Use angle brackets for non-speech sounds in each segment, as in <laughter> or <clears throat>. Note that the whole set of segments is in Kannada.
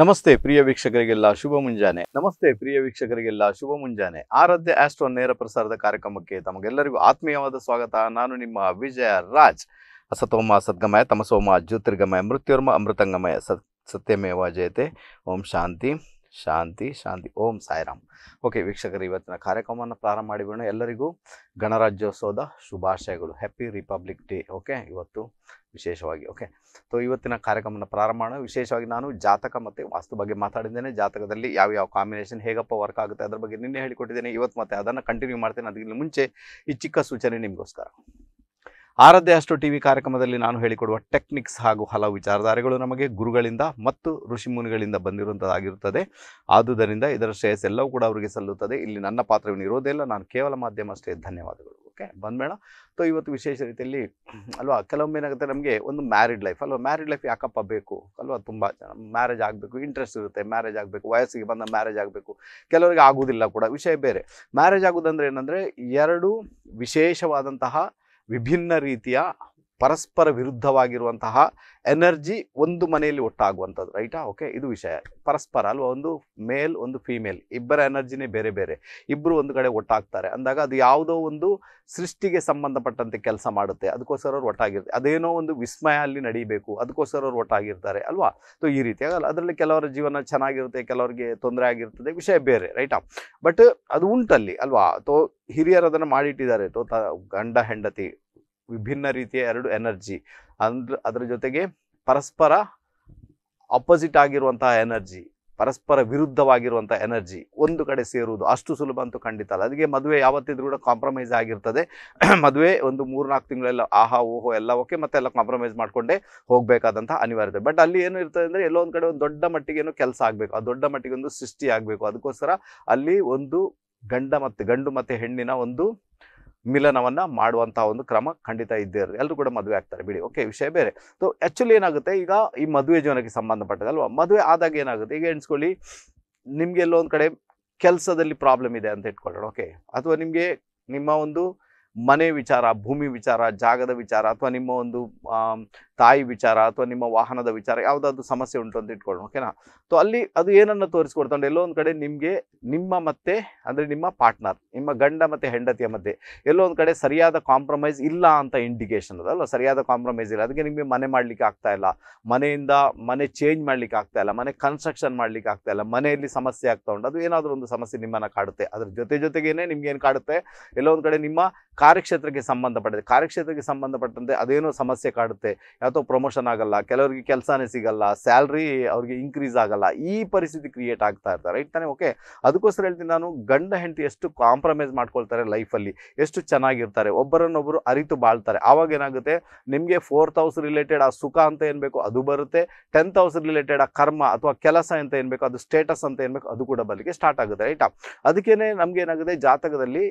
ನಮಸ್ತೆ ಪ್ರಿಯ ವೀಕ್ಷಕರಿಗೆಲ್ಲ ಶುಭ ಮುಂಜಾನೆ ನಮಸ್ತೆ ಪ್ರಿಯ ವೀಕ್ಷಕರಿಗೆಲ್ಲ ಶುಭ ಮುಂಜಾನೆ ಆರಾಧ್ಯ ಆಸ್ಟ್ರೋ ನೇರ ಪ್ರಸಾರದ ಕಾರ್ಯಕ್ರಮಕ್ಕೆ ತಮಗೆಲ್ಲರಿಗೂ ಆತ್ಮೀಯವಾದ ಸ್ವಾಗತ ನಾನು ನಿಮ್ಮ ವಿಜಯ ರಾಜ್ ಅಸತೋಮ ಸದ್ಗಮಯ ತಮಸೋಮ ಜ್ಯೋತಿರ್ಗಮಯ ಮೃತ್ಯೋರ್ಮ ಅಮೃತಂಗಮಯ ಸತ್ ಸತ್ಯಮೇವ ಜಯತೆ ಓಂ ಶಾಂತಿ ಶಾಂತಿ ಶಾಂತಿ ಓಂ ಸಾಯಿರಾಮ್ ಓಕೆ ವೀಕ್ಷಕರು ಇವತ್ತಿನ ಕಾರ್ಯಕ್ರಮವನ್ನು ಪ್ರಾರಂಭ ಮಾಡಿಬಿಡೋಣ ಎಲ್ಲರಿಗೂ ಗಣರಾಜ್ಯೋತ್ಸವದ ಶುಭಾಶಯಗಳು ಹ್ಯಾಪಿ ರಿಪಬ್ಲಿಕ್ ಡೇ ಓಕೆ ಇವತ್ತು ವಿಶೇಷವಾಗಿ ಓಕೆ ಸೊ ಇವತ್ತಿನ ಕಾರ್ಯಕ್ರಮನ ಪ್ರಾರಂಭ ಮಾಡೋಣ ವಿಶೇಷವಾಗಿ ನಾನು ಜಾತಕ ಮತ್ತು ವಾಸ್ತು ಬಗ್ಗೆ ಮಾತಾಡಿದ್ದೇನೆ ಜಾತಕದಲ್ಲಿ ಯಾವ ಯಾವ ಕಾಂಬಿನೇಷನ್ ಹೇಗಪ್ಪ ವರ್ಕ್ ಆಗುತ್ತೆ ಅದರ ಬಗ್ಗೆ ನಿನ್ನೆ ಹೇಳಿಕೊಟ್ಟಿದ್ದೇನೆ ಇವತ್ತು ಮತ್ತೆ ಅದನ್ನು ಕಂಟಿನ್ಯೂ ಮಾಡ್ತೇನೆ ಅದಕ್ಕಿಂತ ಮುಂಚೆ ಈ ಚಿಕ್ಕ ಸೂಚನೆ ನಿಮಗೋಸ್ಕರ ಆರಾಧ್ಯ ಅಷ್ಟು ಟಿ ವಿ ಕಾರ್ಯಕ್ರಮದಲ್ಲಿ ನಾನು ಹೇಳಿಕೊಡುವ ಟೆಕ್ನಿಕ್ಸ್ ಹಾಗೂ ಹಲವು ವಿಚಾರಧಾರೆಗಳು ನಮಗೆ ಗುರುಗಳಿಂದ ಮತ್ತು ಋಷಿಮುನಿಗಳಿಂದ ಬಂದಿರುವಂಥದ್ದಾಗಿರುತ್ತದೆ ಆದುದರಿಂದ ಇದರ ಶ್ರೇಯಸ್ ಎಲ್ಲವೂ ಕೂಡ ಅವರಿಗೆ ಸಲ್ಲುತ್ತದೆ ಇಲ್ಲಿ ನನ್ನ ಇಲ್ಲ ನಾನು ಕೇವಲ ಮಾಧ್ಯಮ ಅಷ್ಟೇ ಧನ್ಯವಾದಗಳು ಓಕೆ ಬಂದ್ಬೇಡ ಸೊ ಇವತ್ತು ವಿಶೇಷ ರೀತಿಯಲ್ಲಿ ಅಲ್ವಾ ಕೆಲವೊಮ್ಮೆ ಏನಾಗುತ್ತೆ ನಮಗೆ ಒಂದು ಮ್ಯಾರಿಡ್ ಲೈಫ್ ಅಲ್ವಾ ಮ್ಯಾರಿಡ್ ಲೈಫ್ ಯಾಕಪ್ಪ ಬೇಕು ಅಲ್ವಾ ತುಂಬ ಮ್ಯಾರೇಜ್ ಆಗಬೇಕು ಇಂಟ್ರೆಸ್ಟ್ ಇರುತ್ತೆ ಮ್ಯಾರೇಜ್ ಆಗಬೇಕು ವಯಸ್ಸಿಗೆ ಬಂದ ಮ್ಯಾರೇಜ್ ಆಗಬೇಕು ಕೆಲವರಿಗೆ ಆಗೋದಿಲ್ಲ ಕೂಡ ವಿಷಯ ಬೇರೆ ಮ್ಯಾರೇಜ್ ಆಗೋದಂದ್ರೆ ಏನಂದರೆ ಎರಡು ವಿಶೇಷವಾದಂತಹ ವಿಭಿನ್ನ ರೀತಿಯ ಪರಸ್ಪರ ವಿರುದ್ಧವಾಗಿರುವಂತಹ ಎನರ್ಜಿ ಒಂದು ಮನೆಯಲ್ಲಿ ಒಟ್ಟಾಗುವಂಥದ್ದು ರೈಟಾ ಓಕೆ ಇದು ವಿಷಯ ಪರಸ್ಪರ ಅಲ್ವಾ ಒಂದು ಮೇಲ್ ಒಂದು ಫೀಮೇಲ್ ಇಬ್ಬರ ಎನರ್ಜಿನೇ ಬೇರೆ ಬೇರೆ ಇಬ್ಬರು ಒಂದು ಕಡೆ ಒಟ್ಟಾಗ್ತಾರೆ ಅಂದಾಗ ಅದು ಯಾವುದೋ ಒಂದು ಸೃಷ್ಟಿಗೆ ಸಂಬಂಧಪಟ್ಟಂತೆ ಕೆಲಸ ಮಾಡುತ್ತೆ ಅದಕ್ಕೋಸ್ಕರ ಅವ್ರು ಒಟ್ಟಾಗಿರ್ತಾರೆ ಅದೇನೋ ಒಂದು ವಿಸ್ಮಯ ಅಲ್ಲಿ ನಡೀಬೇಕು ಅದಕ್ಕೋಸ್ಕರ ಅವ್ರು ಒಟ್ಟಾಗಿರ್ತಾರೆ ಅಲ್ವಾ ಸೊ ಈ ರೀತಿಯಾಗಲ್ಲ ಅದರಲ್ಲಿ ಕೆಲವರ ಜೀವನ ಚೆನ್ನಾಗಿರುತ್ತೆ ಕೆಲವರಿಗೆ ತೊಂದರೆ ಆಗಿರ್ತದೆ ವಿಷಯ ಬೇರೆ ರೈಟಾ ಬಟ್ ಅದು ಉಂಟಲ್ಲಿ ಅಲ್ವಾ ತೋ ಹಿರಿಯರು ಅದನ್ನು ಮಾಡಿಟ್ಟಿದ್ದಾರೆ ತೋ ಗಂಡ ಹೆಂಡತಿ ವಿಭಿನ್ನ ರೀತಿಯ ಎರಡು ಎನರ್ಜಿ ಅಂದ್ರ ಅದರ ಜೊತೆಗೆ ಪರಸ್ಪರ ಅಪೋಸಿಟ್ ಆಗಿರುವಂತಹ ಎನರ್ಜಿ ಪರಸ್ಪರ ವಿರುದ್ಧವಾಗಿರುವಂಥ ಎನರ್ಜಿ ಒಂದು ಕಡೆ ಸೇರುವುದು ಅಷ್ಟು ಸುಲಭ ಅಂತೂ ಖಂಡಿತ ಅಲ್ಲ ಅದಕ್ಕೆ ಮದುವೆ ಯಾವತ್ತಿದ್ರೂ ಕೂಡ ಕಾಂಪ್ರಮೈಸ್ ಆಗಿರ್ತದೆ <clears throat> ಮದುವೆ ಒಂದು ಮೂರ್ನಾಲ್ಕು ತಿಂಗಳೆಲ್ಲ ಆಹಾ ಓಹೋ ಎಲ್ಲ ಓಕೆ ಮತ್ತೆಲ್ಲ ಕಾಂಪ್ರಮೈಸ್ ಮಾಡ್ಕೊಂಡೆ ಹೋಗಬೇಕಾದಂಥ ಅನಿವಾರ್ಯತೆ ಬಟ್ ಅಲ್ಲಿ ಏನು ಇರ್ತದೆ ಅಂದರೆ ಎಲ್ಲೋ ಒಂದು ಕಡೆ ಒಂದು ದೊಡ್ಡ ಮಟ್ಟಿಗೆ ಏನೋ ಕೆಲಸ ಆಗಬೇಕು ಆ ದೊಡ್ಡ ಮಟ್ಟಿಗೆ ಒಂದು ಸೃಷ್ಟಿ ಆಗಬೇಕು ಅದಕ್ಕೋಸ್ಕರ ಅಲ್ಲಿ ಒಂದು ಗಂಡ ಮತ್ತು ಗಂಡು ಮತ್ತು ಹೆಣ್ಣಿನ ಒಂದು ಮಿಲನವನ್ನು ಮಾಡುವಂಥ ಒಂದು ಕ್ರಮ ಖಂಡಿತ ಇದ್ದೇ ಇರುತ್ತೆ ಎಲ್ಲರೂ ಕೂಡ ಮದುವೆ ಆಗ್ತಾರೆ ಬಿಡಿ ಓಕೆ ವಿಷಯ ಬೇರೆ ಸೊ ಆ್ಯಕ್ಚುಲಿ ಏನಾಗುತ್ತೆ ಈಗ ಈ ಮದುವೆ ಜೀವನಕ್ಕೆ ಸಂಬಂಧಪಟ್ಟದಲ್ವಾ ಮದುವೆ ಆದಾಗ ಏನಾಗುತ್ತೆ ಈಗ ಎಣಿಸ್ಕೊಳ್ಳಿ ನಿಮಗೆ ಎಲ್ಲೋ ಒಂದು ಕಡೆ ಕೆಲಸದಲ್ಲಿ ಪ್ರಾಬ್ಲಮ್ ಇದೆ ಅಂತ ಇಟ್ಕೊಳ್ಳೋಣ ಓಕೆ ಅಥವಾ ನಿಮಗೆ ನಿಮ್ಮ ಒಂದು ಮನೆ ವಿಚಾರ ಭೂಮಿ ವಿಚಾರ ಜಾಗದ ವಿಚಾರ ಅಥವಾ ನಿಮ್ಮ ಒಂದು ತಾಯಿ ವಿಚಾರ ಅಥವಾ ನಿಮ್ಮ ವಾಹನದ ವಿಚಾರ ಯಾವುದಾದ್ರು ಸಮಸ್ಯೆ ಉಂಟು ಅಂತ ಇಟ್ಕೊಳ್ಳಿ ಓಕೆನಾ ಸೊ ಅಲ್ಲಿ ಅದು ಏನನ್ನು ತೋರಿಸ್ಕೊಡ್ತಾ ಎಲ್ಲೋ ಒಂದು ಕಡೆ ನಿಮಗೆ ನಿಮ್ಮ ಮತ್ತೆ ಅಂದರೆ ನಿಮ್ಮ ಪಾರ್ಟ್ನರ್ ನಿಮ್ಮ ಗಂಡ ಮತ್ತು ಹೆಂಡತಿಯ ಮಧ್ಯೆ ಎಲ್ಲೋ ಒಂದು ಕಡೆ ಸರಿಯಾದ ಕಾಂಪ್ರಮೈಸ್ ಇಲ್ಲ ಅಂತ ಇಂಡಿಕೇಶನ್ ಅದಲ್ಲ ಸರಿಯಾದ ಕಾಂಪ್ರಮೈಸ್ ಇಲ್ಲ ಅದಕ್ಕೆ ನಿಮಗೆ ಮನೆ ಮಾಡಲಿಕ್ಕೆ ಆಗ್ತಾ ಇಲ್ಲ ಮನೆಯಿಂದ ಮನೆ ಚೇಂಜ್ ಮಾಡಲಿಕ್ಕೆ ಆಗ್ತಾ ಇಲ್ಲ ಮನೆ ಕನ್ಸ್ಟ್ರಕ್ಷನ್ ಮಾಡಲಿಕ್ಕೆ ಆಗ್ತಾ ಇಲ್ಲ ಮನೆಯಲ್ಲಿ ಸಮಸ್ಯೆ ಆಗ್ತಾ ಉಂಟು ಅದು ಏನಾದರೂ ಒಂದು ಸಮಸ್ಯೆ ನಿಮ್ಮನ್ನು ಕಾಡುತ್ತೆ ಅದ್ರ ಜೊತೆ ಜೊತೆಗೇನೆ ನಿಮ್ಗೆ ಏನು ಕಾಡುತ್ತೆ ಎಲ್ಲೋ ಒಂದು ಕಡೆ ನಿಮ್ಮ ಕಾರ್ಯಕ್ಷೇತ್ರಕ್ಕೆ ಸಂಬಂಧಪಟ್ಟಿದೆ ಕಾರ್ಯಕ್ಷೇತ್ರಕ್ಕೆ ಸಂಬಂಧಪಟ್ಟಂತೆ ಅದೇನೋ ಸಮಸ್ಯೆ ಕಾಡುತ್ತೆ ಅಥವಾ ಪ್ರಮೋಷನ್ ಆಗಲ್ಲ ಕೆಲವರಿಗೆ ಕೆಲಸನೇ ಸಿಗಲ್ಲ ಸ್ಯಾಲ್ರಿ ಅವ್ರಿಗೆ ಇನ್ಕ್ರೀಸ್ ಆಗಲ್ಲ ಈ ಪರಿಸ್ಥಿತಿ ಕ್ರಿಯೇಟ್ ಆಗ್ತಾ ಇರ್ತಾರೆ ರೈಟ್ ತಾನೇ ಓಕೆ ಅದಕ್ಕೋಸ್ಕರ ಹೇಳ್ತೀನಿ ನಾನು ಗಂಡ ಹೆಂಡತಿ ಎಷ್ಟು ಕಾಂಪ್ರಮೈಸ್ ಮಾಡ್ಕೊಳ್ತಾರೆ ಲೈಫಲ್ಲಿ ಎಷ್ಟು ಚೆನ್ನಾಗಿರ್ತಾರೆ ಒಬ್ಬರನ್ನೊಬ್ಬರು ಅರಿತು ಬಾಳ್ತಾರೆ ಆವಾಗ ಏನಾಗುತ್ತೆ ನಿಮಗೆ ಫೋರ್ತ್ ಹೌಸ್ ರಿಲೇಟೆಡ್ ಆ ಸುಖ ಅಂತ ಏನು ಅದು ಬರುತ್ತೆ ಟೆಂತ್ ಹೌಸ್ ರಿಲೇಟೆಡ್ ಆ ಕರ್ಮ ಅಥವಾ ಕೆಲಸ ಅಂತ ಏನು ಅದು ಸ್ಟೇಟಸ್ ಅಂತ ಏನು ಬೇಕು ಅದು ಕೂಡ ಬರಲಿಕ್ಕೆ ಸ್ಟಾರ್ಟ್ ಆಗುತ್ತೆ ರೈಟಾ ಅದಕ್ಕೇನೆ ನಮ್ಗೆ ಏನಾಗುತ್ತೆ ಜಾತಕದಲ್ಲಿ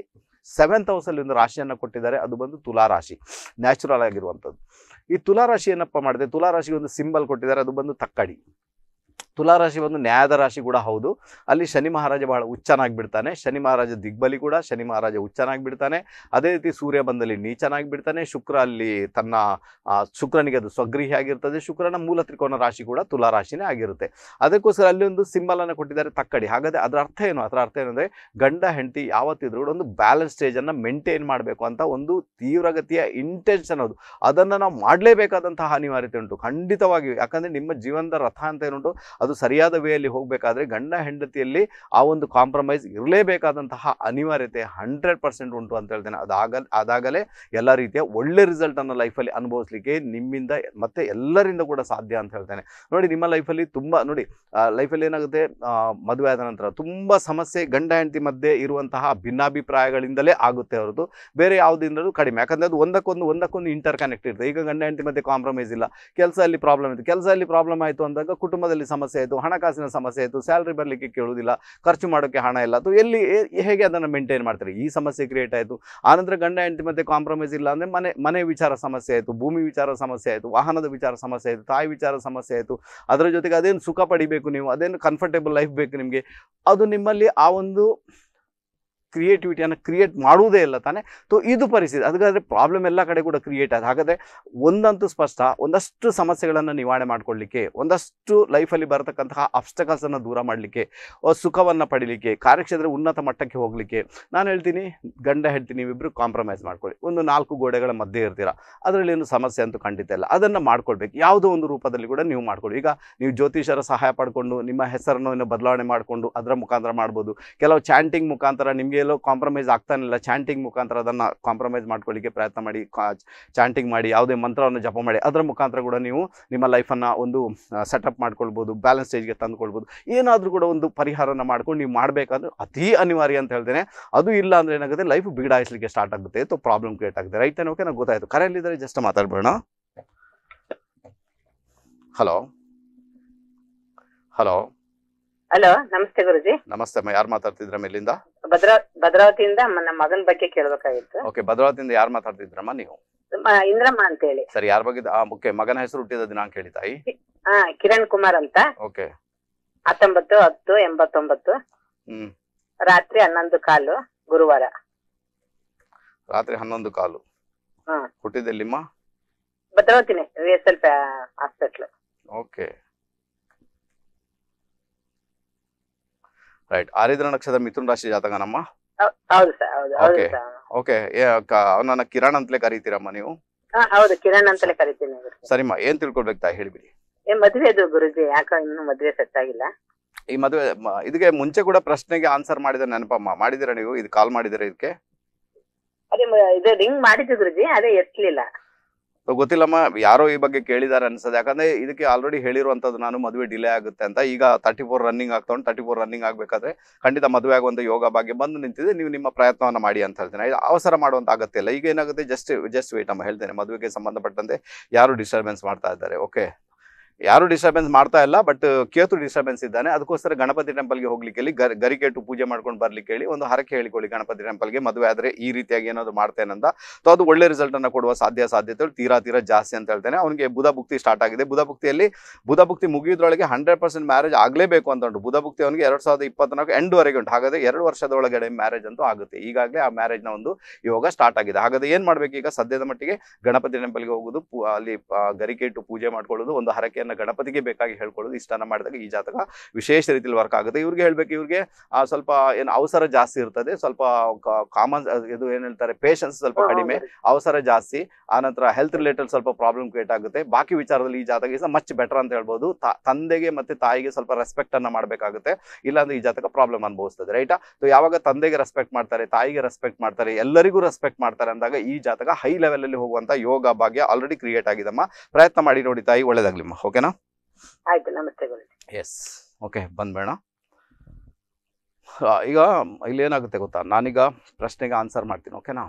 ಸೆವೆಂತ್ ಹೌಸಲ್ಲಿ ಒಂದು ರಾಶಿಯನ್ನು ಕೊಟ್ಟಿದ್ದಾರೆ ಅದು ಬಂದು ತುಲಾ ರಾಶಿ ನ್ಯಾಚುರಲ್ ಆಗಿರುವಂಥದ್ದು ಈ ತುಲಾರಾಶಿ ಏನಪ್ಪ ಮಾಡಿದೆ ತುಲಾರಾಶಿಗೆ ಒಂದು ಸಿಂಬಲ್ ಕೊಟ್ಟಿದ್ದಾರೆ ಅದು ಬಂದು ತಕ್ಕಡಿ ತುಲಾರಾಶಿ ಬಂದು ನ್ಯಾಯದ ರಾಶಿ ಕೂಡ ಹೌದು ಅಲ್ಲಿ ಶನಿ ಮಹಾರಾಜ ಬಹಳ ಉಚ್ಚನಾಗಿ ಬಿಡ್ತಾನೆ ಶನಿ ಮಹಾರಾಜ ದಿಗ್ಬಲಿ ಕೂಡ ಶನಿ ಮಹಾರಾಜ ಉಚ್ಚನಾಗಿ ಬಿಡ್ತಾನೆ ಅದೇ ರೀತಿ ಸೂರ್ಯ ಬಂದಲ್ಲಿ ನೀಚನಾಗಿ ಬಿಡ್ತಾನೆ ಶುಕ್ರ ಅಲ್ಲಿ ತನ್ನ ಶುಕ್ರನಿಗೆ ಅದು ಸ್ವಗೃಹಿ ಆಗಿರ್ತದೆ ಶುಕ್ರನ ಮೂಲ ತ್ರಿಕೋನ ರಾಶಿ ಕೂಡ ತುಲಾ ರಾಶಿನೇ ಆಗಿರುತ್ತೆ ಅದಕ್ಕೋಸ್ಕರ ಅಲ್ಲಿ ಒಂದು ಸಿಂಬಲ್ ಅನ್ನು ಕೊಟ್ಟಿದ್ದಾರೆ ತಕ್ಕಡಿ ಹಾಗಾದ್ರೆ ಅದರ ಅರ್ಥ ಏನು ಅದರ ಅರ್ಥ ಏನು ಗಂಡ ಹೆಂಡತಿ ಯಾವತ್ತಿದ್ರು ಕೂಡ ಒಂದು ಬ್ಯಾಲೆನ್ಸ್ ಸ್ಟೇಜ್ ಅನ್ನು ಮೇಂಟೈನ್ ಮಾಡಬೇಕು ಅಂತ ಒಂದು ತೀವ್ರಗತಿಯ ಇಂಟೆನ್ಷನ್ ಅದು ಅದನ್ನು ನಾವು ಮಾಡಲೇಬೇಕಾದಂತಹ ಅನಿವಾರ್ಯತೆ ಉಂಟು ಖಂಡಿತವಾಗಿ ಯಾಕಂದರೆ ನಿಮ್ಮ ಜೀವನದ ರಥ ಅಂತ ಏನುಂಟು ಅದು ಸರಿಯಾದ ವೇಯಲ್ಲಿ ಹೋಗಬೇಕಾದ್ರೆ ಗಂಡ ಹೆಂಡತಿಯಲ್ಲಿ ಆ ಒಂದು ಕಾಂಪ್ರಮೈಸ್ ಇರಲೇಬೇಕಾದಂತಹ ಅನಿವಾರ್ಯತೆ ಹಂಡ್ರೆಡ್ ಪರ್ಸೆಂಟ್ ಉಂಟು ಅಂತ ಹೇಳ್ತೇನೆ ಅದಾಗ ಅದಾಗಲೇ ಎಲ್ಲ ರೀತಿಯ ಒಳ್ಳೆ ರಿಸಲ್ಟನ್ನು ಲೈಫಲ್ಲಿ ಅನುಭವಿಸ್ಲಿಕ್ಕೆ ನಿಮ್ಮಿಂದ ಮತ್ತೆ ಎಲ್ಲರಿಂದ ಕೂಡ ಸಾಧ್ಯ ಅಂತ ಹೇಳ್ತೇನೆ ನೋಡಿ ನಿಮ್ಮ ಲೈಫಲ್ಲಿ ತುಂಬ ನೋಡಿ ಲೈಫಲ್ಲಿ ಏನಾಗುತ್ತೆ ಮದುವೆ ಆದ ನಂತರ ತುಂಬ ಸಮಸ್ಯೆ ಗಂಡ ಹೆಂಡತಿ ಮಧ್ಯೆ ಇರುವಂತಹ ಭಿನ್ನಾಭಿಪ್ರಾಯಗಳಿಂದಲೇ ಆಗುತ್ತೆ ಹೊರತು ಬೇರೆ ಯಾವುದಿಂದಲೂ ಕಡಿಮೆ ಯಾಕಂದರೆ ಅದು ಒಂದಕ್ಕೊಂದು ಒಂದಕ್ಕೊಂದು ಇಂಟರ್ ಕನೆಕ್ಟ್ ಇರ್ತದೆ ಈಗ ಗಂಡ ಹೆಂಡತಿ ಮಧ್ಯೆ ಕಾಂಪ್ರಮೈಸ್ ಇಲ್ಲ ಅಲ್ಲಿ ಪ್ರಾಬ್ಲಮ್ ಇತ್ತು ಅಲ್ಲಿ ಪ್ರಾಬ್ಲಮ್ ಆಯಿತು ಅಂದಾಗ ಕುಟುಂಬದಲ್ಲಿ ಸಮಸ್ಯೆ ಸಮಸ್ಯೆ ಹಣಕಾಸಿನ ಸಮಸ್ಯೆ ಆಯಿತು ಸ್ಯಾಲ್ರಿ ಬರಲಿಕ್ಕೆ ಕೇಳುವುದಿಲ್ಲ ಖರ್ಚು ಮಾಡೋಕ್ಕೆ ಹಣ ಇಲ್ಲ ಅದು ಎಲ್ಲಿ ಹೇಗೆ ಅದನ್ನು ಮೇಂಟೈನ್ ಮಾಡ್ತಾರೆ ಈ ಸಮಸ್ಯೆ ಕ್ರಿಯೇಟ್ ಆಯಿತು ಆನಂತರ ಗಂಡ ಹೆಂಡತಿ ಮತ್ತೆ ಕಾಂಪ್ರಮೈಸ್ ಇಲ್ಲ ಅಂದರೆ ಮನೆ ಮನೆ ವಿಚಾರ ಸಮಸ್ಯೆ ಆಯಿತು ಭೂಮಿ ವಿಚಾರ ಸಮಸ್ಯೆ ಆಯಿತು ವಾಹನದ ವಿಚಾರ ಸಮಸ್ಯೆ ಆಯಿತು ತಾಯಿ ವಿಚಾರ ಸಮಸ್ಯೆ ಆಯಿತು ಅದರ ಜೊತೆಗೆ ಅದೇನು ಸುಖ ಪಡಿಬೇಕು ನೀವು ಅದೇನು ಕಂಫರ್ಟೇಬಲ್ ಲೈಫ್ ಬೇಕು ನಿಮಗೆ ಅದು ನಿಮ್ಮಲ್ಲಿ ಆ ಒಂದು ಕ್ರಿಯೇಟಿವಿಟಿಯನ್ನು ಕ್ರಿಯೇಟ್ ಮಾಡುವುದೇ ಇಲ್ಲ ತಾನೆ ಸೊ ಇದು ಪರಿಸ್ಥಿತಿ ಅದಕ್ಕಾದರೆ ಪ್ರಾಬ್ಲಮ್ ಎಲ್ಲ ಕಡೆ ಕೂಡ ಕ್ರಿಯೇಟ್ ಆದ ಹಾಗಾದರೆ ಒಂದಂತೂ ಸ್ಪಷ್ಟ ಒಂದಷ್ಟು ಸಮಸ್ಯೆಗಳನ್ನು ನಿವಾರಣೆ ಮಾಡಿಕೊಳ್ಳಲಿಕ್ಕೆ ಒಂದಷ್ಟು ಲೈಫಲ್ಲಿ ಬರತಕ್ಕಂತಹ ಅಬ್ಸ್ಟಕಲ್ಸನ್ನು ದೂರ ಮಾಡಲಿಕ್ಕೆ ಸುಖವನ್ನು ಪಡೀಲಿಕ್ಕೆ ಕಾರ್ಯಕ್ಷೇತ್ರ ಉನ್ನತ ಮಟ್ಟಕ್ಕೆ ಹೋಗಲಿಕ್ಕೆ ನಾನು ಹೇಳ್ತೀನಿ ಗಂಡ ಹೇಳ್ತೀನಿ ನೀವಿಬ್ಬರು ಕಾಂಪ್ರಮೈಸ್ ಮಾಡ್ಕೊಳ್ಳಿ ಒಂದು ನಾಲ್ಕು ಗೋಡೆಗಳ ಮಧ್ಯೆ ಇರ್ತೀರ ಅದರಲ್ಲಿ ಏನು ಸಮಸ್ಯೆ ಅಂತೂ ಖಂಡಿತ ಇಲ್ಲ ಅದನ್ನು ಮಾಡ್ಕೊಳ್ಬೇಕು ಯಾವುದೋ ಒಂದು ರೂಪದಲ್ಲಿ ಕೂಡ ನೀವು ಮಾಡ್ಕೊಳ್ಳಿ ಈಗ ನೀವು ಜ್ಯೋತಿಷರ ಸಹಾಯ ಪಡ್ಕೊಂಡು ನಿಮ್ಮ ಹೆಸರನ್ನು ಬದಲಾವಣೆ ಮಾಡಿಕೊಂಡು ಅದರ ಮುಖಾಂತರ ಮಾಡ್ಬೋದು ಕೆಲವು ಚಾಂಟಿಂಗ್ ಮುಖಾಂತರ ನಿಮಗೆ ಎಲ್ಲೋ ಕಾಂಪ್ರಮೈಸ್ ಇಲ್ಲ ಚಾಂಟಿಂಗ್ ಮುಖಾಂತರ ಅದನ್ನು ಕಾಂಪ್ರಮೈಸ್ ಮಾಡ್ಕೊಳ್ಳಿಕ್ಕೆ ಪ್ರಯತ್ನ ಮಾಡಿ ಚಾಂಟಿಂಗ್ ಮಾಡಿ ಯಾವುದೇ ಮಂತ್ರವನ್ನು ಜಪ ಮಾಡಿ ಅದರ ಮುಖಾಂತರ ಕೂಡ ನೀವು ನಿಮ್ಮ ಲೈಫನ್ನು ಒಂದು ಸೆಟಪ್ ಮಾಡ್ಕೊಳ್ಬೋದು ಬ್ಯಾಲೆನ್ಸ್ ಸ್ಟೇಜ್ಗೆ ತಂದುಕೊಳ್ಬೋದು ಏನಾದರೂ ಕೂಡ ಒಂದು ಪರಿಹಾರನ ಮಾಡ್ಕೊಂಡು ನೀವು ಮಾಡಬೇಕಾದ್ರೂ ಅತೀ ಅನಿವಾರ್ಯ ಅಂತ ಹೇಳ್ತೇನೆ ಅದು ಇಲ್ಲ ಅಂದರೆ ಏನಾಗುತ್ತೆ ಲೈಫ್ ಬಿಗಡಾಯಿಸಲಿಕ್ಕೆ ಸ್ಟಾರ್ಟ್ ಆಗುತ್ತೆ ಅಥವಾ ಪ್ರಾಬ್ಲಮ್ ಕ್ರಿಯೇಟ್ ಆಗುತ್ತೆ ರೈಟ್ ಓಕೆ ನಂಗೆ ಗೊತ್ತಾಯಿತು ಕರೆಯಲ್ಲಿದ್ದರೆ ಜಸ್ಟ್ ಮಾತಾಡ್ಬೋಣ ಹಲೋ ಹಲೋ ಹಲೋ ನಮಸ್ತೆ ಗುರುಜಿ ನಮಸ್ತೆ ಅಮ್ಮ ಯಾರು ಮಾತಾಡ್ತಿದ್ರಮ್ಮ ಇಲ್ಲಿಂದ ಭದ್ರಾವತಿಯಿಂದ ನಮ್ಮ ಮಗನ ಬಗ್ಗೆ ಕೇಳಬೇಕಾಗಿತ್ತು ಓಕೆ ಭದ್ರಾವತಿಯಿಂದ ಯಾರು ಮಾತಾಡ್ತಿದ್ರಮ್ಮ ನೀವು ಇಂದ್ರಮ್ಮ ಅಂತ ಹೇಳಿ ಸರಿ ಯಾರ ಬಗ್ಗೆ ಓಕೆ ಮಗನ ಹೆಸರು ಹುಟ್ಟಿದ ದಿನಾಂಕ ಹೇಳಿ ತಾಯಿ ಹಾ ಕಿರಣ್ ಕುಮಾರ್ ಅಂತ ಓಕೆ ಹತ್ತೊಂಬತ್ತು ಹತ್ತು ಎಂಬತ್ತೊಂಬತ್ತು ಹ್ಮ್ ರಾತ್ರಿ ಹನ್ನೊಂದು ಕಾಲು ಗುರುವಾರ ರಾತ್ರಿ ಹನ್ನೊಂದು ಕಾಲು ಹ್ಮ್. ಹುಟ್ಟಿದೆಲ್ಲಿಮ್ಮ ಭದ್ರಾವತಿನೇ ವಿ ಎಸ್ ಓಕೆ ರೈಟ್ ಆರಿದ್ರ ನಕ್ಷತ್ರ ಮಿಥುನ್ ರಾಶಿ ಜಾತಕನಮ್ಮ ಹೌದು ಸರ್ ಹೌದು ಹೌದು ಓಕೆ ಸರ್ ಓಕೆ ಅವನನ್ನ ಕಿರಣ್ ಅಂತಲೇ ಕರೀತೀರಮ್ಮ ನೀವು ಹೌದು ಕಿರಣ್ ಅಂತಲೇ ಕರಿತೀನಿ ಸರಿಮ್ಮ ಏನ್ ತಿಳ್ಕೊಳ್ಬೇಕು ತಾ ಹೇಳಿಬಿಡಿ ಮದ್ವೆ ಅದು ಗುರುಜಿ ಯಾಕ ಇನ್ನು ಮದ್ವೆ ಸೆಟ್ ಆಗಿಲ್ಲ ಈ ಮದುವೆ ಇದಕ್ಕೆ ಮುಂಚೆ ಕೂಡ ಪ್ರಶ್ನೆಗೆ ಆನ್ಸರ್ ಮಾಡಿದ ನೆನಪಮ್ಮ ಮಾಡಿದಿರ ನೀವು ಇದು ಕಾಲ್ ಮಾಡಿದಿರ ಇದಕ್ಕೆ ಅದೇ ಇದು ರಿಂಗ್ ಮಾಡಿದ್ದು ಗುರುಜಿ ಅದೇ ಎತ್ತಲಿಲ್ಲ ಸೊ ಗೊತ್ತಿಲ್ಲಮ್ಮ ಯಾರೋ ಈ ಬಗ್ಗೆ ಕೇಳಿದ್ದಾರೆ ಅನ್ಸೋದು ಯಾಕಂದ್ರೆ ಇದಕ್ಕೆ ಆಲ್ರೆಡಿ ಹೇಳಿರುವಂಥದ್ದು ನಾನು ಮದುವೆ ಡಿಲೇ ಆಗುತ್ತೆ ಅಂತ ಈಗ ತರ್ಟಿ ಫೋರ್ ರನ್ನಿಂಗ್ ಆಗ್ತಾ ಉಂಟು ತರ್ಟಿ ಫೋರ್ ರನ್ನಿಂಗ್ ಆಗಬೇಕಾದ್ರೆ ಖಂಡಿತ ಮದುವೆ ಆಗುವಂಥ ಯೋಗ ಬಗ್ಗೆ ಬಂದು ನಿಂತಿದೆ ನೀವು ನಿಮ್ಮ ಪ್ರಯತ್ನವನ್ನು ಮಾಡಿ ಅಂತ ಹೇಳ್ತೇನೆ ಅವಸರ ಮಾಡುವಂಥ ಆಗುತ್ತೆ ಇಲ್ಲ ಈಗ ಏನಾಗುತ್ತೆ ಜಸ್ಟ್ ಜಸ್ಟ್ ವೇಟ್ ಅಮ್ಮ ಹೇಳ್ತೇನೆ ಮದುವೆಗೆ ಸಂಬಂಧಪಟ್ಟಂತೆ ಯಾರು ಡಿಸ್ಟರ್ಬೆನ್ಸ್ ಮಾಡ್ತಾ ಇದ್ದಾರೆ ಓಕೆ ಯಾರು ಡಿಸ್ಟರ್ಬೆನ್ಸ್ ಮಾಡ್ತಾ ಇಲ್ಲ ಬಟ್ ಕೇತು ಡಿಸ್ಟರ್ಬೆನ್ಸ್ ಇದ್ದಾನೆ ಅದಕ್ಕೋಸ್ಕರ ಗಣಪತಿ ಟೆಂಪಲ್ಗೆ ಹೋಗ್ಲಿಕ್ಕೆ ಹೇಳಿ ಗರಿಕೆಟ್ಟು ಪೂಜೆ ಮಾಡ್ಕೊಂಡು ಬರ್ಲಿಕ್ಕೆ ಹೇಳಿ ಒಂದು ಹರಕೆ ಹೇಳಿಕೊಳ್ಳಿ ಗಣಪತಿ ಟೆಂಪಲ್ಗೆ ಮದುವೆ ಆದರೆ ಈ ರೀತಿಯಾಗಿ ಏನಾದ್ರು ಮಾಡ್ತೇನಂತ ಸೊ ಅದು ಒಳ್ಳೆ ರಿಸಲ್ಟ್ ಅನ್ನು ಕೊಡುವ ಸಾಧ್ಯ ಸಾಧ್ಯತೆಗಳು ತೀರಾ ತೀರಾ ಜಾಸ್ತಿ ಅಂತ ಹೇಳ್ತೇನೆ ಅವನಿಗೆ ಬುಧ ಭುಕ್ತಿ ಸ್ಟಾರ್ಟ್ ಆಗಿದೆ ಬುಧ ಭುಕ್ತಿಯಲ್ಲಿ ಬುಧ ಭುಕ್ತಿ ಮುಗಿಯೋದ್ರೊಳಗೆ ಹಂಡ್ರೆಡ್ ಪರ್ಸೆಂಟ್ ಮ್ಯಾರೇಜ್ ಆಗಲೇಬೇಕು ಅಂತ ಉಂಟು ಬುಧ ಭುಕ್ತಿ ಅವನಿಗೆ ಎರಡು ಸಾವಿರದ ಇಪ್ಪತ್ನಾಲ್ಕು ಎಂಡ್ವರೆಗೆ ಉಂಟು ಹಾಗಾದ್ರೆ ಎರಡು ವರ್ಷದ ಒಳಗಡೆ ಮ್ಯಾರೇಜ್ ಅಂತೂ ಆಗುತ್ತೆ ಈಗಾಗಲೇ ಆ ಮ್ಯಾರೇಜ್ನ ಒಂದು ಯೋಗ ಸ್ಟಾರ್ಟ್ ಆಗಿದೆ ಹಾಗಾದ್ರೆ ಏನು ಮಾಡಬೇಕು ಈಗ ಸದ್ಯದ ಮಟ್ಟಿಗೆ ಗಣಪತಿ ಟೆಂಪಲ್ಗೆ ಹೋಗೋದು ಅಲ್ಲಿ ಗರಿಕೆ ಇಟ್ಟು ಪೂಜೆ ಮಾಡ್ಕೊಳ್ಳೋದು ಒಂದು ಹರಕೆ ಅದನ್ನ ಗಣಪತಿಗೆ ಬೇಕಾಗಿ ಹೇಳ್ಕೊಳ್ಳೋದು ಇಷ್ಟಾನ ಮಾಡಿದಾಗ ಈ ಜಾತಕ ವಿಶೇಷ ರೀತಿಯಲ್ಲಿ ವರ್ಕ್ ಆಗುತ್ತೆ ಇವ್ರಿಗೆ ಹೇಳ್ಬೇಕು ಇವ್ರಿಗೆ ಸ್ವಲ್ಪ ಏನು ಅವಸರ ಜಾಸ್ತಿ ಇರ್ತದೆ ಸ್ವಲ್ಪ ಕಾಮನ್ ಇದು ಏನ್ ಹೇಳ್ತಾರೆ ಪೇಷನ್ಸ್ ಸ್ವಲ್ಪ ಕಡಿಮೆ ಅವಸರ ಜಾಸ್ತಿ ಆನಂತರ ಹೆಲ್ತ್ ರಿಲೇಟೆಡ್ ಸ್ವಲ್ಪ ಪ್ರಾಬ್ಲಮ್ ಕ್ರಿಯೇಟ್ ಆಗುತ್ತೆ ಬಾಕಿ ವಿಚಾರದಲ್ಲಿ ಈ ಜಾತಕ ಇಸ್ ಮಚ್ ಬೆಟರ್ ಅಂತ ಹೇಳ್ಬೋದು ತಂದೆಗೆ ಮತ್ತೆ ತಾಯಿಗೆ ಸ್ವಲ್ಪ ರೆಸ್ಪೆಕ್ಟ್ ಅನ್ನ ಮಾಡಬೇಕಾಗುತ್ತೆ ಇಲ್ಲಾಂದ್ರೆ ಈ ಜಾತಕ ಪ್ರಾಬ್ಲಮ್ ಅನುಭವಿಸ್ತದೆ ರೈಟಾ ಯಾವಾಗ ತಂದೆಗೆ ರೆಸ್ಪೆಕ್ಟ್ ಮಾಡ್ತಾರೆ ತಾಯಿಗೆ ರೆಸ್ಪೆಕ್ಟ್ ಮಾಡ್ತಾರೆ ಎಲ್ಲರಿಗೂ ರೆಸ್ಪೆಕ್ಟ್ ಮಾಡ್ತಾರೆ ಅಂದಾಗ ಈ ಜಾತಕ ಹೈ ಲೆವೆಲ್ ಅಲ್ಲಿ ಹೋಗುವಂತ ಯೋಗ ಭಾಗ್ಯ ಆಲ್ರೆಡಿ ಕ್ರಿಯೇಟ್ ಆಗಿದಮ್ಮ ಪ್ರಯತ್ನ ಮಾಡಿ ನೋಡಿ ತಾಯಿ ಒಳ್ಳೇದಾಗ್ಲಿಮ್ಮ ಓಕೆ ಓಕೆನಾ ಆಯ್ತು ಎಸ್ ಓಕೆ ಬಂದ್ಬೇಡ ಈಗ ಏನಾಗುತ್ತೆ ಗೊತ್ತಾ ನಾನೀಗ ಪ್ರಶ್ನೆಗೆ ಆನ್ಸರ್ ಮಾಡ್ತೀನಿ ಓಕೆನಾ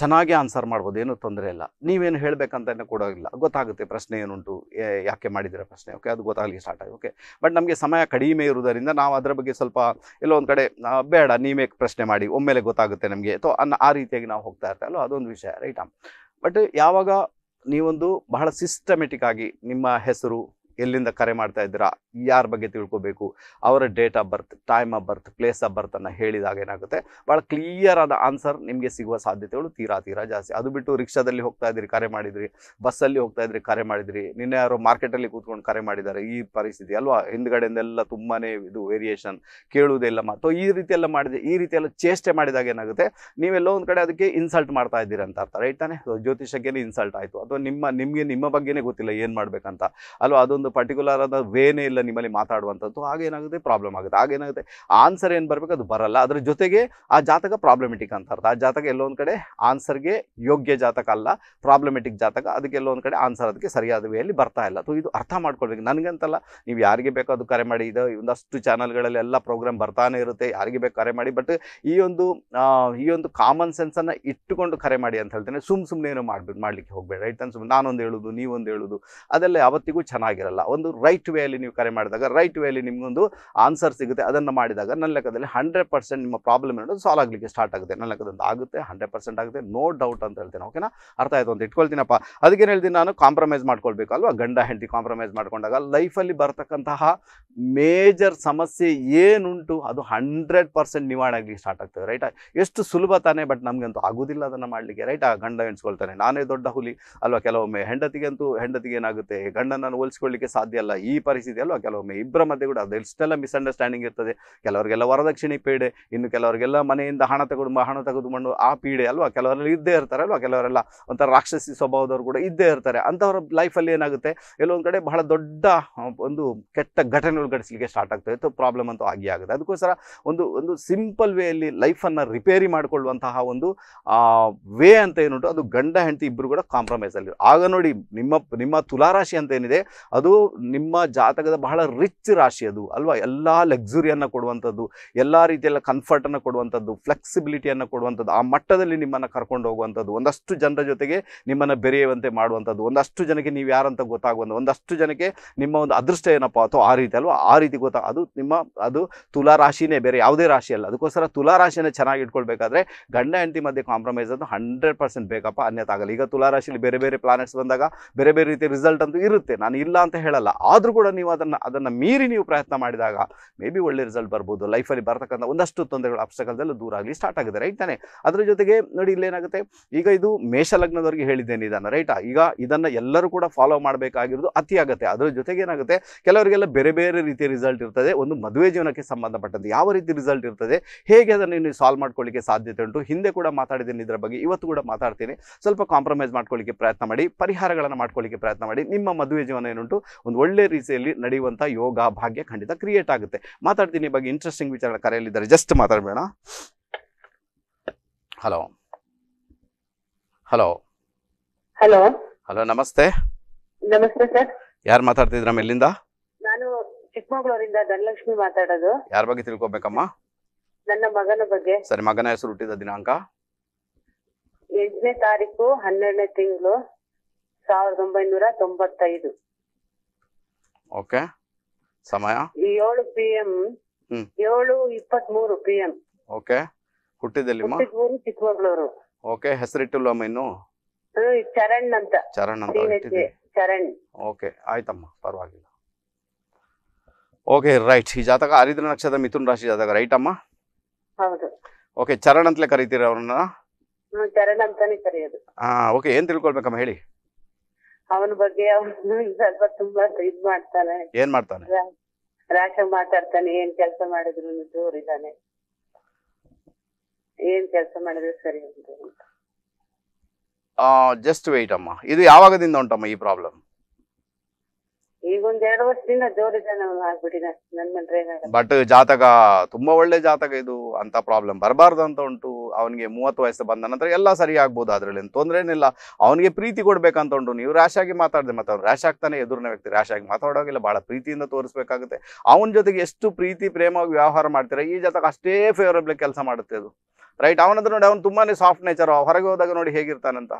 ಚೆನ್ನಾಗಿ ಆನ್ಸರ್ ಮಾಡ್ಬೋದು ಏನು ತೊಂದರೆ ಇಲ್ಲ ನೀವೇನು ಹೇಳಬೇಕಂತ ಕೂಡ ಗೊತ್ತಾಗುತ್ತೆ ಪ್ರಶ್ನೆ ಏನುಂಟು ಯಾಕೆ ಮಾಡಿದಿರ ಪ್ರಶ್ನೆ ಓಕೆ ಅದು ಗೊತ್ತಾಗಲಿ ಸ್ಟಾರ್ಟ್ ಆಗಿ ಓಕೆ ಬಟ್ ನಮಗೆ ಸಮಯ ಕಡಿಮೆ ಇರುವುದರಿಂದ ನಾವು ಅದರ ಬಗ್ಗೆ ಸ್ವಲ್ಪ ಎಲ್ಲೋ ಒಂದ್ ಕಡೆ ಬೇಡ ನೀವೇ ಪ್ರಶ್ನೆ ಮಾಡಿ ಒಮ್ಮೆಲೆ ಗೊತ್ತಾಗುತ್ತೆ ನಮಗೆ ಅಥವಾ ಆ ರೀತಿಯಾಗಿ ನಾವು ಹೋಗ್ತಾ ಇರ್ತಲ್ಲ ಅದೊಂದು ವಿಷಯ ರೈಟಾ ಬಟ್ ಯಾವಾಗ ನೀವೊಂದು ಬಹಳ ಸಿಸ್ಟಮೆಟಿಕ್ ಆಗಿ ನಿಮ್ಮ ಹೆಸರು ಎಲ್ಲಿಂದ ಕರೆ ಮಾಡ್ತಾ ಇದ್ದೀರಾ ಯಾರ ಬಗ್ಗೆ ತಿಳ್ಕೊಬೇಕು ಅವರ date of birth time of birth place of ಅನ್ನ ಹೇಳಿದಾಗ ಏನಾಗುತ್ತೆ ಭಾಳ ಕ್ಲಿಯರ್ ಆದ ಆನ್ಸರ್ ನಿಮಗೆ ಸಿಗುವ ಸಾಧ್ಯತೆಗಳು ತೀರಾ ತೀರಾ ಜಾಸ್ತಿ ಅದು ಬಿಟ್ಟು ರಿಕ್ಷಾದಲ್ಲಿ ಹೋಗ್ತಾ ಇದ್ರಿ ಕರೆ ಮಾಡಿದ್ರಿ ಬಸ್ಸಲ್ಲಿ ಹೋಗ್ತಾ ಇದ್ರಿ ಕರೆ ಮಾಡಿದ್ರಿ ನಿನ್ನೆ ಯಾರೋ ಮಾರ್ಕೆಟಲ್ಲಿ ಕೂತ್ಕೊಂಡು ಕರೆ ಮಾಡಿದ್ದಾರೆ ಈ ಪರಿಸ್ಥಿತಿ ಅಲ್ವಾ ಹಿಂದ್ಗಡೆಯಿಂದೆಲ್ಲ ತುಂಬಾ ಇದು ವೇರಿಯೇಷನ್ ಕೇಳುವುದಿಲ್ಲ ಮತ್ತು ಈ ರೀತಿ ಮಾಡಿದೆ ಈ ರೀತಿ ಚೇಷ್ಟೆ ಮಾಡಿದಾಗ ಏನಾಗುತ್ತೆ ನೀವೆಲ್ಲೋ ಒಂದು ಕಡೆ ಅದಕ್ಕೆ ಇನ್ಸಲ್ಟ್ ಮಾಡ್ತಾ ಇದ್ದೀರಿ ಅಂತ ಅರ್ಥ ರೈಟ್ ತಾನೆ ಜ್ಯೋತಿಷಕ್ಕೆ ಇನ್ಸಲ್ಟ್ ಆಯಿತು ಅಥವಾ ನಿಮ್ಮ ನಿಮಗೆ ನಿಮ್ಮ ಬಗ್ಗೆನೇ ಗೊತ್ತಿಲ್ಲ ಏನು ಮಾಡ್ಬೇಕಂತ ಅಲ್ವಾ ಅದೊಂದು ಪರ್ಟಿಕ್ಯುಲರ್ ಆದ ವೇನೇ ಇಲ್ಲ ಇಲ್ಲ ನಿಮ್ಮಲ್ಲಿ ಮಾತಾಡುವಂಥದ್ದು ಆಗೇನಾಗುತ್ತೆ ಪ್ರಾಬ್ಲಮ್ ಆಗುತ್ತೆ ಆಗೇನಾಗುತ್ತೆ ಆನ್ಸರ್ ಏನು ಬರಬೇಕು ಅದು ಬರಲ್ಲ ಅದರ ಜೊತೆಗೆ ಆ ಜಾತಕ ಪ್ರಾಬ್ಲಮೆಟಿಕ್ ಅಂತ ಅರ್ಥ ಆ ಜಾತಕ ಎಲ್ಲೊಂದು ಕಡೆ ಆನ್ಸರ್ಗೆ ಯೋಗ್ಯ ಜಾತಕ ಅಲ್ಲ ಪ್ರಾಬ್ಲಮೆಟಿಕ್ ಜಾತಕ ಅದಕ್ಕೆ ಎಲ್ಲೊಂದು ಕಡೆ ಆನ್ಸರ್ ಅದಕ್ಕೆ ಸರಿಯಾದ ವೇಯಲ್ಲಿ ಬರ್ತಾ ಇಲ್ಲ ಸೊ ಇದು ಅರ್ಥ ಮಾಡ್ಕೊಳ್ಬೇಕು ನನಗಂತಲ್ಲ ನೀವು ಯಾರಿಗೆ ಬೇಕೋ ಅದು ಕರೆ ಮಾಡಿ ಇದು ಒಂದಷ್ಟು ಚಾನಲ್ಗಳಲ್ಲಿ ಎಲ್ಲ ಪ್ರೋಗ್ರಾಮ್ ಬರ್ತಾನೆ ಇರುತ್ತೆ ಯಾರಿಗೆ ಬೇಕು ಕರೆ ಮಾಡಿ ಬಟ್ ಈ ಒಂದು ಈ ಒಂದು ಕಾಮನ್ ಸೆನ್ಸನ್ನು ಇಟ್ಟುಕೊಂಡು ಕರೆ ಮಾಡಿ ಅಂತ ಹೇಳ್ತೇನೆ ಸುಮ್ ಸುಮ್ಮನೆ ಏನೋ ಮಾಡ್ಬೇಕು ಮಾಡಲಿಕ್ಕೆ ಹೋಗ್ಬೇಡ ರೈಟ್ ಅಂತ ನಾನೊಂದು ಹೇಳೋದು ನೀವೊಂದು ಹೇಳೋದು ಅದೆಲ್ಲ ಯಾವತ್ತಿಗೂ ಚೆನ್ನಾಗಿರಲ್ಲ ಒಂದು ರೈಟ್ ವೇಯಲ್ಲಿ ನೀವು ಕರೆ ಮಾಡಿದಾಗ ರೈಟ್ ವೇಲಿ ನಿಮಗೊಂದು ಆನ್ಸರ್ ಸಿಗುತ್ತೆ ಅದನ್ನು ಮಾಡಿದಾಗ ನನ್ನ ಲೆಕ್ಕದಲ್ಲಿ ಹಂಡ್ರೆಡ್ ಪರ್ಸೆಂಟ್ ನಿಮ್ಮ ಪ್ರಾಬ್ಲಮ್ ಏನೋ ಸಾಲ್ ಆಗಲಿಕ್ಕೆ ಸ್ಟಾರ್ಟ್ ಆಗುತ್ತೆ ನನ್ನ ಲೆಕ್ಕದಲ್ಲಿ ಆಗುತ್ತೆ ಹಂಡ್ರೆಡ್ ಪರ್ಸೆಂಟ್ ಆಗುತ್ತೆ ನೋ ಡೌಟ್ ಅಂತ ಹೇಳ್ತೀನಿ ಓಕೆನಾ ಅರ್ಥ ಆಯಿತು ಅಂತ ಇಟ್ಕೊಳ್ತೀನಪ್ಪ ಅದಕ್ಕೇನು ಹೇಳ್ತೀನಿ ನಾನು ಕಾಂಪ್ರಮೈಸ್ ಮಾಡ್ಕೊಳ್ಬೇಕಲ್ವಾ ಗಂಡ ಹೆಂಡತಿ ಕಾಂಪ್ರಮೈಸ್ ಮಾಡ್ಕೊಂಡಾಗ ಲೈಫಲ್ಲಿ ಬರ್ತಕ್ಕಂತಹ ಮೇಜರ್ ಸಮಸ್ಯೆ ಏನುಂಟು ಅದು ಹಂಡ್ರೆಡ್ ಪರ್ಸೆಂಟ್ ನಿವಾರಣೆ ಆಗಲಿಕ್ಕೆ ಸ್ಟಾರ್ಟ್ ಆಗ್ತದೆ ರೈಟ್ ಎಷ್ಟು ಸುಲಭ ತಾನೇ ಬಟ್ ನಮಗಂತೂ ಆಗೋದಿಲ್ಲ ಅದನ್ನು ಮಾಡಲಿಕ್ಕೆ ರೈಟ್ ಆ ಗಂಡ ಎಣಿಸ್ಕೊಳ್ತಾನೆ ನಾನೇ ದೊಡ್ಡ ಹುಲಿ ಅಲ್ವಾ ಕೆಲವೊಮ್ಮೆ ಹೆಂಡತಿಗಂತೂ ಹೆಂಡತಿಗೆ ಏನಾಗುತ್ತೆ ಗಂಡನನ್ನು ಹೋಲಿಸ್ಕೊಳ್ಳಿಕ್ಕೆ ಸಾಧ್ಯ ಅಲ್ಲ ಈ ಪರಿಸ್ಥಿತಿ ಕೆಲವೊಮ್ಮೆ ಇಬ್ಬರ ಮಧ್ಯೆ ಕೂಡ ಅದೆಷ್ಟೆಲ್ಲ ಮಿಸ್ಅಂಡರ್ಸ್ಟ್ಯಾಂಡಿಂಗ್ ಇರ್ತದೆ ಕೆಲವರಿಗೆಲ್ಲ ವರದಕ್ಷಿಣೆ ಪೀಡೆ ಇನ್ನು ಕೆಲವರಿಗೆಲ್ಲ ಮನೆಯಿಂದ ಹಣ ತಗೊಂಡು ಹಣ ತೆಗೆದುಕೊಂಡು ಆ ಪೀಡೆ ಅಲ್ವಾ ಕೆಲವರೆಲ್ಲ ಇದ್ದೇ ಇರ್ತಾರೆ ಅಲ್ವಾ ಕೆಲವರೆಲ್ಲ ಒಂಥರ ರಾಕ್ಷಸಿ ಸ್ವಭಾವದವರು ಕೂಡ ಇದ್ದೇ ಇರ್ತಾರೆ ಅಂಥವ್ರ ಲೈಫಲ್ಲಿ ಏನಾಗುತ್ತೆ ಎಲ್ಲೊಂದು ಕಡೆ ಬಹಳ ದೊಡ್ಡ ಒಂದು ಕೆಟ್ಟ ಘಟನೆಗಳು ಘಟಿಸಲಿಕ್ಕೆ ಸ್ಟಾರ್ಟ್ ಆಗ್ತದೆ ಪ್ರಾಬ್ಲಮ್ ಅಂತೂ ಆಗಿ ಆಗುತ್ತೆ ಅದಕ್ಕೋಸ್ಕರ ಒಂದು ಒಂದು ಸಿಂಪಲ್ ವೇಯಲ್ಲಿ ಲೈಫನ್ನು ರಿಪೇರಿ ಮಾಡಿಕೊಳ್ಳುವಂತಹ ಒಂದು ವೇ ಅಂತ ಏನುಂಟು ಅದು ಗಂಡ ಹೆಂಡತಿ ಇಬ್ಬರು ಕೂಡ ಕಾಂಪ್ರಮೈಸಲ್ಲಿ ಆಗ ನೋಡಿ ನಿಮ್ಮ ನಿಮ್ಮ ತುಲಾರಾಶಿ ಅಂತ ಏನಿದೆ ಅದು ನಿಮ್ಮ ಜಾತಕದ ಬಹಳ ರಿಚ್ ರಾಶಿ ಅದು ಅಲ್ವಾ ಎಲ್ಲ ಲಕ್ಸುರಿಯನ್ನು ಕೊಡುವಂಥದ್ದು ಎಲ್ಲ ರೀತಿಯೆಲ್ಲ ಕಂಫರ್ಟನ್ನು ಕೊಡುವಂಥದ್ದು ಫ್ಲೆಕ್ಸಿಬಿಲಿಟಿಯನ್ನು ಕೊಡುವಂಥದ್ದು ಆ ಮಟ್ಟದಲ್ಲಿ ನಿಮ್ಮನ್ನು ಕರ್ಕೊಂಡು ಹೋಗುವಂಥದ್ದು ಒಂದಷ್ಟು ಜನರ ಜೊತೆಗೆ ನಿಮ್ಮನ್ನು ಬೆರೆಯುವಂತೆ ಮಾಡುವಂಥದ್ದು ಒಂದಷ್ಟು ಜನಕ್ಕೆ ನೀವು ಯಾರಂತ ಗೊತ್ತಾಗುವಂಥ ಒಂದಷ್ಟು ಜನಕ್ಕೆ ನಿಮ್ಮ ಒಂದು ಅದೃಷ್ಟ ಏನಪ್ಪ ಅಥವಾ ಆ ರೀತಿ ಅಲ್ವಾ ಆ ರೀತಿ ಗೊತ್ತಾಗ ಅದು ನಿಮ್ಮ ಅದು ತುಲಾ ರಾಶಿನೇ ಬೇರೆ ಯಾವುದೇ ರಾಶಿ ಅಲ್ಲ ಅದಕ್ಕೋಸ್ಕರ ತುಲಾ ರಾಶಿನೇ ಚೆನ್ನಾಗಿ ಇಟ್ಕೊಳ್ಬೇಕಾದ್ರೆ ಗಂಡ ಹೆಂಡತಿ ಮಧ್ಯೆ ಕಾಂಪ್ರಮೈಸ್ ಅದು ಹಂಡ್ರೆಡ್ ಪರ್ಸೆಂಟ್ ಬೇಕಪ್ಪ ಅನ್ಯತೆ ಆಗಲ್ಲ ಈಗ ತುಲಾ ರಾಶಿಲಿ ಬೇರೆ ಬೇರೆ ಪ್ಲಾನೆಟ್ಸ್ ಬಂದಾಗ ಬೇರೆ ಬೇರೆ ರೀತಿ ರಿಸಲ್ಟ್ ಅಂತೂ ಇರುತ್ತೆ ನಾನು ಇಲ್ಲ ಅಂತ ಹೇಳಲ್ಲ ಆದರೂ ಕೂಡ ನೀವು ಅದನ್ನು ಅದನ್ನು ಮೀರಿ ನೀವು ಪ್ರಯತ್ನ ಮಾಡಿದಾಗ ಮೇ ಬಿ ಒಳ್ಳೆ ರಿಸಲ್ಟ್ ಬರ್ಬೋದು ಲೈಫಲ್ಲಿ ಬರ್ತಕ್ಕಂಥ ಒಂದಷ್ಟು ತೊಂದರೆಗಳು ಅಪ್ಸಕಲ್ದಲ್ಲೂ ದೂರ ಆಗಲಿ ಸ್ಟಾರ್ಟ್ ಆಗಿದೆ ರೈಟ್ ತಾನೆ ಅದರ ಜೊತೆಗೆ ನೋಡಿ ಇಲ್ಲೇನಾಗುತ್ತೆ ಈಗ ಇದು ಮೇಷ ಲಗ್ನದವರಿಗೆ ಹೇಳಿದ್ದೇನೆ ಇದನ್ನು ರೈಟಾ ಈಗ ಇದನ್ನು ಎಲ್ಲರೂ ಕೂಡ ಫಾಲೋ ಮಾಡಬೇಕಾಗಿರೋದು ಅತಿ ಆಗುತ್ತೆ ಅದರ ಜೊತೆಗೆ ಏನಾಗುತ್ತೆ ಕೆಲವರಿಗೆಲ್ಲ ಬೇರೆ ಬೇರೆ ರೀತಿಯ ರಿಸಲ್ಟ್ ಇರ್ತದೆ ಒಂದು ಮದುವೆ ಜೀವನಕ್ಕೆ ಸಂಬಂಧಪಟ್ಟಂತೆ ಯಾವ ರೀತಿ ರಿಸಲ್ಟ್ ಇರ್ತದೆ ಹೇಗೆ ಅದನ್ನು ನೀವು ಸಾಲ್ವ್ ಮಾಡ್ಕೊಳ್ಳಿಕ್ಕೆ ಸಾಧ್ಯತೆ ಉಂಟು ಹಿಂದೆ ಕೂಡ ಮಾತಾಡಿದ್ದೀನಿ ಇದರ ಬಗ್ಗೆ ಇವತ್ತು ಕೂಡ ಮಾತಾಡ್ತೀನಿ ಸ್ವಲ್ಪ ಕಾಂಪ್ರಮೈಸ್ ಮಾಡ್ಕೊಳ್ಳಿಕ್ಕೆ ಪ್ರಯತ್ನ ಮಾಡಿ ಪರಿಹಾರಗಳನ್ನು ಮಾಡ್ಕೊಳ್ಳಿಕ್ಕೆ ಪ್ರಯತ್ನ ಮಾಡಿ ನಿಮ್ಮ ಮದುವೆ ಜೀವನ ಏನುಂಟು ಒಂದು ಒಳ್ಳೆ ರೀತಿಯಲ್ಲಿ ನಡೆಯುವ ಅಂತ ಯೋಗ ಭಾಗ್ಯ ಖಂಡಿತ ಕ್ರಿಯೇಟ್ ಆಗುತ್ತೆ ಮಾತಾಡ್ತೀನಿ ಬಗ್ಗೆ ಇಂಟ್ರೆಸ್ಟಿಂಗ್ ವಿಚಾರ ಕರೆಯಲ್ಲಿದ್ದಾರೆ ಜಸ್ಟ್ ಮಾತಾಡಬೇಡ ಹಲೋ ಹಲೋ ಹಲೋ ಹಲೋ ನಮಸ್ತೆ ನಮಸ್ತೆ ಸರ್ ಯಾರು ಮಾತಾಡ್ತಿದ್ರ ಎಲ್ಲಿಂದ ನಾನು ಚಿಕ್ಕಮಗಳೂರಿಂದ ಧನಲಕ್ಷ್ಮಿ ಮಾತಾಡೋದು ಯಾರ ಬಗ್ಗೆ ತಿಳ್ಕೊಬೇಕಮ್ಮ ನನ್ನ ಮಗನ ಬಗ್ಗೆ ಸರಿ ಮಗನ ಹೆಸರು ಹುಟ್ಟಿದ ದಿನಾಂಕ ಎಂಟನೇ ತಾರೀಕು ಹನ್ನೆರಡನೇ ತಿಂಗಳು ಸಾವಿರದ ಒಂಬೈನೂರ ತೊಂಬತ್ತೈದು ಓಕೆ ಸಮಯ ಏಳು ಪಿ ಎಂ ಏಳು ಇಪ್ಪತ್ತ್ ಮೂರು ಪಿ ಎಂ ಓಕೆ ಹುಟ್ಟಿದಲ್ಲಿ ಊರು ಚಿಕ್ಕಮಗಳೂರು ಓಕೆ ಹೆಸರಿಟ್ಟಿಲ್ಲ ಅಮ್ಮ ಇನ್ನು ಚರಣ್ ಅಂತ ಚರಣ್ ಅಂತ ಇಟ್ಟಿದೆ ಚರಣ್ ಓಕೆ ಆಯ್ತಮ್ಮ ಪರವಾಗಿಲ್ಲ ಓಕೆ ರೈಟ್ ಈ ಜಾತಕ ಹರಿದ್ರ ನಕ್ಷತ್ರ ಮಿಥುನ್ ರಾಶಿ ಜಾತಕ ರೈಟ್ ಅಮ್ಮ ಹೌದು ಓಕೆ ಚರಣ್ ಅಂತಲೇ ಕರಿತೀರ ಅವ್ರನ್ನ ಚರಣ್ ಅಂತಾನೆ ಕರೆಯೋದು ಹಾ ಓಕೆ ಏನ್ ತಿಳ್ಕೊಳ್ಬೇಕಮ್ಮ ಹೇಳಿ ಅವನ ಬಗ್ಗೆ ಅವನು ಸ್ವಲ್ಪ ತುಂಬಾ ಇದ್ ಮಾಡ್ತಾನೆ ಏನ್ ಮಾಡ್ತಾನೆ ರಾಶಾಗ ಮಾತಾಡ್ತಾನೆ ಏನ್ ಕೆಲಸ ಮಾಡಿದ್ರು ಜೋರಿದ್ದಾನೆ ಏನ್ ಕೆಲಸ ಮಾಡಿದ್ರು ಸರಿ ಜಸ್ಟ್ ವೈಟ್ ಅಮ್ಮ ಇದು ಯಾವಾಗದಿಂದ ಉಂಟಮ್ಮ ಈ ಪ್ರಾಬ್ಲಮ್ ಈಗ ಒಂದ್ ಎರಡು ವರ್ಷದಿಂದ ಜೋರಿದ್ದಾನೆ ಅವನು ನನ್ ಮನ್ರೇಗ ಬಟ್ ಜಾತಕ ತುಂಬಾ ಒಳ್ಳೆ ಜಾತಕ ಇದು ಅಂತ ಪ್ರಾಬ್ಲಮ್ ಬರಬಾರ್ದು ಅಂತ ಉಂಟು ಅವನಿಗೆ ಮೂವತ್ತು ವಯಸ್ಸು ಬಂದ ನಂತರ ಎಲ್ಲ ಸರಿ ಆಗ್ಬೋದು ಅದರಲ್ಲಿ ತೊಂದರೆ ಏನಿಲ್ಲ ಅವನಿಗೆ ಪ್ರೀತಿ ಕೊಡಬೇಕಂತ ಉಂಟು ನೀವು ರ್ಯಾಶ್ ಆಗಿ ಮಾತಾಡಿದೆ ಮತ್ತು ಅವ್ನು ರ್ಯಾಶ್ ಆಗ್ತಾನೆ ಎದುರಿನ ವ್ಯಕ್ತಿ ರ್ಯಾಶ್ ಆಗಿ ಮಾತಾಡೋಗಿಲ್ಲ ಭಾಳ ಪ್ರೀತಿಯಿಂದ ತೋರಿಸಬೇಕಾಗುತ್ತೆ ಅವನ ಜೊತೆಗೆ ಎಷ್ಟು ಪ್ರೀತಿ ಪ್ರೇಮವಾಗಿ ವ್ಯವಹಾರ ಮಾಡ್ತೀರಾ ಈ ಜೊತೆಗೆ ಅಷ್ಟೇ ಫೇವರಬಲ್ ಕೆಲಸ ಮಾಡುತ್ತೆ ಅದು ರೈಟ್ ಅವನಂದ್ರೆ ನೋಡಿ ಅವನು ತುಂಬಾ ಸಾಫ್ಟ್ ನೇಚರ್ ಹೊರಗೆ ಹೋದಾಗ ನೋಡಿ ಹೇಗಿರ್ತಾನಂತ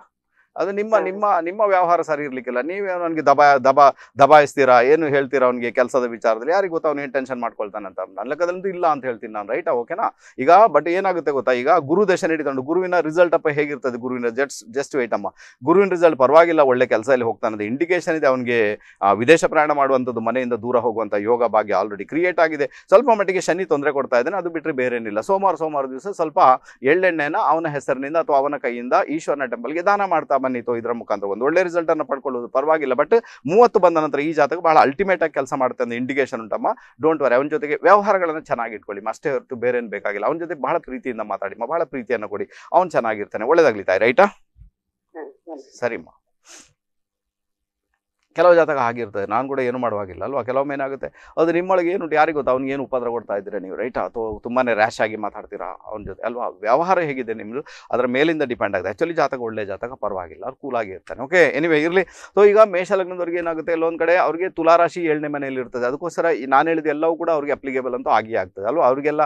ಅದು ನಿಮ್ಮ ನಿಮ್ಮ ನಿಮ್ಮ ವ್ಯವಹಾರ ಸರಿ ಇರ್ಲಿಕ್ಕಿಲ್ಲ ನೀವೇ ನನಗೆ ದಬಾ ದಬಾ ದಬಾಯಿಸ್ತೀರಾ ಏನು ಹೇಳ್ತೀರಾ ಅವನಿಗೆ ಕೆಲಸದ ವಿಚಾರದಲ್ಲಿ ಯಾರಿಗೆ ಗೊತ್ತಾ ಏನು ಟೆನ್ಷನ್ ಮಾಡ್ಕೊಳ್ತಾನಂತ ನನ್ನ ಲೆಕ್ಕದಲ್ಲಿ ಇಲ್ಲ ಅಂತ ಹೇಳ್ತೀನಿ ನಾನು ರೈಟಾ ಓಕೆನಾ ಈಗ ಬಟ್ ಏನಾಗುತ್ತೆ ಗೊತ್ತಾ ಈಗ ಗುರು ದರ್ಶನ ಹಿಡಿಕೊಂಡು ಗುರುವಿನ ರಿಸಲ್ಟ್ ಅಪ್ಪ ಹೇಗಿರ್ತದೆ ಗುರುವಿನ ಜಸ್ಟ್ ಜಸ್ಟ್ ವೇಟ್ ಅಮ್ಮ ಗುರುವಿನ ರಿಸಲ್ಟ್ ಪರವಾಗಿಲ್ಲ ಒಳ್ಳೆ ಕೆಲಸ ಇಲ್ಲಿ ಹೋಗ್ತಾನದು ಇಂಡಿಕೇಶನ್ ಇದೆ ಅವನಿಗೆ ವಿದೇಶ ಪ್ರಯಾಣ ಮಾಡುವಂಥದ್ದು ಮನೆಯಿಂದ ದೂರ ಹೋಗುವಂಥ ಯೋಗ ಭಾಗ್ಯ ಆಲ್ರೆಡಿ ಕ್ರಿಯೇಟ್ ಆಗಿದೆ ಸ್ವಲ್ಪ ಮಟ್ಟಿಗೆ ಶನಿ ತೊಂದರೆ ಕೊಡ್ತಾ ಇದ್ದಾನೆ ಅದು ಬಿಟ್ಟರೆ ಏನಿಲ್ಲ ಸೋಮವಾರ ಸೋಮವಾರ ದಿವಸ ಸ್ವಲ್ಪ ಎಳ್ಳೆಣ್ಣೆನ ಅವನ ಹೆಸರಿನಿಂದ ಅಥವಾ ಅವನ ಕೈಯಿಂದ ಈಶ್ವರನ ಟೆಂಪಲ್ಗೆ ದಾನ ಮಾಡ್ತಾ ನೀವು ಇದರ ಮುಖಾಂತರ ಒಂದು ಒಳ್ಳೆ ರಿಸಲ್ಟ್ ಅನ್ನು ಪಡ್ಕೊಳ್ಳೋದು ಪರವಾಗಿಲ್ಲ ಬಟ್ ಮೂವತ್ತು ಬಂದ ನಂತರ ಈ ಜಾತಕ ಬಹಳ ಅಲ್ಟಿಮೇಟ್ ಆಗಿ ಕೆಲಸ ಮಾಡುತ್ತೆ ಅಂತ ಇಂಡಿಕೇಶನ್ ಉಂಟಮ್ಮ ಡೋಂಟ್ ವರಿ ಅವನ ಜೊತೆಗೆ ವ್ಯವಹಾರಗಳನ್ನು ಚೆನ್ನಾಗಿ ಇಟ್ಕೊಳ್ಳಿ ಅಷ್ಟೇ ಹೊರತು ಬೇರೆ ಏನು ಬೇಕಾಗಿಲ್ಲ ಅವನ ಜೊತೆ ಬಹಳ ಪ್ರೀತಿಯಿಂದ ಮಾತಾಡಿ ಬಹಳ ಪ್ರೀತಿಯನ್ನು ಕೊಡಿ ಅವ್ನು ಚೆನ್ನಾಗಿರ್ತಾನೆ ಒಳ್ಳೇದಾಗ್ಲಿ ತಾಯಿ ರೈಟಾ ಸರಿಮ್ಮ ಕೆಲವು ಜಾತಕ ಆಗಿರ್ತದೆ ನಾನು ಕೂಡ ಏನು ಮಾಡುವಾಗಿಲ್ಲ ಅಲ್ವಾ ಕೆಲವೊಮ್ಮೆ ಏನಾಗುತ್ತೆ ಅದು ನಿಮ್ಮೊಳಗೆ ಏನು ಯಾರಿಗೆ ಗೊತ್ತು ಅವ್ನಿಗೆ ಏನು ಉಪದ್ರ ಕೊಡ್ತಾ ಇದ್ದೀರಾ ನೀವು ರೈಟ್ ಅಥವಾ ತುಂಬಾ ರ್ಯಾಶ್ ಆಗಿ ಮಾತಾಡ್ತೀರಾ ಅವ್ನ ಜೊತೆ ಅಲ್ವಾ ವ್ಯವಹಾರ ಹೇಗಿದೆ ನಿಮ್ಮದು ಅದರ ಮೇಲಿಂದ ಡಿಪೆಂಡ್ ಆಗುತ್ತೆ ಆ್ಯಕ್ಚುಲಿ ಜಾತಕ ಒಳ್ಳೆ ಜಾತಕ ಪರವಾಗಿಲ್ಲ ಅವ್ರು ಕೂಲಾಗಿ ಇರ್ತಾನೆ ಓಕೆ ಎನಿವೆ ಇರಲಿ ಸೊ ಈಗ ಮೇಷಲಗ್ನದವ್ರಿಗೆ ಏನಾಗುತ್ತೆ ಎಲ್ಲೊಂದು ಕಡೆ ಅವ್ರಿಗೆ ತುಲಾರಾಶಿ ಏಳನೇ ಮನೆಯಲ್ಲಿ ಇರ್ತದೆ ಅದಕ್ಕೋಸ್ಕರ ನಾನು ಹೇಳಿದ ಎಲ್ಲವೂ ಕೂಡ ಅವ್ರಿಗೆ ಅಪ್ಲಿಕೇಬಲ್ ಅಂತೂ ಆಗಿ ಆಗ್ತದೆ ಅಲ್ವಾ ಅವರಿಗೆಲ್ಲ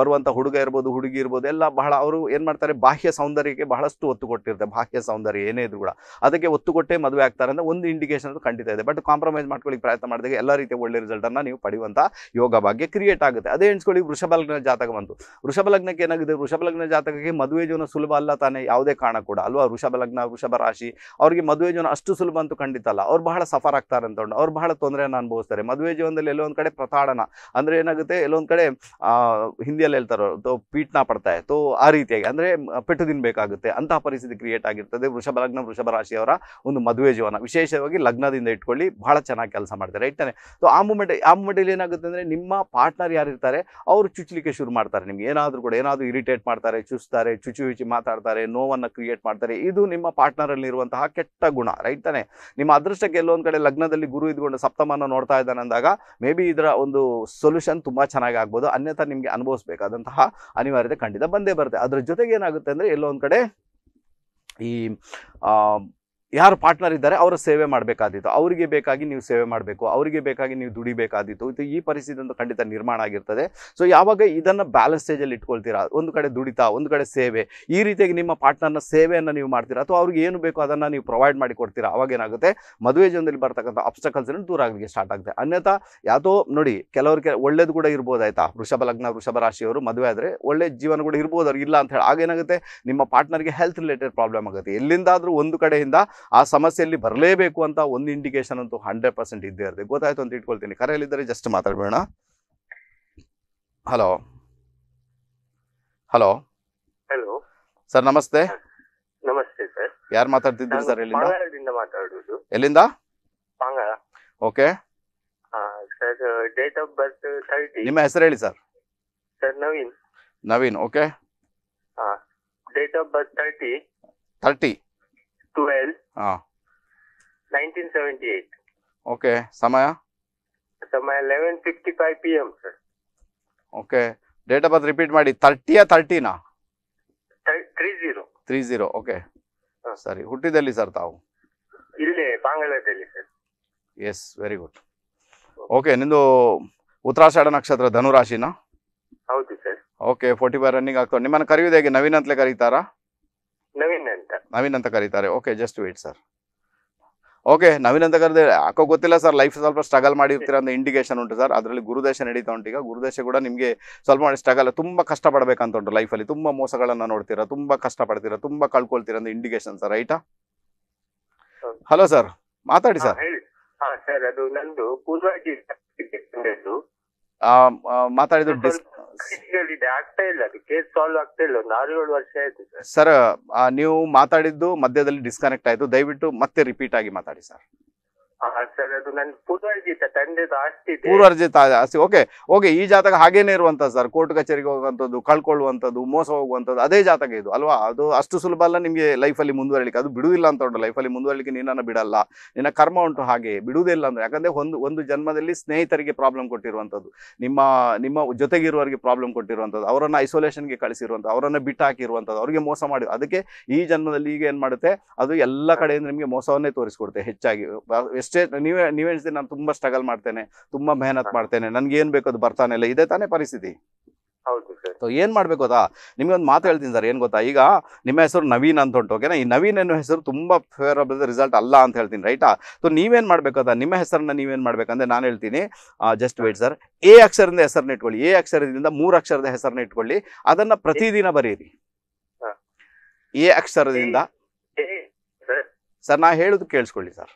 ಬರುವಂಥ ಹುಡುಗ ಇರ್ಬೋದು ಹುಡುಗಿ ಇರ್ಬೋದು ಎಲ್ಲ ಬಹಳ ಅವರು ಏನು ಮಾಡ್ತಾರೆ ಬಾಹ್ಯ ಸೌಂದರ್ಯಕ್ಕೆ ಬಹಳಷ್ಟು ಒತ್ತು ಕೊಟ್ಟಿರ್ತಾರೆ ಬಾಹ್ಯ ಸೌಂದರ್ಯ ಏನೇ ಇದ್ರು ಕೂಡ ಅದಕ್ಕೆ ಒತ್ತು ಕೊಟ್ಟೆ ಮದುವೆ ಆಗ್ತಾರೆ ಅಂದರೆ ಒಂದು ಇಂಡಿಕೇಶನ್ ಅನ್ನೋದು ಖಂಡಿತ ಇದೆ ಬಟ್ ಕಾಂಪ್ರಮೈಸ್ ಮಾಡ್ಕೊಳ್ಳಿ ಪ್ರಯತ್ನ ಮಾಡಿದಾಗ ಎಲ್ಲ ರೀತಿಯ ಒಳ್ಳೆ ಅನ್ನ ನೀವು ಪಡೆಯುವಂಥ ಯೋಗ ಭಾಗ್ಯ ಕ್ರಿಯೇಟ್ ಆಗುತ್ತೆ ಅದೇ ಎಣಿಸ್ಕೊಳ್ಳಿ ವೃಷಭಲಗ್ನ ಜಾತಕ ಬಂತು ವೃಷಭಲಗ್ನಕ್ಕೆ ಏನಾಗಿದೆ ವೃಷಭಲಗ್ನ ಜಾತಕಕ್ಕೆ ಮದುವೆ ಜೀವನ ಸುಲಭ ಅಲ್ಲ ತಾನೆ ಯಾವುದೇ ಕಾರಣ ಕೂಡ ಅಲ್ವಾ ವೃಷಭಲಗ್ನ ವೃಷಭ ರಾಶಿ ಅವರಿಗೆ ಮದುವೆ ಜೀವನ ಅಷ್ಟು ಸುಲಭ ಅಂತೂ ಖಂಡಿತ ಅಲ್ಲ ಅವ್ರು ಬಹಳ ಸಫರ್ ಆಗ್ತಾರೆ ಅಂತ ಅವ್ರು ಬಹಳ ತೊಂದರೆಯನ್ನು ಅನುಭವಿಸ್ತಾರೆ ಮದುವೆ ಜೀವನದಲ್ಲಿ ಎಲ್ಲೊಂದು ಕಡೆ ಪ್ರತಾಡನ ಅಂದರೆ ಏನಾಗುತ್ತೆ ಎಲ್ಲೊಂದು ಕಡೆ ಹಿಂದಿಯಲ್ಲಿ ಹೇಳ್ತಾರೋ ತೋ ಪೀಟ್ನ ಪಡ್ತಾ ತೋ ಆ ರೀತಿಯಾಗಿ ಅಂದರೆ ಪೆಟ್ಟು ತಿನ್ಬೇಕಾಗುತ್ತೆ ಅಂತಹ ಪರಿಸ್ಥಿತಿ ಕ್ರಿಯೇಟ್ ಆಗಿರ್ತದೆ ವೃಷಭ ಲಗ್ನ ವೃಷಭ ರಾಶಿಯವರ ಒಂದು ಮದುವೆ ಜೀವನ ವಿಶೇಷವಾಗಿ ಲಗ್ನ ಲಗ್ನದಿಂದ ಇಟ್ಕೊಳ್ಳಿ ಬಹಳ ಚೆನ್ನಾಗಿ ಕೆಲಸ ಮಾಡ್ತಾರೆ ತಾನೆ ಸೊ ಆ ಮೂಮೆಂಟ್ ಆ ಮೂಮೆಂಟಲ್ಲಿ ಏನಾಗುತ್ತೆ ಅಂದರೆ ನಿಮ್ಮ ಪಾರ್ಟ್ನರ್ ಯಾರಿರ್ತಾರೆ ಅವರು ಚುಚ್ಚಲಿಕ್ಕೆ ಶುರು ಮಾಡ್ತಾರೆ ನಿಮ್ಗೆ ಏನಾದರೂ ಕೂಡ ಏನಾದರೂ ಇರಿಟೇಟ್ ಮಾಡ್ತಾರೆ ಚುಚ್ತಾರೆ ಚುಚು ಚುಚಿ ಮಾತಾಡ್ತಾರೆ ನೋವನ್ನು ಕ್ರಿಯೇಟ್ ಮಾಡ್ತಾರೆ ಇದು ನಿಮ್ಮ ಇರುವಂತಹ ಕೆಟ್ಟ ಗುಣ ರೈಟ್ ತಾನೆ ನಿಮ್ಮ ಅದೃಷ್ಟಕ್ಕೆ ಎಲ್ಲೊಂದು ಕಡೆ ಲಗ್ನದಲ್ಲಿ ಗುರು ಇದ್ಕೊಂಡು ಸಪ್ತಮಾನ ನೋಡ್ತಾ ಇದ್ದಾನೆ ಅಂದಾಗ ಮೇ ಬಿ ಇದರ ಒಂದು ಸೊಲ್ಯೂಷನ್ ತುಂಬ ಚೆನ್ನಾಗಿ ಆಗ್ಬೋದು ಅನ್ಯಥಾ ನಿಮಗೆ ಅನುಭವಿಸಬೇಕಾದಂತಹ ಅನಿವಾರ್ಯತೆ ಖಂಡಿತ ಬಂದೇ ಬರುತ್ತೆ ಅದರ ಜೊತೆಗೆ ಏನಾಗುತ್ತೆ ಅಂದರೆ ಎಲ್ಲೊಂದು ಕಡೆ ಈ ಯಾರು ಪಾರ್ಟ್ನರ್ ಇದ್ದಾರೆ ಅವರ ಸೇವೆ ಮಾಡಬೇಕಾದಿತ್ತು ಅವರಿಗೆ ಬೇಕಾಗಿ ನೀವು ಸೇವೆ ಮಾಡಬೇಕು ಅವರಿಗೆ ಬೇಕಾಗಿ ನೀವು ದುಡಿಬೇಕಾದಿತ್ತು ಇದು ಈ ಪರಿಸ್ಥಿತಿ ಖಂಡಿತ ನಿರ್ಮಾಣ ಆಗಿರ್ತದೆ ಸೊ ಯಾವಾಗ ಇದನ್ನು ಬ್ಯಾಲೆನ್ಸ್ ಸ್ಟೇಜಲ್ಲಿ ಇಟ್ಕೊಳ್ತೀರಾ ಒಂದು ಕಡೆ ದುಡಿತಾ ಒಂದು ಕಡೆ ಸೇವೆ ಈ ರೀತಿಯಾಗಿ ನಿಮ್ಮ ಪಾರ್ಟ್ನರ್ನ ಸೇವೆಯನ್ನು ನೀವು ಮಾಡ್ತೀರಾ ಅಥವಾ ಅವ್ರಿಗೆ ಏನು ಬೇಕು ಅದನ್ನು ನೀವು ಪ್ರೊವೈಡ್ ಮಾಡಿ ಕೊಡ್ತೀರಾ ಅವಾಗೇನಾಗುತ್ತೆ ಮದುವೆ ಜೀವನದಲ್ಲಿ ಬರ್ತಕ್ಕಂಥ ಅಪ್ಸ್ಟಕಲ್ಸನ್ನು ದೂರ ಆಗಲಿಕ್ಕೆ ಸ್ಟಾರ್ಟ್ ಆಗುತ್ತೆ ಅನ್ಯಥಾ ಯಾವುದೋ ನೋಡಿ ಕೆಲವರಿಗೆ ಒಳ್ಳೇದು ಕೂಡ ಇರ್ಬೋದು ಆಯಿತಾ ವೃಷಭ ಲಗ್ನ ವೃಷಭ ರಾಶಿಯವರು ಮದುವೆ ಆದರೆ ಒಳ್ಳೆ ಜೀವನ ಕೂಡ ಇರ್ಬೋದು ಅವ್ರಿಗೆ ಇಲ್ಲ ಅಂತ ಹೇಳಿ ಆಗೇನಾಗುತ್ತೆ ನಿಮ್ಮ ಪಾರ್ಟ್ನರ್ಗೆ ಹೆಲ್ತ್ ರಿಲೇಟೆಡ್ ಪ್ರಾಬ್ಲಮ್ ಆಗುತ್ತೆ ಎಲ್ಲಿಂದಾದರೂ ಒಂದು ಕಡೆಯಿಂದ ಆ ಸಮಸ್ಯೆಯಲ್ಲಿ ಬರಲೇಬೇಕು ಅಂತ ಒಂದು ಇಂಡಿಕೇಶನ್ ಅಂತೂ ಹಂಡ್ರೆಡ್ ಪರ್ಸೆಂಟ್ ಇದ್ದೇ ಇರುತ್ತೆ ಗೊತ್ತಾಯ್ತು ಅಂತ ಇಟ್ಕೊಳ್ತೀನಿ ಕರೆಯಲ್ಲಿದ್ದರೆ ಜಸ್ಟ್ ಮಾತಾಡಬೇಡ ಹಲೋ ಹಲೋ ಹಲೋ ಸರ್ ನಮಸ್ತೆ ನಮಸ್ತೆ ಸರ್ ಯಾರು ಮಾತಾಡ್ತಿದ್ದೀರಿ ಸರ್ ಎಲ್ಲಿಂದ ಮಾತಾಡೋದು ಎಲ್ಲಿಂದ okay sir date of birth thirty ನಿಮ್ಮ ಹೆಸರು ಹೇಳಿ sir sir Naveen Naveen okay date of birth thirty thirty twelve nineteen seventy eight okay ಸಮಯ ಸಮಯ eleven fifty five P M sir okay date of birth repeat ಮಾಡಿ ತರ್ಟಿಯ ತರ್ಟಿನಾ three zero three zero okay ಸರಿ ಹುಟ್ಟಿದಲ್ಲಿ ಸರ್ ತಾವು ಇಲ್ಲೇ ಬಾಂಗ್ಲಾದಲ್ಲಿ sir yes very good okay ನಿಂದು ಉತ್ತರಾಷಾಢ ನಕ್ಷತ್ರ ಧನುರಾಶಿನಾ ಹೌದು sir okay forty five running ಆಗ್ತವೆ ನಿಮ್ಮನ್ನು ಕರೆಯುವುದು ಹೇಗೆ ನವೀನ್ ಅಂತಲೇ ಕರೀತಾರಾ ನವೀನ್ ಅಂತ ನವೀನ್ ಕರೀತಾರೆ okay just wait sir okay Naveen ಅಂತ ಕರೆದ್ರೆ ಯಾಕೋ ಗೊತ್ತಿಲ್ಲ ಸರ್ ಲೈಫ್ ಸ್ವಲ್ಪ ಸ್ಟ್ರಗಲ್ ಮಾಡಿರ್ತೀರ ಅಂತ ಇಂಡಿಕೇಶನ್ ಉಂಟು ಸರ್ ಅದರಲ್ಲಿ ಗುರುದೇಶ ನಡೀತಾ ಉಂಟು ಈಗ ಗುರುದೇಶ ಕೂಡ ನಿಮಗೆ ಸ್ವಲ್ಪ ಮಾಡಿ ಸ್ಟ್ರಗಲ್ ತುಂಬ ಪಡಬೇಕಂತ ಉಂಟು ಲೈಫಲ್ಲಿ ತುಂಬ ಮೋಸಗಳನ್ನು ನೋಡ್ತೀರಾ ತುಂಬ ಪಡ್ತೀರಾ ತುಂಬ ಕಳ್ಕೊಳ್ತೀರಾ ಅಂತ ಇಂಡಿಕೇಶನ್ ಸರ್ ರೈಟಾ ಹಲೋ ಸರ್ ಮಾತಾಡಿ ಸರ್ ಸರ್ ಆಗ್ತಾ ಇಲ್ಲ ಅದು ಕೇಸ್ ಸಾಲ್ವ್ ಆಗ್ತಾ ಇಲ್ಲ ಒಂದು ಆರು ಏಳು ವರ್ಷ ಆಯ್ತು ಸರ್ ಸರ್ ನೀವು ಮಾತಾಡಿದ್ದು ಮಧ್ಯದಲ್ಲಿ ಡಿಸ್ಕನೆಕ್ಟ್ ಆಯ್ತು ದಯವಿಟ್ಟು ಮತ್ತೆ ರಿಪೀಟ್ ಆಗಿ ಮಾತಾಡಿ ಸರ್ ಪೂರ್ವರ್ಜಿತ ಆಸ್ತಿ ಓಕೆ ಓಕೆ ಈ ಜಾತಕ ಹಾಗೇನೆ ಇರುವಂತ ಸರ್ ಕೋರ್ಟ್ ಕಚೇರಿಗೆ ಹೋಗುವಂತದ್ದು ಕಳ್ಕೊಳ್ಳುವಂತದ್ದು ಮೋಸ ಹೋಗುವಂತದ್ದು ಅದೇ ಜಾತಕ ಇದು ಅಲ್ವಾ ಅದು ಅಷ್ಟು ಸುಲಭ ಅಲ್ಲ ನಿಮಗೆ ಅಲ್ಲಿ ಮುಂದುವರಲಿಕ್ಕೆ ಅದು ಬಿಡುವುದಿಲ್ಲ ಅಂತ ಉಂಟು ಅಲ್ಲಿ ಮುಂದುವರಲಿಕ್ಕೆ ನಿನ್ನ ಬಿಡಲ್ಲ ನಿನ್ನ ಕರ್ಮ ಉಂಟು ಹಾಗೆ ಬಿಡುವುದಿಲ್ಲ ಅಂದ್ರೆ ಯಾಕಂದ್ರೆ ಒಂದು ಒಂದು ಜನ್ಮದಲ್ಲಿ ಸ್ನೇಹಿತರಿಗೆ ಪ್ರಾಬ್ಲಮ್ ಕೊಟ್ಟಿರುವಂಥದ್ದು ನಿಮ್ಮ ನಿಮ್ಮ ಜೊತೆಗಿರುವವರಿಗೆ ಪ್ರಾಬ್ಲಮ್ ಕೊಟ್ಟಿರುವಂಥದ್ದು ಅವರನ್ನು ಐಸೋಲೇಷನ್ಗೆ ಅವರನ್ನ ಬಿಟ್ಟು ಹಾಕಿರುವಂತದ್ದು ಅವರಿಗೆ ಮೋಸ ಮಾಡಿ ಅದಕ್ಕೆ ಈ ಜನ್ಮದಲ್ಲಿ ಈಗ ಏನ್ ಮಾಡುತ್ತೆ ಅದು ಎಲ್ಲ ಕಡೆಯಿಂದ ನಿಮಗೆ ಮೋಸವನ್ನೇ ತೋರಿಸ್ಕೊಡುತ್ತೆ ಹೆಚ್ಚಾಗಿ ಎಷ್ಟೇ ನೀವೇ ಹೇಳ್ತೀನಿ ನಾನು ತುಂಬಾ ಸ್ಟ್ರಗಲ್ ಮಾಡ್ತೇನೆ ತುಂಬಾ ಮೆಹನತ್ ಮಾಡ್ತೇನೆ ನನ್ಗೆ ಏನ್ ಬೇಕು ಅದು ಬರ್ತಾನೆ ಇಲ್ಲ ಇದೇ ತಾನೇ ಪರಿಸ್ಥಿತಿ ಏನ್ ಮಾಡ್ಬೇಕು ಗೊತ್ತಾ ನಿಮ್ಗೆ ಒಂದು ಮಾತು ಹೇಳ್ತೀನಿ ಸರ್ ಏನ್ ಗೊತ್ತಾ ಈಗ ನಿಮ್ಮ ಹೆಸರು ನವೀನ್ ಅಂತ ಉಂಟು ಓಕೆನಾ ಈ ನವೀನ್ ಅನ್ನೋ ಹೆಸರು ತುಂಬಾ ಫೇವರಬಲ್ ರಿಸಲ್ಟ್ ಅಲ್ಲ ಅಂತ ಹೇಳ್ತೀನಿ ರೈಟಾ ಸೊ ನೀವೇನ್ ಮಾಡ್ಬೇಕಾದ ನಿಮ್ಮ ಹೆಸರನ್ನ ನೀವೇನ್ ಮಾಡ್ಬೇಕಂದ್ರೆ ನಾನು ಹೇಳ್ತೀನಿ ಜಸ್ಟ್ ವೇಟ್ ಸರ್ ಎ ಅಕ್ಷರದಿಂದ ಹೆಸರನ್ನ ಇಟ್ಕೊಳ್ಳಿ ಎ ಅಕ್ಷರದಿಂದ ಮೂರು ಅಕ್ಷರದ ಹೆಸರನ್ನ ಇಟ್ಕೊಳ್ಳಿ ಅದನ್ನ ಪ್ರತಿದಿನ ಬರೀರಿ ಎ ಅಕ್ಷರದಿಂದ ಸರ್ ನಾ ಹೇಳುದು ಕೇಳಿಸ್ಕೊಳ್ಳಿ ಸರ್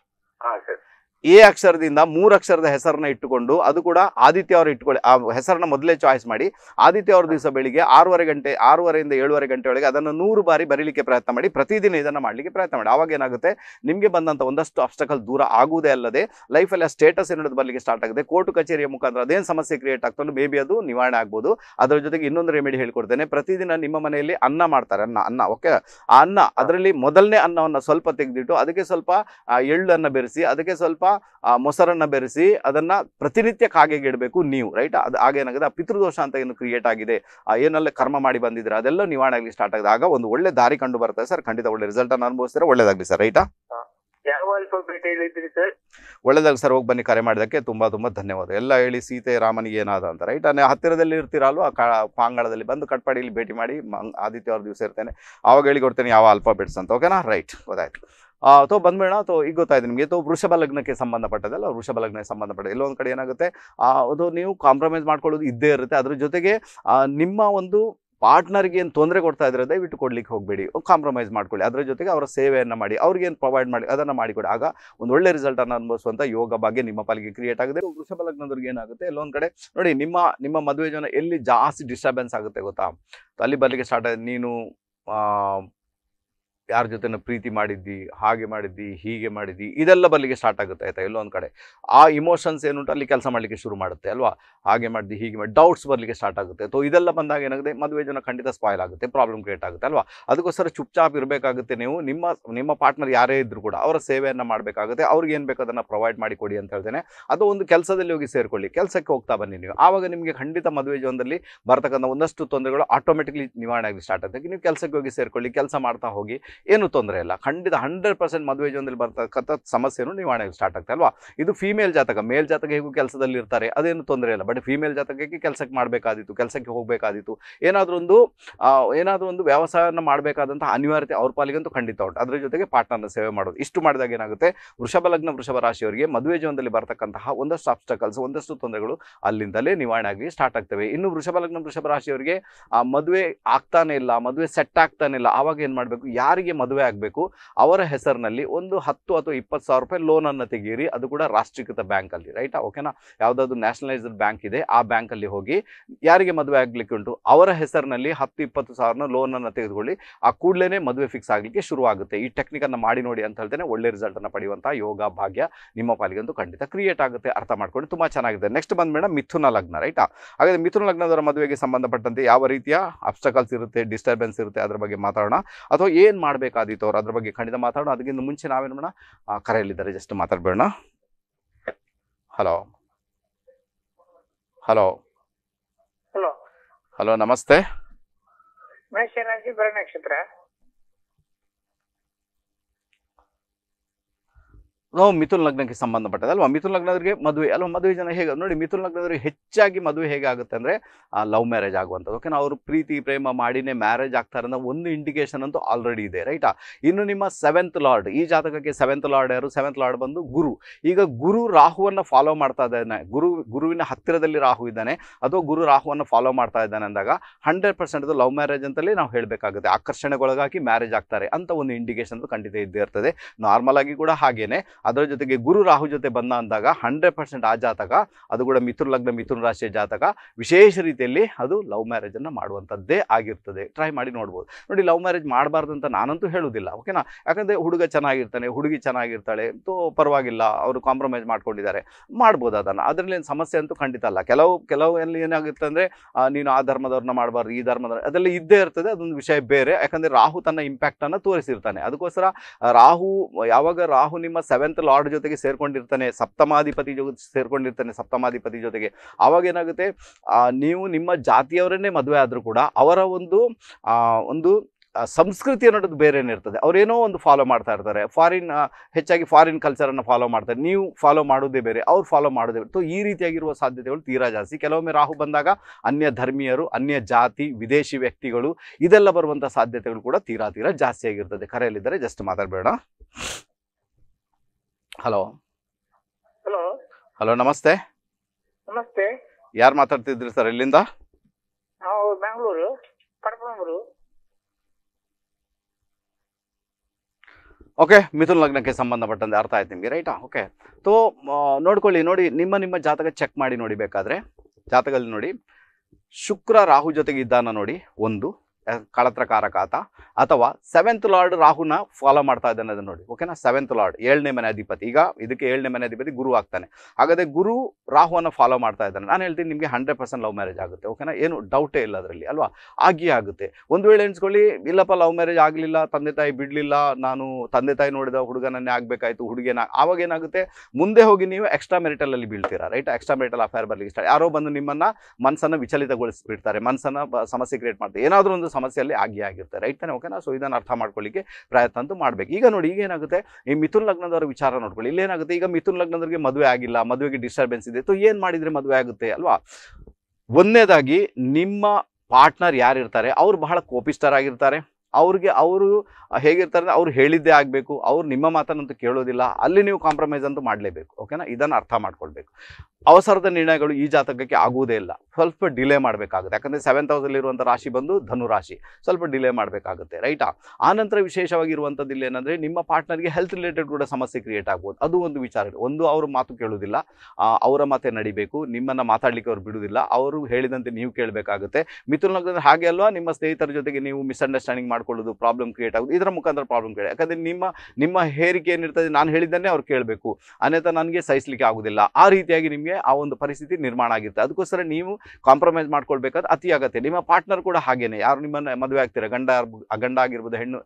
ಎ ಅಕ್ಷರದಿಂದ ಮೂರು ಅಕ್ಷರದ ಹೆಸರನ್ನ ಇಟ್ಟುಕೊಂಡು ಅದು ಕೂಡ ಆದಿತ್ಯ ಅವರು ಇಟ್ಕೊಳ್ಳಿ ಆ ಹೆಸರನ್ನ ಮೊದಲೇ ಚಾಯ್ಸ್ ಮಾಡಿ ಆದಿತ್ಯ ಅವರ ದಿವಸ ಬೆಳಿಗ್ಗೆ ಆರೂವರೆ ಗಂಟೆ ಆರೂವರೆಯಿಂದ ಏಳುವರೆ ಗಂಟೆಯೊಳಗೆ ಅದನ್ನು ನೂರು ಬಾರಿ ಬರೀಲಿಕ್ಕೆ ಪ್ರಯತ್ನ ಮಾಡಿ ಪ್ರತಿದಿನ ಇದನ್ನು ಮಾಡಲಿಕ್ಕೆ ಪ್ರಯತ್ನ ಮಾಡಿ ಆವಾಗ ಏನಾಗುತ್ತೆ ನಿಮಗೆ ಬಂದಂಥ ಒಂದಷ್ಟು ಆಬ್ಸ್ಟಕಲ್ ದೂರ ಆಗುವುದೇ ಅಲ್ಲದೆ ಲೈಫಲ್ಲಿ ಆ ಸ್ಟೇಟಸ್ ಏನಾದರೂ ಬರಲಿಕ್ಕೆ ಸ್ಟಾರ್ಟ್ ಆಗುತ್ತೆ ಕೋರ್ಟ್ ಕಚೇರಿಯ ಮುಖಾಂತರ ಅದೇನು ಸಮಸ್ಯೆ ಕ್ರಿಯೇಟ್ ಆಗ್ತಲ್ಲ ಮೇ ಬಿ ಅದು ನಿವಾರಣೆ ಆಗ್ಬೋದು ಅದರ ಜೊತೆಗೆ ಇನ್ನೊಂದು ರೆಮಿಡಿ ಹೇಳ್ಕೊಡ್ತೇನೆ ಪ್ರತಿದಿನ ನಿಮ್ಮ ಮನೆಯಲ್ಲಿ ಅನ್ನ ಮಾಡ್ತಾರೆ ಅನ್ನ ಅನ್ನ ಓಕೆ ಆ ಅನ್ನ ಅದರಲ್ಲಿ ಮೊದಲನೇ ಅನ್ನವನ್ನು ಸ್ವಲ್ಪ ತೆಗೆದಿಟ್ಟು ಅದಕ್ಕೆ ಸ್ವಲ್ಪ ಎಳ್ಳನ್ನು ಬೆರೆಸಿ ಅದಕ್ಕೆ ಸ್ವಲ್ಪ ಮೊಸರನ್ನ ಬೆರೆಸಿ ಅದನ್ನ ಪ್ರತಿನಿತ್ಯ ಕಾಗೆ ಗಿಡಬೇಕು ನೀವು ರೈಟ್ ಅದು ಆಗೇನಾಗಿದೆ ಆ ಪಿತೃದೋಷ ಅಂತ ಏನು ಕ್ರಿಯೇಟ್ ಆಗಿದೆ ಆ ಏನೆಲ್ಲ ಕರ್ಮ ಮಾಡಿ ಬಂದಿದ್ರೆ ಅದೆಲ್ಲ ನಿವಾರಣೆ ಆಗಲಿ ಸ್ಟಾರ್ಟ್ ಆಗಿದೆ ಆಗ ಒಂದು ಒಳ್ಳೆ ದಾರಿ ಕಂಡು ಬರ್ತದೆ ಸರ್ ಖಂಡಿತ ಒಳ್ಳೆ ರಿಸಲ್ಟ್ ಅನ್ನು ಅನುಭವಿಸಿದ್ರೆ ಒಳ್ಳೇದಾಗ್ಲಿ ಸರ್ ರೈಟಾ ಸರ್ ಒಳ್ಳೇದಾಗ ಸರ್ ಹೋಗಿ ಬನ್ನಿ ಕರೆ ಮಾಡಿದಕ್ಕೆ ತುಂಬಾ ತುಂಬಾ ಧನ್ಯವಾದ ಎಲ್ಲ ಹೇಳಿ ಸೀತೆ ರಾಮನಿಗೆ ಏನಾದ ಅಂತ ರೈಟ್ ಹತ್ತಿರದಲ್ಲಿ ಇರ್ತೀರಲ್ವ ಆ ಪಾಂಗಳದಲ್ಲಿ ಬಂದು ಕಟ್ಪಾಡಿಯಲ್ಲಿ ಭೇಟಿ ಮಾಡಿ ಆದಿತ್ಯವಾರ ದಿವಸ ಇರ್ತೇನೆ ಆವಾಗ ಹೇಳಿ ಕೊಡ್ತೇನೆ ಯಾವ ಬಿಡ್ಸ್ ಅಂತ ಓಕೆನಾ ರೈಟ್ ಗೊತ್ತಾಯ್ತು ಅಥವಾ ಬಂದ್ಬೇಡ ಅಥವಾ ಈಗ ಗೊತ್ತಾಯ್ತು ನಿಮಗೆ ಅಥವಾ ವೃಷಭ ಲಗ್ನಕ್ಕೆ ಸಂಬಂಧಪಟ್ಟದಲ್ಲ ವೃಷಭ ಲಗ್ನಕ್ಕೆ ಸಂಬಂಧಪಟ್ಟದೆ ಇಲ್ಲೊಂದು ಕಡೆ ಏನಾಗುತ್ತೆ ಅದು ನೀವು ಕಾಂಪ್ರಮೈಸ್ ಮಾಡ್ಕೊಳ್ಳೋದು ಇದ್ದೇ ಇರುತ್ತೆ ಅದ್ರ ಜೊತೆಗೆ ನಿಮ್ಮ ಒಂದು ಪಾರ್ಟ್ನರ್ಗೆ ಏನು ತೊಂದರೆ ಕೊಡ್ತಾ ಇದ್ರೆ ದಯವಿಟ್ಟು ಕೊಡ್ಲಿಕ್ಕೆ ಹೋಗಬೇಡಿ ಕಾಂಪ್ರಮೈಸ್ ಮಾಡ್ಕೊಳ್ಳಿ ಅದರ ಜೊತೆಗೆ ಅವರ ಸೇವೆಯನ್ನು ಮಾಡಿ ಅವ್ರಿಗೆ ಏನು ಪ್ರೊವೈಡ್ ಮಾಡಿ ಅದನ್ನು ಮಾಡಿಕೊಡಿ ಆಗ ಒಂದು ಒಳ್ಳೆ ರಿಸಲ್ಟನ್ನು ಅನುಭವಿಸುವಂಥ ಯೋಗ ಬಗ್ಗೆ ನಿಮ್ಮ ಪಾಲಿಗೆ ಕ್ರಿಯೇಟ್ ಆಗುತ್ತೆ ವೃಷಭ ಲಗ್ನದವ್ರಿಗೆ ಏನಾಗುತ್ತೆ ಎಲ್ಲೊಂದು ಕಡೆ ನೋಡಿ ನಿಮ್ಮ ನಿಮ್ಮ ಮದುವೆ ಜನ ಎಲ್ಲಿ ಜಾಸ್ತಿ ಡಿಸ್ಟರ್ಬೆನ್ಸ್ ಆಗುತ್ತೆ ಗೊತ್ತಾ ಅಲ್ಲಿ ಬರಲಿಕ್ಕೆ ಸ್ಟಾರ್ಟ್ ನೀನು ಯಾರ ಜೊತೆನ ಪ್ರೀತಿ ಮಾಡಿದ್ದಿ ಹಾಗೆ ಮಾಡಿದ್ದಿ ಹೀಗೆ ಮಾಡಿದ್ದಿ ಇದೆಲ್ಲ ಬರಲಿಕ್ಕೆ ಸ್ಟಾರ್ಟ್ ಆಗುತ್ತೆ ಆಯಿತಾ ಎಲ್ಲೋ ಒಂದು ಕಡೆ ಆ ಇಮೋಷನ್ಸ್ ಏನುಂಟು ಅಲ್ಲಿ ಕೆಲಸ ಮಾಡಲಿಕ್ಕೆ ಶುರು ಮಾಡುತ್ತೆ ಅಲ್ವಾ ಹಾಗೆ ಮಾಡಿದ್ದು ಹೀಗೆ ಮಾಡಿ ಡೌಟ್ಸ್ ಬರಲಿಕ್ಕೆ ಸ್ಟಾರ್ಟ್ ಆಗುತ್ತೆ ಸೊ ಇದೆಲ್ಲ ಬಂದಾಗ ಏನಾಗುತ್ತೆ ಮದುವೆ ಜನ ಖಂಡಿತ ಸ್ಪಾಯ್ಲ್ ಆಗುತ್ತೆ ಪ್ರಾಬ್ಲಮ್ ಕ್ರಿಯೇಟ್ ಆಗುತ್ತೆ ಅಲ್ವಾ ಅದಕ್ಕೋಸ್ಕರ ಚುಪ್ಚಾಪ್ ಇರಬೇಕಾಗುತ್ತೆ ನೀವು ನಿಮ್ಮ ನಿಮ್ಮ ಪಾರ್ಟ್ನರ್ ಯಾರೇ ಇದ್ದರೂ ಕೂಡ ಅವರ ಸೇವೆಯನ್ನು ಮಾಡಬೇಕಾಗುತ್ತೆ ಅವ್ರಿಗೆ ಏನು ಬೇಕು ಅದನ್ನು ಪ್ರೊವೈಡ್ ಕೊಡಿ ಅಂತ ಹೇಳ್ತೇನೆ ಅದು ಒಂದು ಕೆಲಸದಲ್ಲಿ ಹೋಗಿ ಸೇರಿಕೊಳ್ಳಿ ಕೆಲಸಕ್ಕೆ ಹೋಗ್ತಾ ಬನ್ನಿ ನೀವು ಆವಾಗ ನಿಮಗೆ ಖಂಡಿತ ಮದುವೆ ಜೀವನದಲ್ಲಿ ಬರ್ತಕ್ಕಂಥ ಒಂದಷ್ಟು ತೊಂದರೆಗಳು ಆಟೋಮೆಟಿಕ್ಲಿ ನಿವಾರಣೆ ಆಗಲಿ ಸ್ಟಾರ್ಟ್ ಆಗುತ್ತೆ ನೀವು ಕೆಲಸಕ್ಕೆ ಹೋಗಿ ಸೇರಿಕೊಳ್ಳಿ ಕೆಲಸ ಮಾಡ್ತಾ ಹೋಗಿ ಏನು ತೊಂದರೆ ಇಲ್ಲ ಖಂಡಿತ ಹಂಡ್ರೆಡ್ ಪರ್ಸೆಂಟ್ ಮದುವೆ ಜೀವನದಲ್ಲಿ ಬರ್ತಕ್ಕಂಥ ಸಮಸ್ಯೆನೂ ನಿವಾರಣೆಗೆ ಸ್ಟಾರ್ಟ್ ಆಗುತ್ತೆ ಅಲ್ವಾ ಇದು ಫೀಮೇಲ್ ಜಾತಕ ಮೇಲ್ ಜಾತಕ ಹೇಗೂ ಕೆಲಸದಲ್ಲಿ ಇರ್ತಾರೆ ಅದೇನು ತೊಂದರೆ ಇಲ್ಲ ಬಟ್ ಫೀಮೇಲ್ ಜಾತಕಕ್ಕೆ ಕೆಲಸಕ್ಕೆ ಮಾಡಬೇಕಾದಿತ್ತು ಕೆಲಸಕ್ಕೆ ಹೋಗಬೇಕಾದಿತ್ತು ಏನಾದರೂ ಒಂದು ಏನಾದರೂ ಒಂದು ವ್ಯವಸಾಯವನ್ನು ಮಾಡಬೇಕಾದಂಥ ಅನಿವಾರ್ಯತೆ ಅವ್ರ ಪಾಲಿಗಂತೂ ಖಂಡಿತ ಉಂಟು ಅದರ ಜೊತೆಗೆ ಪಾರ್ಟ್ನರ್ನ ಸೇವೆ ಮಾಡೋದು ಇಷ್ಟು ಮಾಡಿದಾಗ ಏನಾಗುತ್ತೆ ವೃಷಭ ಲಗ್ನ ವೃಷಭ ರಾಶಿಯವರಿಗೆ ಮದುವೆ ಜೀವನದಲ್ಲಿ ಬರ್ತಕ್ಕಂತಹ ಒಂದಷ್ಟು ಆಬ್ಸ್ಟಕಲ್ಸ್ ಒಂದಷ್ಟು ತೊಂದರೆಗಳು ಅಲ್ಲಿಂದಲೇ ನಿವಾರಣೆ ಆಗಿ ಸ್ಟಾರ್ಟ್ ಆಗ್ತವೆ ಇನ್ನು ವೃಷಭ ಲಗ್ನ ವೃಷಭ ರಾಶಿಯವರಿಗೆ ಮದುವೆ ಆಗ್ತಾನೆ ಇಲ್ಲ ಮದುವೆ ಸೆಟ್ ಆಗ್ತಾನೆ ಇಲ್ಲ ಆವಾಗ ಏನು ಮಾಡಬೇಕು ಯಾರಿಗೆ ಯಾರಿಗೆ ಮದುವೆ ಆಗಬೇಕು ಅವರ ಹೆಸರಿನಲ್ಲಿ ಒಂದು ಹತ್ತು ಅಥವಾ ಇಪ್ಪತ್ತು ಸಾವಿರ ರೂಪಾಯಿ ಲೋನನ್ನು ತೆಗೀರಿ ಅದು ಕೂಡ ರಾಷ್ಟ್ರೀಕೃತ ಬ್ಯಾಂಕಲ್ಲಿ ರೈಟಾ ಓಕೆನಾ ಯಾವುದಾದ್ರು ನ್ಯಾಷನಲೈಸ್ಡ್ ಬ್ಯಾಂಕ್ ಇದೆ ಆ ಬ್ಯಾಂಕಲ್ಲಿ ಹೋಗಿ ಯಾರಿಗೆ ಮದುವೆ ಆಗಲಿಕ್ಕೆ ಉಂಟು ಅವರ ಹೆಸರಿನಲ್ಲಿ ಹತ್ತು ಇಪ್ಪತ್ತು ಸಾವಿರನ ಲೋನನ್ನು ತೆಗೆದುಕೊಳ್ಳಿ ಆ ಕೂಡಲೇ ಮದುವೆ ಫಿಕ್ಸ್ ಆಗಲಿಕ್ಕೆ ಶುರುವಾಗುತ್ತೆ ಈ ಟೆಕ್ನಿಕನ್ನು ಮಾಡಿ ನೋಡಿ ಅಂತ ಹೇಳ್ತೇನೆ ಒಳ್ಳೆ ರಿಸಲ್ಟನ್ನು ಪಡೆಯುವಂಥ ಯೋಗ ಭಾಗ್ಯ ನಿಮ್ಮ ಪಾಲಿಗಂತೂ ಖಂಡಿತ ಕ್ರಿಯೇಟ್ ಆಗುತ್ತೆ ಅರ್ಥ ಮಾಡ್ಕೊಂಡು ತುಂಬ ಚೆನ್ನಾಗಿದೆ ನೆಕ್ಸ್ಟ್ ಬಂದ ಮೇಡಮ್ ಮಿಥುನ ಲಗ್ನ ರೈಟಾ ಹಾಗಾದರೆ ಮಿಥುನ ಲಗ್ನದವರ ಮದುವೆಗೆ ಸಂಬಂಧಪಟ್ಟಂತೆ ಯಾವ ರೀತಿಯ ಅಬ್ಸ್ಟಕಲ್ಸ್ ಇರುತ್ತೆ ಡಿಸ್ಟರ್ಬೆನ್ಸ್ ಇರುತ್ತೆ ಅದರ ಬಗ್ಗೆ ಮಾತಾಡೋಣ ಅಥವಾ ಏನು ಮಾಡಬೇಕಾದಿತ್ತು ಅವ್ರು ಅದ್ರ ಬಗ್ಗೆ ಖಂಡಿತ ಮಾತಾಡೋಣ ಅದಕ್ಕಿಂತ ಮುಂಚೆ ನಾವೇನು ಮಾಡೋಣ ಕರೆಯಲ್ಲಿದ್ದಾರೆ ಜಸ್ಟ್ ಮಾತಾಡಬೇಡ ಹಲೋ ಹಲೋ ಹಲೋ ಹಲೋ ನಮಸ್ತೆ ನಕ್ಷತ್ರ ನಾವು ಮಿಥುನ್ ಲಗ್ನಕ್ಕೆ ಸಂಬಂಧಪಟ್ಟದಲ್ವಾ ಮಿಥುನ್ ಲಗ್ನದವರಿಗೆ ಮದುವೆ ಅಲ್ವಾ ಮದುವೆ ಜನ ಹೇಗೆ ನೋಡಿ ಮಿಥುನ್ ಲಗ್ನದವರಿಗೆ ಹೆಚ್ಚಾಗಿ ಮದುವೆ ಹೇಗಾಗುತ್ತೆ ಆಗುತ್ತೆ ಅಂದರೆ ಲವ್ ಮ್ಯಾರೇಜ್ ಆಗುವಂಥದ್ದು ನಾವು ಅವರು ಪ್ರೀತಿ ಪ್ರೇಮ ಮಾಡಿನೇ ಮ್ಯಾರೇಜ್ ಆಗ್ತಾರೆ ಅನ್ನೋ ಒಂದು ಇಂಡಿಕೇಶನ್ ಅಂತೂ ಆಲ್ರೆಡಿ ಇದೆ ರೈಟಾ ಇನ್ನು ನಿಮ್ಮ ಸೆವೆಂತ್ ಲಾರ್ಡ್ ಈ ಜಾತಕಕ್ಕೆ ಸೆವೆಂತ್ ಲಾರ್ಡ್ ಯಾರು ಸೆವೆಂತ್ ಲಾರ್ಡ್ ಬಂದು ಗುರು ಈಗ ಗುರು ರಾಹುವನ್ನು ಫಾಲೋ ಮಾಡ್ತಾ ಇದ್ದಾನೆ ಗುರು ಗುರುವಿನ ಹತ್ತಿರದಲ್ಲಿ ರಾಹು ಇದ್ದಾನೆ ಅಥವಾ ಗುರು ರಾಹುವನ್ನು ಫಾಲೋ ಮಾಡ್ತಾ ಇದ್ದಾನೆ ಅಂದಾಗ ಹಂಡ್ರೆಡ್ ಪರ್ಸೆಂಟ್ ಲವ್ ಮ್ಯಾರೇಜ್ ಅಂತಲೇ ನಾವು ಹೇಳಬೇಕಾಗುತ್ತೆ ಆಕರ್ಷಣೆಗೊಳಗಾಗಿ ಮ್ಯಾರೇಜ್ ಆಗ್ತಾರೆ ಅಂತ ಒಂದು ಇಂಡಿಕೇಶನ್ ಖಂಡಿತ ಇದ್ದೇ ಇರ್ತದೆ ನಾರ್ಮಲ್ ಆಗಿ ಕೂಡ ಹಾಗೇನೆ ಅದರ ಜೊತೆಗೆ ಗುರು ರಾಹು ಜೊತೆ ಬಂದ ಅಂದಾಗ ಹಂಡ್ರೆಡ್ ಪರ್ಸೆಂಟ್ ಆ ಜಾತಕ ಅದು ಕೂಡ ಮಿಥುನ ಲಗ್ನ ಮಿಥುನ ರಾಶಿಯ ಜಾತಕ ವಿಶೇಷ ರೀತಿಯಲ್ಲಿ ಅದು ಲವ್ ಮ್ಯಾರೇಜನ್ನು ಮಾಡುವಂಥದ್ದೇ ಆಗಿರ್ತದೆ ಟ್ರೈ ಮಾಡಿ ನೋಡ್ಬೋದು ನೋಡಿ ಲವ್ ಮ್ಯಾರೇಜ್ ಮಾಡಬಾರ್ದು ಅಂತ ನಾನಂತೂ ಹೇಳುವುದಿಲ್ಲ ಓಕೆನಾ ಯಾಕಂದರೆ ಹುಡುಗ ಚೆನ್ನಾಗಿರ್ತಾನೆ ಹುಡುಗಿ ಚೆನ್ನಾಗಿರ್ತಾಳೆ ತೋ ಪರವಾಗಿಲ್ಲ ಅವರು ಕಾಂಪ್ರಮೈಸ್ ಮಾಡ್ಕೊಂಡಿದ್ದಾರೆ ಮಾಡ್ಬೋದು ಅದನ್ನು ಅದರಲ್ಲಿ ಏನು ಸಮಸ್ಯೆ ಅಂತೂ ಖಂಡಿತ ಅಲ್ಲ ಕೆಲವು ಕೆಲವು ಎಲ್ಲಿ ಏನಾಗುತ್ತೆ ಅಂದರೆ ನೀನು ಆ ಧರ್ಮದವ್ರನ್ನ ಮಾಡಬಾರ್ದು ಈ ಧರ್ಮದವ್ರ ಅದರಲ್ಲಿ ಇದ್ದೇ ಇರ್ತದೆ ಅದೊಂದು ವಿಷಯ ಬೇರೆ ಯಾಕಂದರೆ ರಾಹು ತನ್ನ ಇಂಪ್ಯಾಕ್ಟನ್ನು ತೋರಿಸಿರ್ತಾನೆ ಅದಕ್ಕೋಸ್ಕರ ರಾಹು ಯಾವಾಗ ರಾಹು ನಿಮ್ಮ ಸೆವೆನ್ ಲಾರ್ಡ್ ಜೊತೆಗೆ ಸೇರ್ಕೊಂಡಿರ್ತಾನೆ ಸಪ್ತಮಾಧಿಪತಿ ಜೊತೆ ಸೇರ್ಕೊಂಡಿರ್ತಾನೆ ಸಪ್ತಮಾಧಿಪತಿ ಜೊತೆಗೆ ಆವಾಗ ಏನಾಗುತ್ತೆ ನೀವು ನಿಮ್ಮ ಜಾತಿಯವರನ್ನೇ ಮದುವೆ ಆದರೂ ಕೂಡ ಅವರ ಒಂದು ಒಂದು ಸಂಸ್ಕೃತಿ ಅನ್ನೋದು ಬೇರೆನೇ ಇರ್ತದೆ ಅವರೇನೋ ಒಂದು ಫಾಲೋ ಮಾಡ್ತಾ ಇರ್ತಾರೆ ಫಾರಿನ್ ಹೆಚ್ಚಾಗಿ ಫಾರಿನ್ ಕಲ್ಚರನ್ನು ಫಾಲೋ ಮಾಡ್ತಾರೆ ನೀವು ಫಾಲೋ ಮಾಡೋದೇ ಬೇರೆ ಅವ್ರು ಫಾಲೋ ಮಾಡೋದೇ ಬೇರೆ ಸೊ ಈ ರೀತಿಯಾಗಿರುವ ಸಾಧ್ಯತೆಗಳು ತೀರಾ ಜಾಸ್ತಿ ಕೆಲವೊಮ್ಮೆ ರಾಹು ಬಂದಾಗ ಅನ್ಯ ಧರ್ಮೀಯರು ಅನ್ಯ ಜಾತಿ ವಿದೇಶಿ ವ್ಯಕ್ತಿಗಳು ಇದೆಲ್ಲ ಬರುವಂಥ ಸಾಧ್ಯತೆಗಳು ಕೂಡ ತೀರಾ ತೀರಾ ಜಾಸ್ತಿಯಾಗಿರ್ತದೆ ಕರೆಯಲ್ಲಿದ್ದರೆ ಜಸ್ಟ್ ಮಾತಾಡಬೇಡ ಹಲೋ ಹಲೋ ಹಲೋ ನಮಸ್ತೆ ನಮಸ್ತೆ ಯಾರು ಮಾತಾಡ್ತಿದ್ರಿ ಸರ್ ಇಲ್ಲಿಂದ ನಾವು ಬೆಂಗಳೂರು ಓಕೆ ಮಿಥುನ್ ಲಗ್ನಕ್ಕೆ ಸಂಬಂಧಪಟ್ಟಂತೆ ಅರ್ಥ ಆಯ್ತು ನಿಮಗೆ ರೈಟಾ ಓಕೆ ತೋ ನೋಡ್ಕೊಳ್ಳಿ ನೋಡಿ ನಿಮ್ಮ ನಿಮ್ಮ ಜಾತಕ ಚೆಕ್ ಮಾಡಿ ನೋಡಿ ಬೇಕಾದರೆ ಜಾತಕದಲ್ಲಿ ನೋಡಿ ಶುಕ್ರ ರಾಹು ಜೊತೆಗೆ ಇದ್ದಾನ ನೋಡಿ ಒಂದು ಕಳತ್ರಕಾರಕ ಆತ ಅಥವಾ ಸೆವೆಂತ್ ಲಾರ್ಡ್ ರಾಹುನ ಫಾಲೋ ಮಾಡ್ತಾ ಇದ್ದಾನೆ ಅದನ್ನು ನೋಡಿ ಓಕೆನಾ ಸೆವೆಂತ್ ಲಾರ್ಡ್ ಏಳನೇ ಮನೆ ಅಧಿಪತಿ ಈಗ ಇದಕ್ಕೆ ಏಳನೇ ಮನೆ ಅಧಿಪತಿ ಗುರು ಆಗ್ತಾನೆ ಹಾಗಾದ್ರೆ ಗುರು ರಾಹುವನ್ನು ಫಾಲೋ ಮಾಡ್ತಾ ಇದ್ದಾನೆ ನಾನು ಹೇಳ್ತೀನಿ ನಿಮಗೆ ಹಂಡ್ರೆಡ್ ಪರ್ಸೆಂಟ್ ಲವ್ ಮ್ಯಾರೇಜ್ ಆಗುತ್ತೆ ಓಕೆನಾ ಏನು ಡೌಟೇ ಇಲ್ಲ ಅದರಲ್ಲಿ ಅಲ್ವಾ ಆಗಿ ಆಗುತ್ತೆ ಒಂದು ವೇಳೆ ಎಣಿಸ್ಕೊಳ್ಳಿ ಇಲ್ಲಪ್ಪ ಲವ್ ಮ್ಯಾರೇಜ್ ಆಗಲಿಲ್ಲ ತಂದೆ ತಾಯಿ ಬಿಡಲಿಲ್ಲ ನಾನು ತಂದೆ ತಾಯಿ ನೋಡಿದ ಹುಡುಗನನ್ನೇ ಆಗಬೇಕಾಯ್ತು ಹುಡುಗಿನ ಆವಾಗ ಏನಾಗುತ್ತೆ ಮುಂದೆ ಹೋಗಿ ನೀವು ಎಕ್ಸ್ಟ್ರಾ ಮೆರಿಟಲಲ್ಲಿ ಬೀಳ್ತೀರಾ ರೈಟ್ ಎಕ್ಸ್ಟ್ರಾ ಮೆರಿಟಲ್ ಅಫೇರ್ ಬರಲಿಕ್ಕೆ ಸ್ಟಾರ್ಟ್ ಯಾರೋ ಬಂದು ನಿಮ್ಮನ್ನು ಮನಸ್ಸನ್ನು ವಿಚಲಿತಗೊಳಿಸ್ಬಿಡ್ತಾರೆ ಮನಸ್ಸನ್ನು ಸಮಸ್ಯೆ ಕ್ರಿಯೇಟ್ ಮಾಡ್ತಾರೆ ಏನಾದರೂ ಒಂದು ಸಮಸ್ಯೆಯಲ್ಲಿ ಆಗಿ ಆಗಿರುತ್ತೆ ರೈಟ್ ತಾನೆ ಓಕೆನಾ ಸೊ ಇದನ್ನು ಅರ್ಥ ಮಾಡ್ಕೊಳ್ಳಿಕ್ಕೆ ಪ್ರಯತ್ನ ಅಂತೂ ಮಾಡಬೇಕು ಈಗ ನೋಡಿ ಈಗ ಏನಾಗುತ್ತೆ ಈ ಮಿಥುನ್ ಲಗ್ನದವರ ವಿಚಾರ ನೋಡ್ಕೊಳ್ಳಿ ಇಲ್ಲೇನಾಗುತ್ತೆ ಈಗ ಮಿಥುನ್ ಲಗ್ನದವರಿಗೆ ಮದುವೆ ಆಗಿಲ್ಲ ಮದುವೆಗೆ ಡಿಸ್ಟರ್ಬೆನ್ಸ್ ಇದೆ ಸೊ ಏನು ಮಾಡಿದರೆ ಮದುವೆ ಆಗುತ್ತೆ ಅಲ್ವಾ ಒಂದನೇದಾಗಿ ನಿಮ್ಮ ಪಾರ್ಟ್ನರ್ ಯಾರಿರ್ತಾರೆ ಅವ್ರು ಬಹಳ ಕೋಪಿಸ್ಟರ್ ಆಗಿರ್ತಾರೆ ಅವ್ರಿಗೆ ಅವರು ಹೇಗಿರ್ತಾರೆ ಅವ್ರು ಹೇಳಿದ್ದೇ ಆಗಬೇಕು ಅವ್ರು ನಿಮ್ಮ ಮಾತನ್ನಂತೂ ಕೇಳೋದಿಲ್ಲ ಅಲ್ಲಿ ನೀವು ಕಾಂಪ್ರಮೈಸ್ ಅಂತೂ ಮಾಡಲೇಬೇಕು ಓಕೆನಾ ಇದನ್ನು ಅರ್ಥ ಮಾಡ್ಕೊಳ್ಬೇಕು ಅವಸರದ ನಿರ್ಣಯಗಳು ಈ ಜಾತಕಕ್ಕೆ ಆಗುವುದೇ ಇಲ್ಲ ಸ್ವಲ್ಪ ಡಿಲೇ ಮಾಡಬೇಕಾಗುತ್ತೆ ಯಾಕಂದರೆ ಸೆವೆನ್ ತೌಸಂಡ್ ರಾಶಿ ಬಂದು ಧನು ರಾಶಿ ಸ್ವಲ್ಪ ಡಿಲೇ ಮಾಡಬೇಕಾಗುತ್ತೆ ರೈಟಾ ಆನಂತರ ವಿಶೇಷವಾಗಿ ಇಲ್ಲಿ ಏನಂದರೆ ನಿಮ್ಮ ಪಾರ್ಟ್ನರ್ಗೆ ಹೆಲ್ತ್ ರಿಲೇಟೆಡ್ ಕೂಡ ಸಮಸ್ಯೆ ಕ್ರಿಯೇಟ್ ಆಗ್ಬೋದು ಅದು ಒಂದು ವಿಚಾರ ಒಂದು ಅವರು ಮಾತು ಕೇಳೋದಿಲ್ಲ ಅವರ ಮಾತೆ ನಡಿಬೇಕು ನಿಮ್ಮನ್ನು ಮಾತಾಡಲಿಕ್ಕೆ ಅವ್ರು ಬಿಡುವುದಿಲ್ಲ ಅವರು ಹೇಳಿದಂತೆ ನೀವು ಕೇಳಬೇಕಾಗುತ್ತೆ ಮಿಥುನ ಹಾಗೆ ಅಲ್ವಾ ನಿಮ್ಮ ಸ್ನೇಹಿತರ ಜೊತೆಗೆ ನೀವು ಮಿಸ್ಅಂಡರ್ಸ್ಟ್ಯಾಂಡಿಂಗ್ ಮಾಡಿ ಮಾಡ್ಕೊಳ್ಳೋದು ಪ್ರಾಬ್ಲಮ್ ಕ್ರಿಯೇಟ್ ಆಗೋದು ಇದರ ಮುಖಾಂತರ ಪ್ರಾಬ್ಲಮ್ ಕ್ರಿಯೇಟ್ ಯಾಕಂದರೆ ನಿಮ್ಮ ನಿಮ್ಮ ಹೇರಿಕೆ ಏನಿರ್ತದೆ ನಾನು ಹೇಳಿದ್ದನ್ನೇ ಅವ್ರು ಕೇಳಬೇಕು ಅನ್ಯಥ ನನಗೆ ಸಹಿಸಲಿಕ್ಕೆ ಆಗೋದಿಲ್ಲ ಆ ರೀತಿಯಾಗಿ ನಿಮಗೆ ಆ ಒಂದು ಪರಿಸ್ಥಿತಿ ನಿರ್ಮಾಣ ಆಗಿರುತ್ತೆ ಅದಕ್ಕೋಸ್ಕರ ನೀವು ಕಾಂಪ್ರಮೈಸ್ ಮಾಡ್ಕೊಳ್ಬೇಕಾದ್ರೆ ಅತಿ ಅಗತ್ಯ ನಿಮ್ಮ ಪಾರ್ಟ್ನರ್ ಕೂಡ ಹಾಗೇನೆ ಯಾರು ನಿಮ್ಮನ್ನು ಮದುವೆ ಆಗ್ತೀರಾ ಗಂಡ ಗಂಡ ಆಗಿರ್ಬೋದು ಹೆಣ್ಣು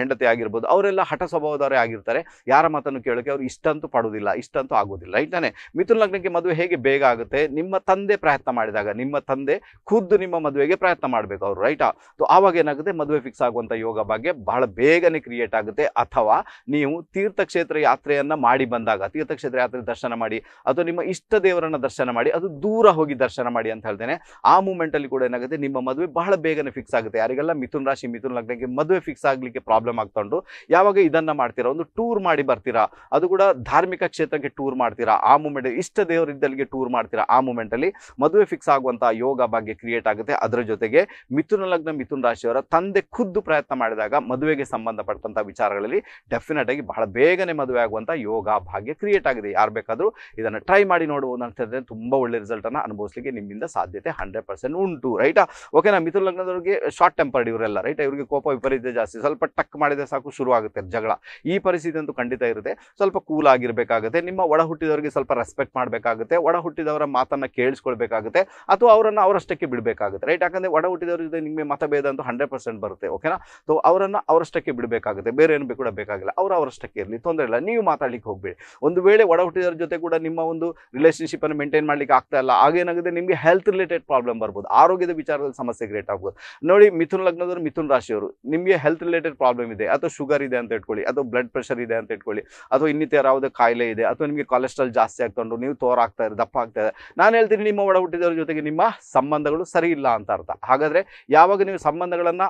ಹೆಂಡತಿ ಆಗಿರ್ಬೋದು ಅವರೆಲ್ಲ ಹಠ ಸ್ವಭಾವದವರೇ ಆಗಿರ್ತಾರೆ ಯಾರ ಮಾತನ್ನು ಕೇಳೋಕೆ ಅವರು ಇಷ್ಟಂತೂ ಪಡೋದಿಲ್ಲ ಇಷ್ಟಂತೂ ಆಗೋದಿಲ್ಲ ರೈಟ್ನೇ ಮಿಥುನ್ ಲಗ್ನಕ್ಕೆ ಮದುವೆ ಹೇಗೆ ಬೇಗ ಆಗುತ್ತೆ ನಿಮ್ಮ ತಂದೆ ಪ್ರಯತ್ನ ಮಾಡಿದಾಗ ನಿಮ್ಮ ತಂದೆ ಖುದ್ದು ನಿಮ್ಮ ಮದುವೆಗೆ ಪ್ರಯತ್ನ ಮಾಡಬೇಕು ಅವರು ರೈಟಾ ಆವಾಗ ಏನಾಗುತ್ತೆ ಮದುವೆ ಫಿಕ್ಸ್ ಆಗುವಂಥ ಯೋಗ ಭಾಗ್ಯ ಬಹಳ ಬೇಗನೆ ಕ್ರಿಯೇಟ್ ಆಗುತ್ತೆ ಅಥವಾ ನೀವು ತೀರ್ಥಕ್ಷೇತ್ರ ಯಾತ್ರೆಯನ್ನು ಮಾಡಿ ಬಂದಾಗ ತೀರ್ಥಕ್ಷೇತ್ರ ಯಾತ್ರೆ ದರ್ಶನ ಮಾಡಿ ಅಥವಾ ನಿಮ್ಮ ಇಷ್ಟ ದೇವರನ್ನು ದರ್ಶನ ಮಾಡಿ ಅದು ದೂರ ಹೋಗಿ ದರ್ಶನ ಮಾಡಿ ಅಂತ ಹೇಳ್ತೇನೆ ಆ ಮೂಮೆಂಟಲ್ಲಿ ಕೂಡ ಏನಾಗುತ್ತೆ ನಿಮ್ಮ ಮದುವೆ ಬಹಳ ಬೇಗನೆ ಫಿಕ್ಸ್ ಆಗುತ್ತೆ ಯಾರಿಗೆಲ್ಲ ಮಿಥುನ್ ರಾಶಿ ಮಿಥುನ್ ಲಗ್ನಕ್ಕೆ ಮದುವೆ ಫಿಕ್ಸ್ ಆಗಲಿಕ್ಕೆ ಪ್ರಾಬ್ಲಮ್ ಆಗ್ತೊಂಡು ಯಾವಾಗ ಇದನ್ನು ಮಾಡ್ತೀರಾ ಒಂದು ಟೂರ್ ಮಾಡಿ ಬರ್ತೀರಾ ಅದು ಕೂಡ ಧಾರ್ಮಿಕ ಕ್ಷೇತ್ರಕ್ಕೆ ಟೂರ್ ಮಾಡ್ತೀರಾ ಆ ಮೂಮೆಂಟ್ ಇಷ್ಟ ದೇವರಿದ್ದಲ್ಲಿಗೆ ಟೂರ್ ಮಾಡ್ತೀರಾ ಆ ಮೂಮೆಂಟಲ್ಲಿ ಮದುವೆ ಫಿಕ್ಸ್ ಆಗುವಂಥ ಯೋಗ ಭಾಗ್ಯ ಕ್ರಿಯೇಟ್ ಆಗುತ್ತೆ ಅದರ ಜೊತೆಗೆ ಮಿಥುನ ಲಗ್ನ ಮಿಥುನ್ ರಾಶಿಯವರ ತಂದೆ ಖುದ್ದು ಪ್ರಯತ್ನ ಮಾಡಿದಾಗ ಮದುವೆಗೆ ಸಂಬಂಧಪಟ್ಟಂತಹ ವಿಚಾರಗಳಲ್ಲಿ ಡೆಫಿನೆಟ್ ಆಗಿ ಬಹಳ ಬೇಗನೆ ಮದುವೆ ಆಗುವಂತಹ ಯೋಗ ಭಾಗ್ಯ ಕ್ರಿಯೇಟ್ ಆಗಿದೆ ಯಾರು ಬೇಕಾದ್ರೂ ಇದನ್ನು ಟ್ರೈ ಮಾಡಿ ನೋಡುವುದು ಅಂತ ಹೇಳಿದ್ರೆ ತುಂಬಾ ಒಳ್ಳೆ ರಿಸಲ್ಟ್ ಅನ್ನ ಅನುಭವಿಸಲಿಕ್ಕೆ ನಿಮ್ಮಿಂದ ಸಾಧ್ಯತೆ ಹಂಡ್ರೆಡ್ ಪರ್ಸೆಂಟ್ ಉಂಟು ರೈಟ್ ಓಕೆನಾ ಮಿಥುನ್ ಲಗ್ನದವ್ರಿಗೆ ಶಾರ್ಟ್ ಟೆಂಪರ್ಡ್ ಇವರೆಲ್ಲ ರೈಟ್ ಇವರಿಗೆ ಕೋಪ ವಿಪರೀತ ಜಾಸ್ತಿ ಸ್ವಲ್ಪ ಟಕ್ ಮಾಡಿದ್ರೆ ಸಾಕು ಶುರು ಆಗುತ್ತೆ ಜಗಳ ಈ ಪರಿಸ್ಥಿತಿ ಅಂತೂ ಖಂಡಿತ ಇರುತ್ತೆ ಸ್ವಲ್ಪ ಕೂಲ್ ಆಗಿರಬೇಕಾಗುತ್ತೆ ನಿಮ್ಮ ಒಡ ಹುಟ್ಟಿದವರಿಗೆ ಸ್ವಲ್ಪ ರೆಸ್ಪೆಕ್ಟ್ ಮಾಡಬೇಕಾಗುತ್ತೆ ಒಡ ಹುಟ್ಟಿದವರ ಮಾತನ್ನ ಕೇಳಿಸ್ಕೊಳ್ಬೇಕಾಗುತ್ತೆ ಅಥವಾ ಅವರನ್ನು ಅವರಷ್ಟಕ್ಕೆ ಬಿಡಬೇಕಾಗುತ್ತೆ ರೈಟ್ ಯಾಕಂದ್ರೆ ಒಡ ಹುಟ್ಟಿದವರು ನಿಮಗೆ ಮತಭೇದ ಅಂತೂ ಹಂಡ್ರೆಡ್ ಪರ್ಸೆಂಟ್ ಬರುತ್ತೆ ಓಕೆನಾ ಸೊ ಅವರನ್ನು ಅವರಷ್ಟಕ್ಕೆ ಬಿಡಬೇಕಾಗುತ್ತೆ ಬೇರೆ ಏನು ಕೂಡ ಬೇಕಾಗಿಲ್ಲ ಅವರು ಅವರಷ್ಟಕ್ಕೆ ಇರಲಿ ತೊಂದರೆ ಇಲ್ಲ ನೀವು ಮಾತಾಡಲಿಕ್ಕೆ ಹೋಗಬೇಡಿ ಒಂದು ವೇಳೆ ಒಡ ಹುಟ್ಟಿದರ ಜೊತೆ ಕೂಡ ನಿಮ್ಮ ಒಂದು ರಿಲೇಷನ್ಶಿಪ್ಪನ್ನು ಮೇಂಟೈನ್ ಮಾಡಲಿಕ್ಕೆ ಆಗ್ತಾ ಇಲ್ಲ ಆಗೇನಾಗುತ್ತೆ ನಿಮಗೆ ಹೆಲ್ತ್ ರಿಲೇಟೆಡ್ ಪ್ರಾಬ್ಲಮ್ ಬರ್ಬೋದು ಆರೋಗ್ಯದ ವಿಚಾರದಲ್ಲಿ ಸಮಸ್ಯೆ ಕ್ರಿಯೇಟ್ ಆಗ್ಬೋದು ನೋಡಿ ಮಿಥುನ್ ಲಗ್ನದವರು ಮಿಥುನ್ ರಾಶಿಯವರು ನಿಮಗೆ ಹೆಲ್ತ್ ರಿಲೇಟೆಡ್ ಪ್ರಾಬ್ಲಮ್ ಇದೆ ಅಥವಾ ಶುಗರ್ ಇದೆ ಅಂತ ಇಟ್ಕೊಳ್ಳಿ ಅಥವಾ ಬ್ಲಡ್ ಪ್ರೆಷರ್ ಇದೆ ಅಂತ ಇಟ್ಕೊಳ್ಳಿ ಅಥವಾ ಇನ್ನಿತರ ಯಾವುದೇ ಕಾಯಿಲೆ ಇದೆ ಅಥವಾ ನಿಮಗೆ ಕೊಲೆಸ್ಟ್ರಾಲ್ ಜಾಸ್ತಿ ಆಗ್ತೊಂಡು ನೀವು ತೋರಾಗ್ತಾ ಇದೆ ದಪ್ಪ ಆಗ್ತಾ ಇದೆ ನಾನು ಹೇಳ್ತೀನಿ ನಿಮ್ಮ ಒಡ ಹುಟ್ಟಿದವ್ರ ಜೊತೆಗೆ ನಿಮ್ಮ ಸಂಬಂಧಗಳು ಸರಿ ಇಲ್ಲ ಅಂತ ಅರ್ಥ ಹಾಗಾದರೆ ಯಾವಾಗ ನೀವು ಸಂಬಂಧಗಳನ್ನು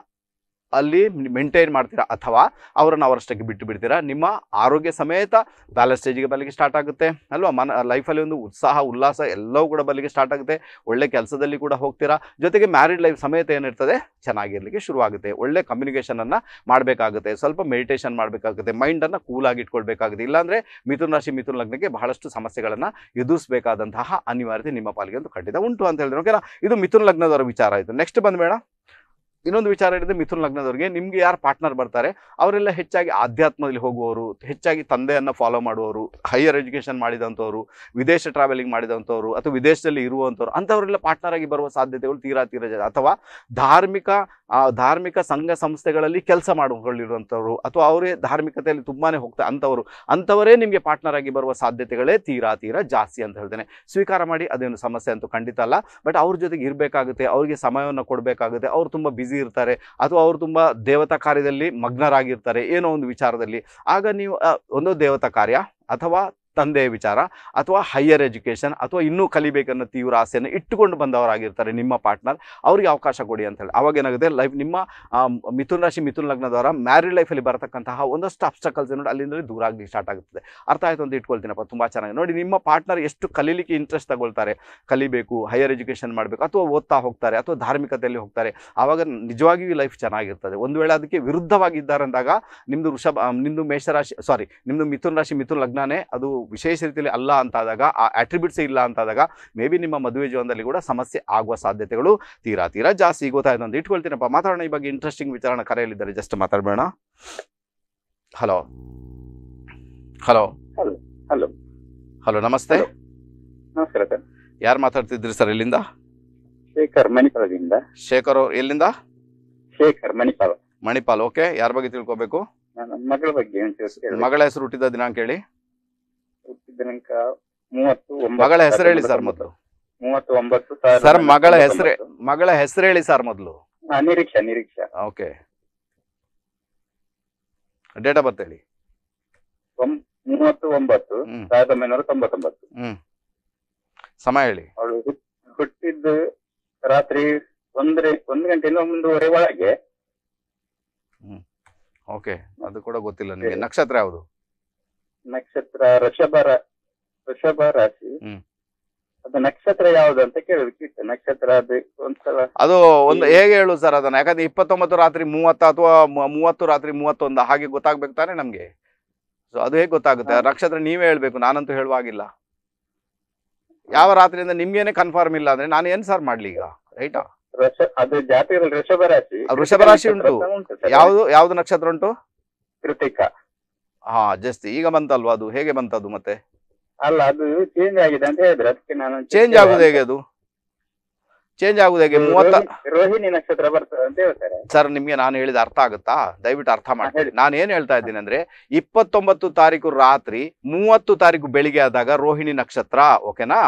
ಅಲ್ಲಿ ಮೇಂಟೈನ್ ಮಾಡ್ತೀರಾ ಅಥವಾ ಅವರನ್ನು ಅವರಷ್ಟಕ್ಕೆ ಬಿಟ್ಟು ಬಿಡ್ತೀರಾ ನಿಮ್ಮ ಆರೋಗ್ಯ ಸಮೇತ ಬ್ಯಾಲೆನ್ಸ್ ಸ್ಟೇಜಿಗೆ ಬಲಿಗೆ ಸ್ಟಾರ್ಟ್ ಆಗುತ್ತೆ ಅಲ್ವಾ ಮನ ಲೈಫಲ್ಲಿ ಒಂದು ಉತ್ಸಾಹ ಉಲ್ಲಾಸ ಎಲ್ಲವೂ ಕೂಡ ಬಲಿಗೆ ಸ್ಟಾರ್ಟ್ ಆಗುತ್ತೆ ಒಳ್ಳೆ ಕೆಲಸದಲ್ಲಿ ಕೂಡ ಹೋಗ್ತೀರಾ ಜೊತೆಗೆ ಮ್ಯಾರಿಡ್ ಲೈಫ್ ಸಮೇತ ಏನಿರ್ತದೆ ಚೆನ್ನಾಗಿರಲಿಕ್ಕೆ ಶುರುವಾಗುತ್ತೆ ಒಳ್ಳೆ ಕಮ್ಯುನಿಕೇಷನನ್ನು ಮಾಡಬೇಕಾಗುತ್ತೆ ಸ್ವಲ್ಪ ಮೆಡಿಟೇಷನ್ ಮಾಡಬೇಕಾಗುತ್ತೆ ಮೈಂಡನ್ನು ಕೂಲಾಗಿ ಇಟ್ಕೊಳ್ಬೇಕಾಗುತ್ತೆ ಇಲ್ಲಾಂದರೆ ಮಿಥುನ ರಾಶಿ ಮಿಥುನ ಲಗ್ನಕ್ಕೆ ಬಹಳಷ್ಟು ಸಮಸ್ಯೆಗಳನ್ನು ಎದುರಿಸಬೇಕಾದಂತಹ ಅನಿವಾರ್ಯತೆ ನಿಮ್ಮ ಪಾಲಿಗೆ ಒಂದು ಖಂಡಿತ ಉಂಟು ಅಂತ ಹೇಳಿದ್ರೆ ಓಕೆನಾ ಇದು ಮಿಥುನ ಲಗ್ನದವರ ವಿಚಾರ ಆಯಿತು ನೆಕ್ಸ್ಟ್ ಬಂದ್ಬೇಡ ಇನ್ನೊಂದು ವಿಚಾರ ಹೇಳಿದ್ರೆ ಮಿಥುನ್ ಲಗ್ನದವ್ರಿಗೆ ನಿಮ್ಗೆ ಯಾರು ಪಾರ್ಟ್ನರ್ ಬರ್ತಾರೆ ಅವರೆಲ್ಲ ಹೆಚ್ಚಾಗಿ ಆಧ್ಯಾತ್ಮದಲ್ಲಿ ಹೋಗುವವರು ಹೆಚ್ಚಾಗಿ ತಂದೆಯನ್ನು ಫಾಲೋ ಮಾಡುವವರು ಹೈಯರ್ ಎಜುಕೇಷನ್ ಮಾಡಿದಂಥವ್ರು ವಿದೇಶ ಟ್ರಾವೆಲಿಂಗ್ ಮಾಡಿದಂಥವ್ರು ಅಥವಾ ವಿದೇಶದಲ್ಲಿ ಇರುವಂಥವ್ರು ಅಂಥವರೆಲ್ಲ ಪಾರ್ಟ್ನರ್ ಆಗಿ ಬರುವ ಸಾಧ್ಯತೆಗಳು ತೀರಾ ತೀರ ಅಥವಾ ಧಾರ್ಮಿಕ ಧಾರ್ಮಿಕ ಸಂಘ ಸಂಸ್ಥೆಗಳಲ್ಲಿ ಕೆಲಸ ಮಾಡಿಕೊಂಡಿರುವಂಥವ್ರು ಅಥವಾ ಅವರೇ ಧಾರ್ಮಿಕತೆಯಲ್ಲಿ ತುಂಬಾ ಹೋಗ್ತಾರೆ ಅಂಥವರು ಅಂಥವರೇ ನಿಮಗೆ ಪಾರ್ಟ್ನರ್ ಆಗಿ ಬರುವ ಸಾಧ್ಯತೆಗಳೇ ತೀರಾ ತೀರ ಜಾಸ್ತಿ ಅಂತ ಹೇಳ್ತೇನೆ ಸ್ವೀಕಾರ ಮಾಡಿ ಅದೇನು ಸಮಸ್ಯೆ ಅಂತೂ ಖಂಡಿತ ಅಲ್ಲ ಬಟ್ ಅವ್ರ ಜೊತೆಗೆ ಇರಬೇಕಾಗುತ್ತೆ ಅವರಿಗೆ ಸಮಯವನ್ನು ಕೊಡಬೇಕಾಗುತ್ತೆ ಅವ್ರು ತುಂಬ ಬಿಸಿ ಇರ್ತಾರೆ ಅಥವಾ ಅವರು ತುಂಬ ದೇವತಾ ಕಾರ್ಯದಲ್ಲಿ ಮಗ್ನರಾಗಿರ್ತಾರೆ ಏನೋ ಒಂದು ವಿಚಾರದಲ್ಲಿ ಆಗ ನೀವು ಒಂದು ದೇವತಾ ಕಾರ್ಯ ಅಥವಾ ತಂದೆ ವಿಚಾರ ಅಥವಾ ಹೈಯರ್ ಎಜುಕೇಷನ್ ಅಥವಾ ಇನ್ನೂ ಕಲಿಬೇಕನ್ನೋ ತೀವ್ರ ಆಸೆಯನ್ನು ಇಟ್ಟುಕೊಂಡು ಬಂದವರಾಗಿರ್ತಾರೆ ನಿಮ್ಮ ಪಾರ್ಟ್ನರ್ ಅವ್ರಿಗೆ ಅವಕಾಶ ಕೊಡಿ ಅಂತ ಹೇಳಿ ಅವಾಗ ಏನಾಗುತ್ತೆ ಲೈಫ್ ನಿಮ್ಮ ಮಿಥುನ ರಾಶಿ ಮಿಥುನ್ ಲಗ್ನದವರ ಮ್ಯಾರಿಡ್ ಲೈಫಲ್ಲಿ ಬರತಕ್ಕಂತಹ ಒಂದಷ್ಟು ಅಬ್ಸ್ಟಕಲ್ಸ್ ನೋಡಿ ಅಲ್ಲಿಂದ ದೂರ ಆಗಲಿ ಸ್ಟಾರ್ಟ್ ಆಗುತ್ತದೆ ಅರ್ಥ ಆಯಿತು ಅಂತ ಇಟ್ಕೊಳ್ತೀನಪ್ಪ ತುಂಬ ಚೆನ್ನಾಗಿ ನೋಡಿ ನಿಮ್ಮ ಪಾರ್ಟ್ನರ್ ಎಷ್ಟು ಕಲೀಲಿಕ್ಕೆ ಇಂಟ್ರೆಸ್ಟ್ ತಗೊಳ್ತಾರೆ ಕಲಿಬೇಕು ಹೈಯರ್ ಎಜುಕೇಷನ್ ಮಾಡಬೇಕು ಅಥವಾ ಓದ್ತಾ ಹೋಗ್ತಾರೆ ಅಥವಾ ಧಾರ್ಮಿಕತೆಯಲ್ಲಿ ಹೋಗ್ತಾರೆ ಆವಾಗ ನಿಜವಾಗಿಯೂ ಲೈಫ್ ಚೆನ್ನಾಗಿರ್ತದೆ ಒಂದು ವೇಳೆ ಅದಕ್ಕೆ ವಿರುದ್ಧವಾಗಿದ್ದಾರೆ ಅಂದಾಗ ನಿಮ್ಮದು ವೃಷಭ ನಿಮ್ಮದು ಮೇಷರಾಶಿ ಸಾರಿ ನಿಮ್ಮದು ಮಿಥುನ್ ರಾಶಿ ಮಿಥುನ್ ಲಗ್ನನೇ ಅದು ವಿಶೇಷ ರೀತಿಯಲ್ಲಿ ಅಲ್ಲ ಅಂತಾದಾಗ ಆ ಆಟ್ರಿಬ್ಯೂಟ್ಸ್ ಇಲ್ಲ ಅಂತಾದಾಗ ಮೇ ಬಿ ನಿಮ್ಮ ಮದುವೆ ಜೀವನದಲ್ಲಿ ಕೂಡ ಸಮಸ್ಯೆ ಆಗುವ ಸಾಧ್ಯತೆಗಳು ತೀರಾ ತೀರಾ ಜಾಸ್ತಿ ಗೊತ್ತಾಯ್ತು ಅಂತ ಇಟ್ಕೊಳ್ತೀನಪ್ಪ ಮಾತಾಡೋಣ ಈ ಬಗ್ಗೆ ಇಂಟ್ರೆಸ್ಟಿಂಗ್ ವಿಚಾರಣೆ ಕರೆಯಲಿದ್ದಾರೆ ಜಸ್ಟ್ ಮಾತಾಡಬೇಡ ಹಲೋ ಹಲೋ ಹಲೋ ಹಲೋ ನಮಸ್ತೆ ನಮಸ್ಕಾರ ಯಾರು ಮಾತಾಡ್ತಿದ್ರಿ ಸರ್ ಇಲ್ಲಿಂದ ಶೇಖರ್ ಮಣಿಪಾಲದಿಂದ ಶೇಖರ್ ಎಲ್ಲಿಂದ ಶೇಖರ್ ಮಣಿಪಾಲ್ ಮಣಿಪಾಲ್ ಓಕೆ ಯಾರ ಬಗ್ಗೆ ತಿಳ್ಕೊಬೇಕು ಮಗಳ ಬಗ್ಗೆ ಮಗಳ ಹೆಸರು ಹುಟ್ಟಿದ ದಿನಾಂಕ ಹೇಳಿ ದಿನಾಂಕ ಮೂವತ್ತು ಮಗಳ ಹೆಸರು ಹೇಳಿ ಸರ್ ಮೊದಲು ಮೂವತ್ತು ಒಂಬತ್ತು ಸರ್ ಮಗಳ ಹೆಸರು ಮಗಳ ಹೆಸರು ಹೇಳಿ ಸರ್ ಮೊದಲು Niriksha Niriksha okay date of birth ಹೇಳಿ ಮೂವತ್ತು ಒಂಬತ್ತು ಸಾವಿರದ ಒಂಬೈನೂರ ತೊಂಬತ್ತೊಂಬತ್ತು ಸಮಯ ಹೇಳಿ ಅವಳು ಹುಟ್ಟಿದ್ದು ರಾತ್ರಿ ಒಂದ್ರೆ ಒಂದ್ ಗಂಟೆಯಿಂದ ಒಂದೂವರೆ ಒಳಗೆ ಓಕೆ ಅದು ಕೂಡ ಗೊತ್ತಿಲ್ಲ ನಿಮಗೆ ನಕ್ಷತ್ರ ಯಾವುದು ನಕ್ಷತ್ರ ಋಷಭ ವೃಷಭ ರಾಶಿ ಅದು ನಕ್ಷತ್ರ ಯಾವ್ದು ಅಂತ ನಕ್ಷತ್ರ ಅದು ಒಂದ್ಸಲ ಅದು ಒಂದು ಹೇಗೆ ಹೇಳು ಸರ್ ಅದನ್ನ ಯಾಕಂದ್ರೆ ಇಪ್ಪತ್ತೊಂಬತ್ತು ರಾತ್ರಿ ಮೂವತ್ತು ಅಥವಾ ಮೂವತ್ತು ರಾತ್ರಿ ಮೂವತ್ತೊಂದು ಹಾಗೆ ಗೊತ್ತಾಗ್ಬೇಕು ತಾನೆ ನಮ್ಗೆ ಸೊ ಅದು ಹೇಗೆ ಗೊತ್ತಾಗುತ್ತೆ ನಕ್ಷತ್ರ ನೀವೇ ಹೇಳ್ಬೇಕು ನಾನಂತೂ ಹೇಳುವಾಗಿಲ್ಲ ಯಾವ ರಾತ್ರಿಯಿಂದ ನಿಮ್ಗೇನೆ ಕನ್ಫರ್ಮ್ ಇಲ್ಲ ಅಂದ್ರೆ ನಾನು ಏನ್ ಸರ್ ಮಾಡ್ಲಿ ಈಗ ರೈಟ್ ಅದು ಜಾತಿ ವೃಷಭ ರಾಶಿ ವೃಷಭ ರಾಶಿ ಉಂಟು ಯಾವ್ದು ಯಾವ್ದು ನಕ್ಷತ್ರ ಉಂಟು ಕೃತಿಕ ಹಾ ಜಾಸ್ತಿ ಈಗ ಬಂತಲ್ವಾ ಅದು ಹೇಗೆ ಬಂತದು ಮತ್ತೆ ಅಲ್ಲ ಅದು ಚೇಂಜ್ ಆಗಿದೆ ಅಂತ ಹೇಳಿದ್ರೆ ಅದಕ್ಕೆ ನಾನು ಚೇಂಜ್ ಆಗುದು ಹೇಗೆ ಅದು ಚೇಂಜ್ ಆಗುದು ಹೇಗೆ ಮೂವತ್ತ ರೋಹಿಣಿ ನಕ್ಷತ್ರ ಬರ್ತದೆ ಅಂತ ಹೇಳ್ತಾರೆ ಸರ್ ನಿಮ್ಗೆ ನಾನು ಹೇಳಿದ ಅರ್ಥ ಆಗುತ್ತಾ ದಯವಿಟ್ಟು ಅರ್ಥ ಮಾಡಿ ನಾನು ಏನ್ ಹೇಳ್ತಾ ಇದ್ದೀನಿ ಅಂದ್ರೆ ಇಪ್ಪತ್ತೊಂಬತ್ತು ತಾರೀಕು ರಾತ್ರಿ ಮೂವತ್ತು ತಾರೀಕು ಬೆಳಿಗ್ಗೆ ಆದಾಗ ರೋಹಿಣಿ ನಕ್ಷತ್ರ ಓಕೆನಾ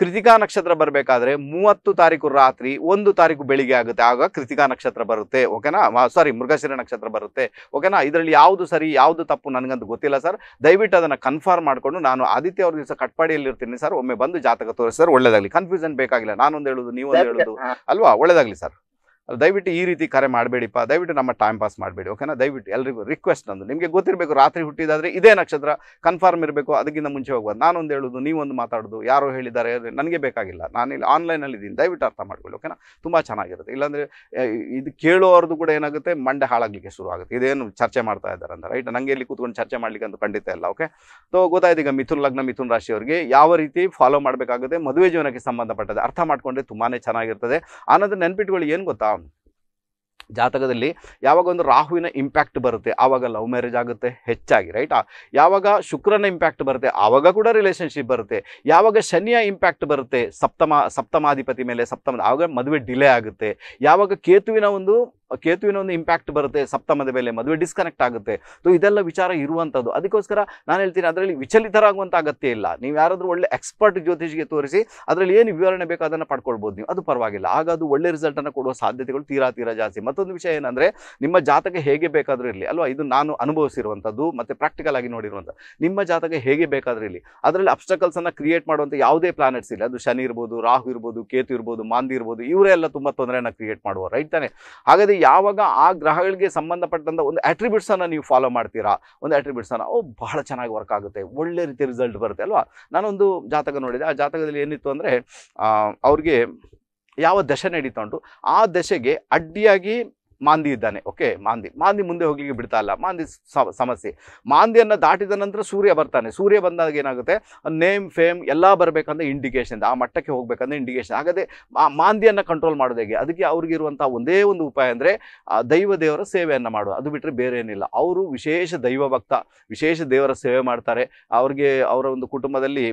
ಕೃತಿಕಾ ನಕ್ಷತ್ರ ಬರಬೇಕಾದ್ರೆ ಮೂವತ್ತು ತಾರೀಕು ರಾತ್ರಿ ಒಂದು ತಾರೀಕು ಬೆಳಿಗ್ಗೆ ಆಗುತ್ತೆ ಆಗ ಕೃತಿಕಾ ನಕ್ಷತ್ರ ಬರುತ್ತೆ ಓಕೆನಾ ಸಾರಿ ಮೃಗಶಿರ ನಕ್ಷತ್ರ ಬರುತ್ತೆ ಓಕೆನಾ ಇದರಲ್ಲಿ ಯಾವುದು ಸರಿ ಯಾವುದು ತಪ್ಪು ನನಗಂತೂ ಗೊತ್ತಿಲ್ಲ ಸರ್ ದಯವಿಟ್ಟು ಅದನ್ನು ಕನ್ಫರ್ಮ್ ಮಾಡಿಕೊಂಡು ನಾನು ಆದಿತ್ಯ ಅವ್ರ ದಿವಸ ಕಟ್ಪಾಡಿಯಲ್ಲಿ ಇರ್ತೀನಿ ಸರ್ ಒಮ್ಮೆ ಬಂದು ಜಾತಕ ತೋರಿಸಿ ಸರ್ ಒಳ್ಳೇದಾಗಲಿ ಕನ್ಫ್ಯೂಷನ್ ಬೇಕಾಗಿಲ್ಲ ನಾನೊಂದು ಹೇಳೋದು ನೀವೊಂದು ಹೇಳೋದು ಅಲ್ವಾ ಒಳ್ಳೇದಾಗಲಿ ಸರ್ ದಯವಿಟ್ಟು ಈ ರೀತಿ ಕರೆ ಮಾಡಬೇಡಿಪ್ಪ ದಯವಿಟ್ಟು ನಮ್ಮ ಟೈಮ್ ಪಾಸ್ ಮಾಡಬೇಡಿ ಓಕೆನಾ ದಯವಿಟ್ಟು ಎಲ್ಲರಿಗೂ ರಿಕ್ವೆಸ್ಟ್ ನಂದು ನಿಮಗೆ ಗೊತ್ತಿರಬೇಕು ರಾತ್ರಿ ಹುಟ್ಟಿದಾದರೆ ಇದೇ ನಕ್ಷತ್ರ ಕನ್ಫರ್ಮ್ ಇರಬೇಕು ಅದಕ್ಕಿಂತ ಮುಂಚೆ ಹೋಗ್ಬೋದು ನಾನೊಂದು ಹೇಳೋದು ನೀವೊಂದು ಮಾತಾಡೋದು ಯಾರೋ ಹೇಳಿದ್ದಾರೆ ನನಗೆ ಬೇಕಾಗಿಲ್ಲ ನಾನು ಇಲ್ಲಿ ಆನ್ಲೈನಲ್ಲಿ ಇದ್ದೀನಿ ದಯವಿಟ್ಟು ಅರ್ಥ ಮಾಡ್ಕೊಳ್ಳಿ ಓಕೆನಾ ತುಂಬ ಚೆನ್ನಾಗಿರುತ್ತೆ ಇಲ್ಲಾಂದರೆ ಇದು ಕೇಳೋರ್ದು ಕೂಡ ಏನಾಗುತ್ತೆ ಮಂಡೆ ಹಾಳಾಗಲಿಕ್ಕೆ ಶುರು ಆಗುತ್ತೆ ಇದೇನು ಚರ್ಚೆ ಮಾಡ್ತಾ ಇದ್ದಾರೆ ಅಂತ ರೈಟ್ ನನಗೆ ಇಲ್ಲಿ ಕೂತ್ಕೊಂಡು ಚರ್ಚೆ ಮಾಡಲಿಕ್ಕೆ ಅಂತ ಖಂಡಿತ ಇಲ್ಲ ಓಕೆ ಸೊ ಗೊತ್ತಾಯ್ತು ಈಗ ಮಿಥುನ್ ಲಗ್ನ ಮಿಥುನ್ ರಾಶಿಯವರಿಗೆ ಯಾವ ರೀತಿ ಫಾಲೋ ಮಾಡಬೇಕಾಗುತ್ತೆ ಮದುವೆ ಜೀವನಕ್ಕೆ ಸಂಬಂಧಪಟ್ಟದೆ ಅರ್ಥ ಮಾಡಿಕೊಂಡ್ರೆ ತುಂಬಾ ಚೆನ್ನಾಗಿರ್ತದೆ ಆನಂತರ ನೆನ್ಪಿಟ್ಕೊಳ್ಳಿ ಏನು ಗೊತ್ತಾ ಜಾತಕದಲ್ಲಿ ಯಾವಾಗ ಒಂದು ರಾಹುವಿನ ಇಂಪ್ಯಾಕ್ಟ್ ಬರುತ್ತೆ ಆವಾಗ ಲವ್ ಮ್ಯಾರೇಜ್ ಆಗುತ್ತೆ ಹೆಚ್ಚಾಗಿ ರೈಟ್ ಯಾವಾಗ ಶುಕ್ರನ ಇಂಪ್ಯಾಕ್ಟ್ ಬರುತ್ತೆ ಆವಾಗ ಕೂಡ ರಿಲೇಷನ್ಶಿಪ್ ಬರುತ್ತೆ ಯಾವಾಗ ಶನಿಯ ಇಂಪ್ಯಾಕ್ಟ್ ಬರುತ್ತೆ ಸಪ್ತಮ ಸಪ್ತಮಾಧಿಪತಿ ಮೇಲೆ ಸಪ್ತಮ ಆವಾಗ ಮದುವೆ ಡಿಲೇ ಆಗುತ್ತೆ ಯಾವಾಗ ಕೇತುವಿನ ಒಂದು ಕೇತುವಿನ ಒಂದು ಇಂಪ್ಯಾಕ್ಟ್ ಬರುತ್ತೆ ಸಪ್ತಮದ ಮೇಲೆ ಮದುವೆ ಡಿಸ್ಕನೆಕ್ಟ್ ಆಗುತ್ತೆ ಸೊ ಇದೆಲ್ಲ ವಿಚಾರ ಇರುವಂಥದ್ದು ಅದಕ್ಕೋಸ್ಕರ ನಾನು ಹೇಳ್ತೀನಿ ಅದರಲ್ಲಿ ವಿಚಲಿತರಾಗುವಂಥ ಅಗತ್ಯ ಇಲ್ಲ ನೀವು ಯಾರಾದರೂ ಒಳ್ಳೆ ಎಕ್ಸ್ಪರ್ಟ್ ಜ್ಯೋತಿಷಿಗೆ ತೋರಿಸಿ ಅದರಲ್ಲಿ ಏನು ವಿವರಣೆ ಬೇಕೋ ಅದನ್ನು ಪಡ್ಕೊಳ್ಬೋದು ನೀವು ಅದು ಪರವಾಗಿಲ್ಲ ಆಗ ಅದು ಒಳ್ಳೆ ರಿಸಲ್ಟನ್ನು ಕೊಡುವ ಸಾಧ್ಯತೆಗಳು ತೀರಾ ತೀರಾ ಜಾಸ್ತಿ ಮತ್ತೊಂದು ವಿಷಯ ಏನಂದರೆ ನಿಮ್ಮ ಜಾತಕ ಹೇಗೆ ಬೇಕಾದರೂ ಇರಲಿ ಅಲ್ವಾ ಇದು ನಾನು ಅನುಭವಿಸಿರುವಂಥದ್ದು ಮತ್ತು ಪ್ರಾಕ್ಟಿಕಲ್ ಆಗಿ ನೋಡಿರುವಂಥ ನಿಮ್ಮ ಜಾತಕ ಹೇಗೆ ಬೇಕಾದರೂ ಇರಲಿ ಅದರಲ್ಲಿ ಅಬ್ಸ್ಟಕಲ್ಸನ್ನು ಕ್ರಿಯೇಟ್ ಮಾಡುವಂಥ ಯಾವುದೇ ಪ್ಲಾನೆಟ್ಸ್ ಇಲ್ಲ ಅದು ಶನಿ ಇರ್ಬೋದು ರಾಹು ಇರ್ಬೋದು ಕೇತು ಇರ್ಬೋದು ಮಾಂದಿ ಇರ್ಬೋದು ಇವರೇ ತುಂಬ ತೊಂದರೆಯನ್ನು ಕ್ರಿಯೇಟ್ ಮಾಡುವ ರೈಟ್ ತಾನೆ ಹಾಗಾದರೆ ಯಾವಾಗ ಆ ಗ್ರಹಗಳಿಗೆ ಸಂಬಂಧಪಟ್ಟಂತ ಒಂದು ಅನ್ನ ನೀವು ಫಾಲೋ ಮಾಡ್ತೀರಾ ಒಂದು ಅನ್ನ ಅವು ಬಹಳ ಚೆನ್ನಾಗಿ ವರ್ಕ್ ಆಗುತ್ತೆ ಒಳ್ಳೆ ರೀತಿ ರಿಸಲ್ಟ್ ಬರುತ್ತೆ ಅಲ್ವಾ ನಾನೊಂದು ಜಾತಕ ನೋಡಿದೆ ಆ ಜಾತಕದಲ್ಲಿ ಏನಿತ್ತು ಅಂದ್ರೆ ಅವ್ರಿಗೆ ಯಾವ ದಶೆ ನಡೀತಾ ಉಂಟು ಆ ದಶೆಗೆ ಅಡ್ಡಿಯಾಗಿ ಮಾಂದಿ ಇದ್ದಾನೆ ಓಕೆ ಮಾಂದಿ ಮಾಂದಿ ಮುಂದೆ ಹೋಗ್ಲಿಕ್ಕೆ ಬಿಡ್ತಾ ಇಲ್ಲ ಮಾಂದಿ ಸಮಸ್ಯೆ ಮಾಂದಿಯನ್ನು ದಾಟಿದ ನಂತರ ಸೂರ್ಯ ಬರ್ತಾನೆ ಸೂರ್ಯ ಬಂದಾಗ ಏನಾಗುತ್ತೆ ನೇಮ್ ಫೇಮ್ ಎಲ್ಲ ಬರಬೇಕಂದ್ರೆ ಇಂಡಿಕೇಶನ್ ಆ ಮಟ್ಟಕ್ಕೆ ಹೋಗ್ಬೇಕಂದ್ರೆ ಇಂಡಿಕೇಶನ್ ಆಗದೆ ಮಾಂದಿಯನ್ನು ಕಂಟ್ರೋಲ್ ಮಾಡೋದು ಹೇಗೆ ಅದಕ್ಕೆ ಅವ್ರಿಗಿರುವಂಥ ಒಂದೇ ಒಂದು ಉಪಾಯ ಅಂದರೆ ದೈವ ದೇವರ ಸೇವೆಯನ್ನು ಮಾಡೋದು ಅದು ಬಿಟ್ಟರೆ ಬೇರೆ ಏನಿಲ್ಲ ಅವರು ವಿಶೇಷ ದೈವ ಭಕ್ತ ವಿಶೇಷ ದೇವರ ಸೇವೆ ಮಾಡ್ತಾರೆ ಅವ್ರಿಗೆ ಅವರ ಒಂದು ಕುಟುಂಬದಲ್ಲಿ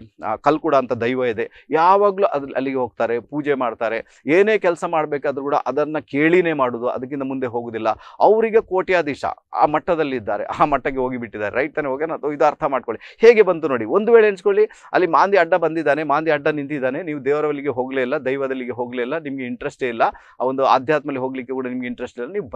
ಕಲ್ಕುಡ ಅಂತ ದೈವ ಇದೆ ಯಾವಾಗಲೂ ಅಲ್ಲಿಗೆ ಹೋಗ್ತಾರೆ ಪೂಜೆ ಮಾಡ್ತಾರೆ ಏನೇ ಕೆಲಸ ಮಾಡಬೇಕಾದ್ರೂ ಕೂಡ ಅದನ್ನು ಕೇಳಿನೇ ಮಾಡೋದು ಅದಕ್ಕಿಂತ ಮುಂದೆ ಹೋಗುವುದಿಲ್ಲ ಅವರಿಗೆ ಕೋಟ್ಯಾಧೀಶ ಆ ಮಟ್ಟದಲ್ಲಿದ್ದಾರೆ ಆ ಮಟ್ಟಕ್ಕೆ ಹೋಗಿಬಿಟ್ಟಿದ್ದಾರೆ ರೈಟ್ ತಾನೇ ಹೋಗೋಣ ಅಥವಾ ಇದು ಅರ್ಥ ಮಾಡ್ಕೊಳ್ಳಿ ಹೇಗೆ ಬಂತು ನೋಡಿ ಒಂದು ವೇಳೆ ಎಣಿಸ್ಕೊಳ್ಳಿ ಅಲ್ಲಿ ಮಾಂದಿ ಅಡ್ಡ ಬಂದಿದ್ದಾನೆ ಮಾಂದಿ ಅಡ್ಡ ನಿಂತಿದ್ದಾನೆ ನೀವು ದೇವರವಲ್ಲಿಗೆ ಹೋಗಲೇ ಇಲ್ಲ ದೈವದಲ್ಲಿಗೆ ಹೋಗಲೇ ಇಲ್ಲ ನಿಮಗೆ ಇಂಟ್ರೆಸ್ಟೇ ಇಲ್ಲ ಆ ಒಂದು ಆಧ್ಯಾತ್ಮಲ್ಲಿ ಹೋಗಲಿಕ್ಕೆ ಕೂಡ ನಿಮಗೆ ಇಂಟ್ರೆಸ್ಟ್ ಇಲ್ಲ ನೀವು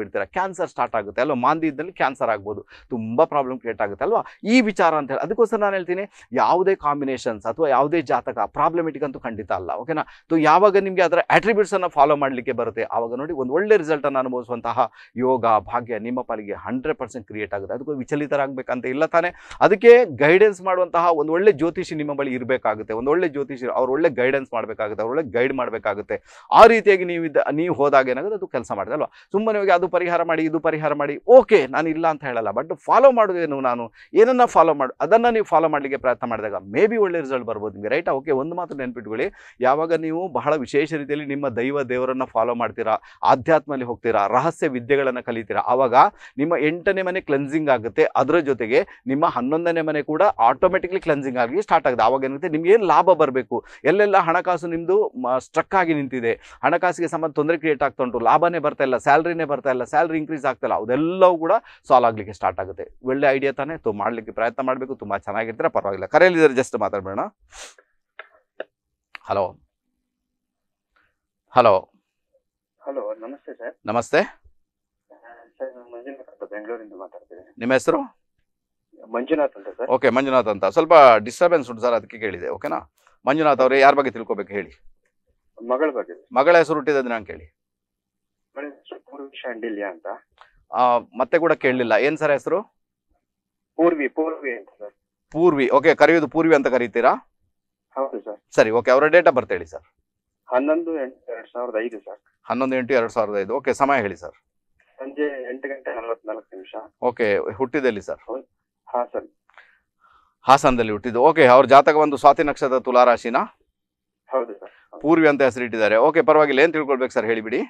ಬಿಡ್ತೀರಾ ಕ್ಯಾನ್ಸರ್ ಸ್ಟಾರ್ಟ್ ಆಗುತ್ತೆ ಅಲ್ವಾ ಮಾಂದಿ ಇದ್ದಲ್ಲಿ ಕ್ಯಾನ್ಸರ್ ಆಗ್ಬೋದು ತುಂಬ ಪ್ರಾಬ್ಲಮ್ ಕ್ರಿಯೇಟ್ ಆಗುತ್ತೆ ಅಲ್ವಾ ಈ ವಿಚಾರ ಅಂತ ಹೇಳಿ ಅದಕ್ಕೋಸ್ಕರ ನಾನು ಹೇಳ್ತೀನಿ ಯಾವುದೇ ಕಾಂಬಿನೇಷನ್ಸ್ ಅಥವಾ ಯಾವುದೇ ಜಾತಕ ಪ್ರಾಬ್ಲಮೆಟಿಕ್ ಅಂತೂ ಖಂಡಿತ ಅಲ್ಲ ಓಕೆನಾ ಯಾವಾಗ ನಿಮಗೆ ಅದರ ಅಟ್ರಿಬ್ಯೂಟ್ಸನ್ನು ಫಾಲೋ ಮಾಡಲಿಕ್ಕೆ ಬರುತ್ತೆ ಆವಾಗ ನೋಡಿ ಒಂದು ಒಳ್ಳೆ ರಿಸಲ್ಟನ್ನು ಅನುಭವಿಸುವಂತಹ ಯೋಗ ಭಾಗ್ಯ ನಿಮ್ಮ ಪಾಲಿಗೆ ಹಂಡ್ರೆಡ್ ಪರ್ಸೆಂಟ್ ಕ್ರಿಯೇಟ್ ಆಗುತ್ತೆ ಅದಕ್ಕೂ ವಿಚಲಿತರಾಗಬೇಕಂತ ಇಲ್ಲ ತಾನೆ ಅದಕ್ಕೆ ಗೈಡೆನ್ಸ್ ಮಾಡುವಂತಹ ಒಂದು ಒಳ್ಳೆ ಜ್ಯೋತಿಷಿ ನಿಮ್ಮ ಬಳಿ ಇರಬೇಕಾಗುತ್ತೆ ಒಂದು ಒಳ್ಳೆ ಜ್ಯೋತಿಷಿ ಅವ್ರು ಒಳ್ಳೆ ಗೈಡೆನ್ಸ್ ಮಾಡಬೇಕಾಗುತ್ತೆ ಅವ್ರೊಳ್ಳೆ ಒಳ್ಳೆ ಗೈಡ್ ಮಾಡಬೇಕಾಗುತ್ತೆ ಆ ರೀತಿಯಾಗಿ ನೀವು ಇದ್ದ ನೀವು ಹೋದಾಗ ಏನಾಗುತ್ತೆ ಅದು ಕೆಲಸ ಮಾಡಿದೆ ಅಲ್ವಾ ಸುಮ್ಮನೆ ಹೋಗಿ ಅದು ಪರಿಹಾರ ಮಾಡಿ ಇದು ಪರಿಹಾರ ಮಾಡಿ ಓಕೆ ನಾನು ಇಲ್ಲ ಅಂತ ಹೇಳಲ್ಲ ಬಟ್ ಫಾಲೋ ಮಾಡೋದೇನು ನಾನು ಏನನ್ನ ಫಾಲೋ ಮಾಡಿ ಅದನ್ನು ನೀವು ಫಾಲೋ ಮಾಡಲಿಕ್ಕೆ ಪ್ರಯತ್ನ ಮಾಡಿದಾಗ ಮೇ ಬಿ ಒಳ್ಳೆ ರಿಸಲ್ಟ್ ಬರ್ಬೋದು ನಿಮಗೆ ರೈಟ್ ಓಕೆ ಒಂದು ಮಾತ್ರ ನೆನ್ಪಿಟ್ಕೊಳ್ಳಿ ಯಾವಾಗ ನೀವು ಬಹಳ ವಿಶೇಷ ರೀತಿಯಲ್ಲಿ ನಿಮ್ಮ ದೈವ ದೇವರನ್ನು ಫಾಲೋ ಮಾಡ್ತೀರಾ ಆಧ್ಯಾತ್ಮಲ್ಲಿ ಹೋಗ್ತೀರಾ ಕಲಿತೀರಾ ರಹಸ್ಯ ವಿದ್ಯೆಗಳನ್ನು ಕಲಿತೀರಾ ಆವಾಗ ನಿಮ್ಮ ಎಂಟನೇ ಮನೆ ಕ್ಲೆನ್ಸಿಂಗ್ ಆಗುತ್ತೆ ಅದರ ಜೊತೆಗೆ ನಿಮ್ಮ ಹನ್ನೊಂದನೇ ಮನೆ ಕೂಡ ಆಟೋಮೆಟಿಕ್ಲಿ ಕ್ಲೆನ್ಸಿಂಗ್ ಆಗಿ ಸ್ಟಾರ್ಟ್ ಆಗುತ್ತೆ ಆವಾಗ ಏನಾಗುತ್ತೆ ನಿಮ್ಗೆ ಏನು ಲಾಭ ಬರಬೇಕು ಎಲ್ಲೆಲ್ಲ ಹಣಕಾಸು ನಿಮ್ಮದು ಸ್ಟ್ರಕ್ ಆಗಿ ನಿಂತಿದೆ ಹಣಕಾಸಿಗೆ ಸಂಬಂಧ ತೊಂದರೆ ಕ್ರಿಯೇಟ್ ಆಗ್ತಾ ಉಂಟು ಲಾಭನೇ ಬರ್ತಾ ಇಲ್ಲ ಸ್ಯಾಲ್ರಿನೇ ಬರ್ತಾ ಇಲ್ಲ ಸ್ಯಾಲ್ರಿ ಇನ್ಕ್ರೀಸ್ ಆಗ್ತಾ ಇಲ್ಲ ಅದೆಲ್ಲವೂ ಕೂಡ ಸಾಲ್ವ್ ಆಗಲಿಕ್ಕೆ ಸ್ಟಾರ್ಟ್ ಆಗುತ್ತೆ ಒಳ್ಳೆ ಐಡಿಯಾ ತಾನೇ ತೋ ಮಾಡಲಿಕ್ಕೆ ಪ್ರಯತ್ನ ಮಾಡಬೇಕು ತುಂಬ ಚೆನ್ನಾಗಿರ್ತೀರಾ ಪರವಾಗಿಲ್ಲ ಕರೆಯಲ್ಲಿದ್ದಾರೆ ಜಸ್ಟ್ ಮಾತಾಡಬೇಡ ಹಲೋ ಹಲೋ ಹಲೋ ನಮಸ್ತೆ ಸರ್ ನಮಸ್ತೆ ಮಂಜುನಾಥ್ ಅಂತ ಬೆಂಗಳೂರಿಂದ ಮಾತಾಡ್ತೀನಿ ನಿಮ್ಮ ಹೆಸರು ಮಂಜುನಾಥ್ ಅಂತ ಸರ್ ಓಕೆ ಮಂಜುನಾಥ್ ಅಂತ ಸ್ವಲ್ಪ ಡಿಸ್ಟರ್ಬೆನ್ಸ್ ಉಂಟು ಸರ್ ಅದಕ್ಕೆ ಕೇಳಿದೆ ಓಕೆನಾ ಮಂಜುನಾಥ್ ಅವರೇ ಯಾರ ಬಗ್ಗೆ ತಿಳ್ಕೊಬೇಕು ಹೇಳಿ ಮಗಳ ಬಗ್ಗೆ ಮಗಳ ಹೆಸರು ಹುಟ್ಟಿದ ದಿನಾಂಕ ಹೇಳಿ ಪೂರ್ವಿ ಅಂತ ಮತ್ತೆ ಕೂಡ ಕೇಳಲಿಲ್ಲ ಏನ್ ಸರ್ ಹೆಸರು ಪೂರ್ವಿ ಪೂರ್ವಿ ಪೂರ್ವಿ ಓಕೆ ಕರೆಯೋದು ಪೂರ್ವಿ ಅಂತ ಕರೀತೀರಾ ಹೌದು ಸರ್ ಸರಿ ಓಕೆ ಅವರ ಡೇಟ್ ಆಫ್ ಬರ್ತ್ ಹೇಳಿ ಸರ್ ಹನ್ನೊಂದು ಎಂಟು ಎರಡ್ ಸಾವಿರದ ಐದು ಸರ್ ಹನ್ನೊಂದು ಎಂಟು ಎರಡು ಸಾವಿರದ ಐದು ಓಕೆ ಸಮಯ ಹೇಳಿ ಸರ್ ಸಂಜೆ ಎಂಟು ಗಂಟೆ ನಲವತ್ನಾಲ್ಕು ನಿಮಿಷ ಓಕೆ ಹುಟ್ಟಿದಲ್ಲಿ ಸರ್ ಹಾಸನ್ ಹಾಸನದಲ್ಲಿ ಹುಟ್ಟಿದ್ದು ಓಕೆ ಅವ್ರ ಜಾತಕ ಒಂದು ಸ್ವಾತಿ ನಕ್ಷತ್ರ ತುಲಾರಾಶಿನಾ ಹೌದು ಸರ್ ಪೂರ್ವಿ ಅಂತ ಹೆಸರಿಟ್ಟಿದ್ದಾರೆ ಓಕೆ ಪರವಾಗಿಲ್ಲ ಏನ್ ತಿಳ್ಕೊಳ್ಬೇಕು ಸರ್ ಹೇಳಿಬಿಡಿ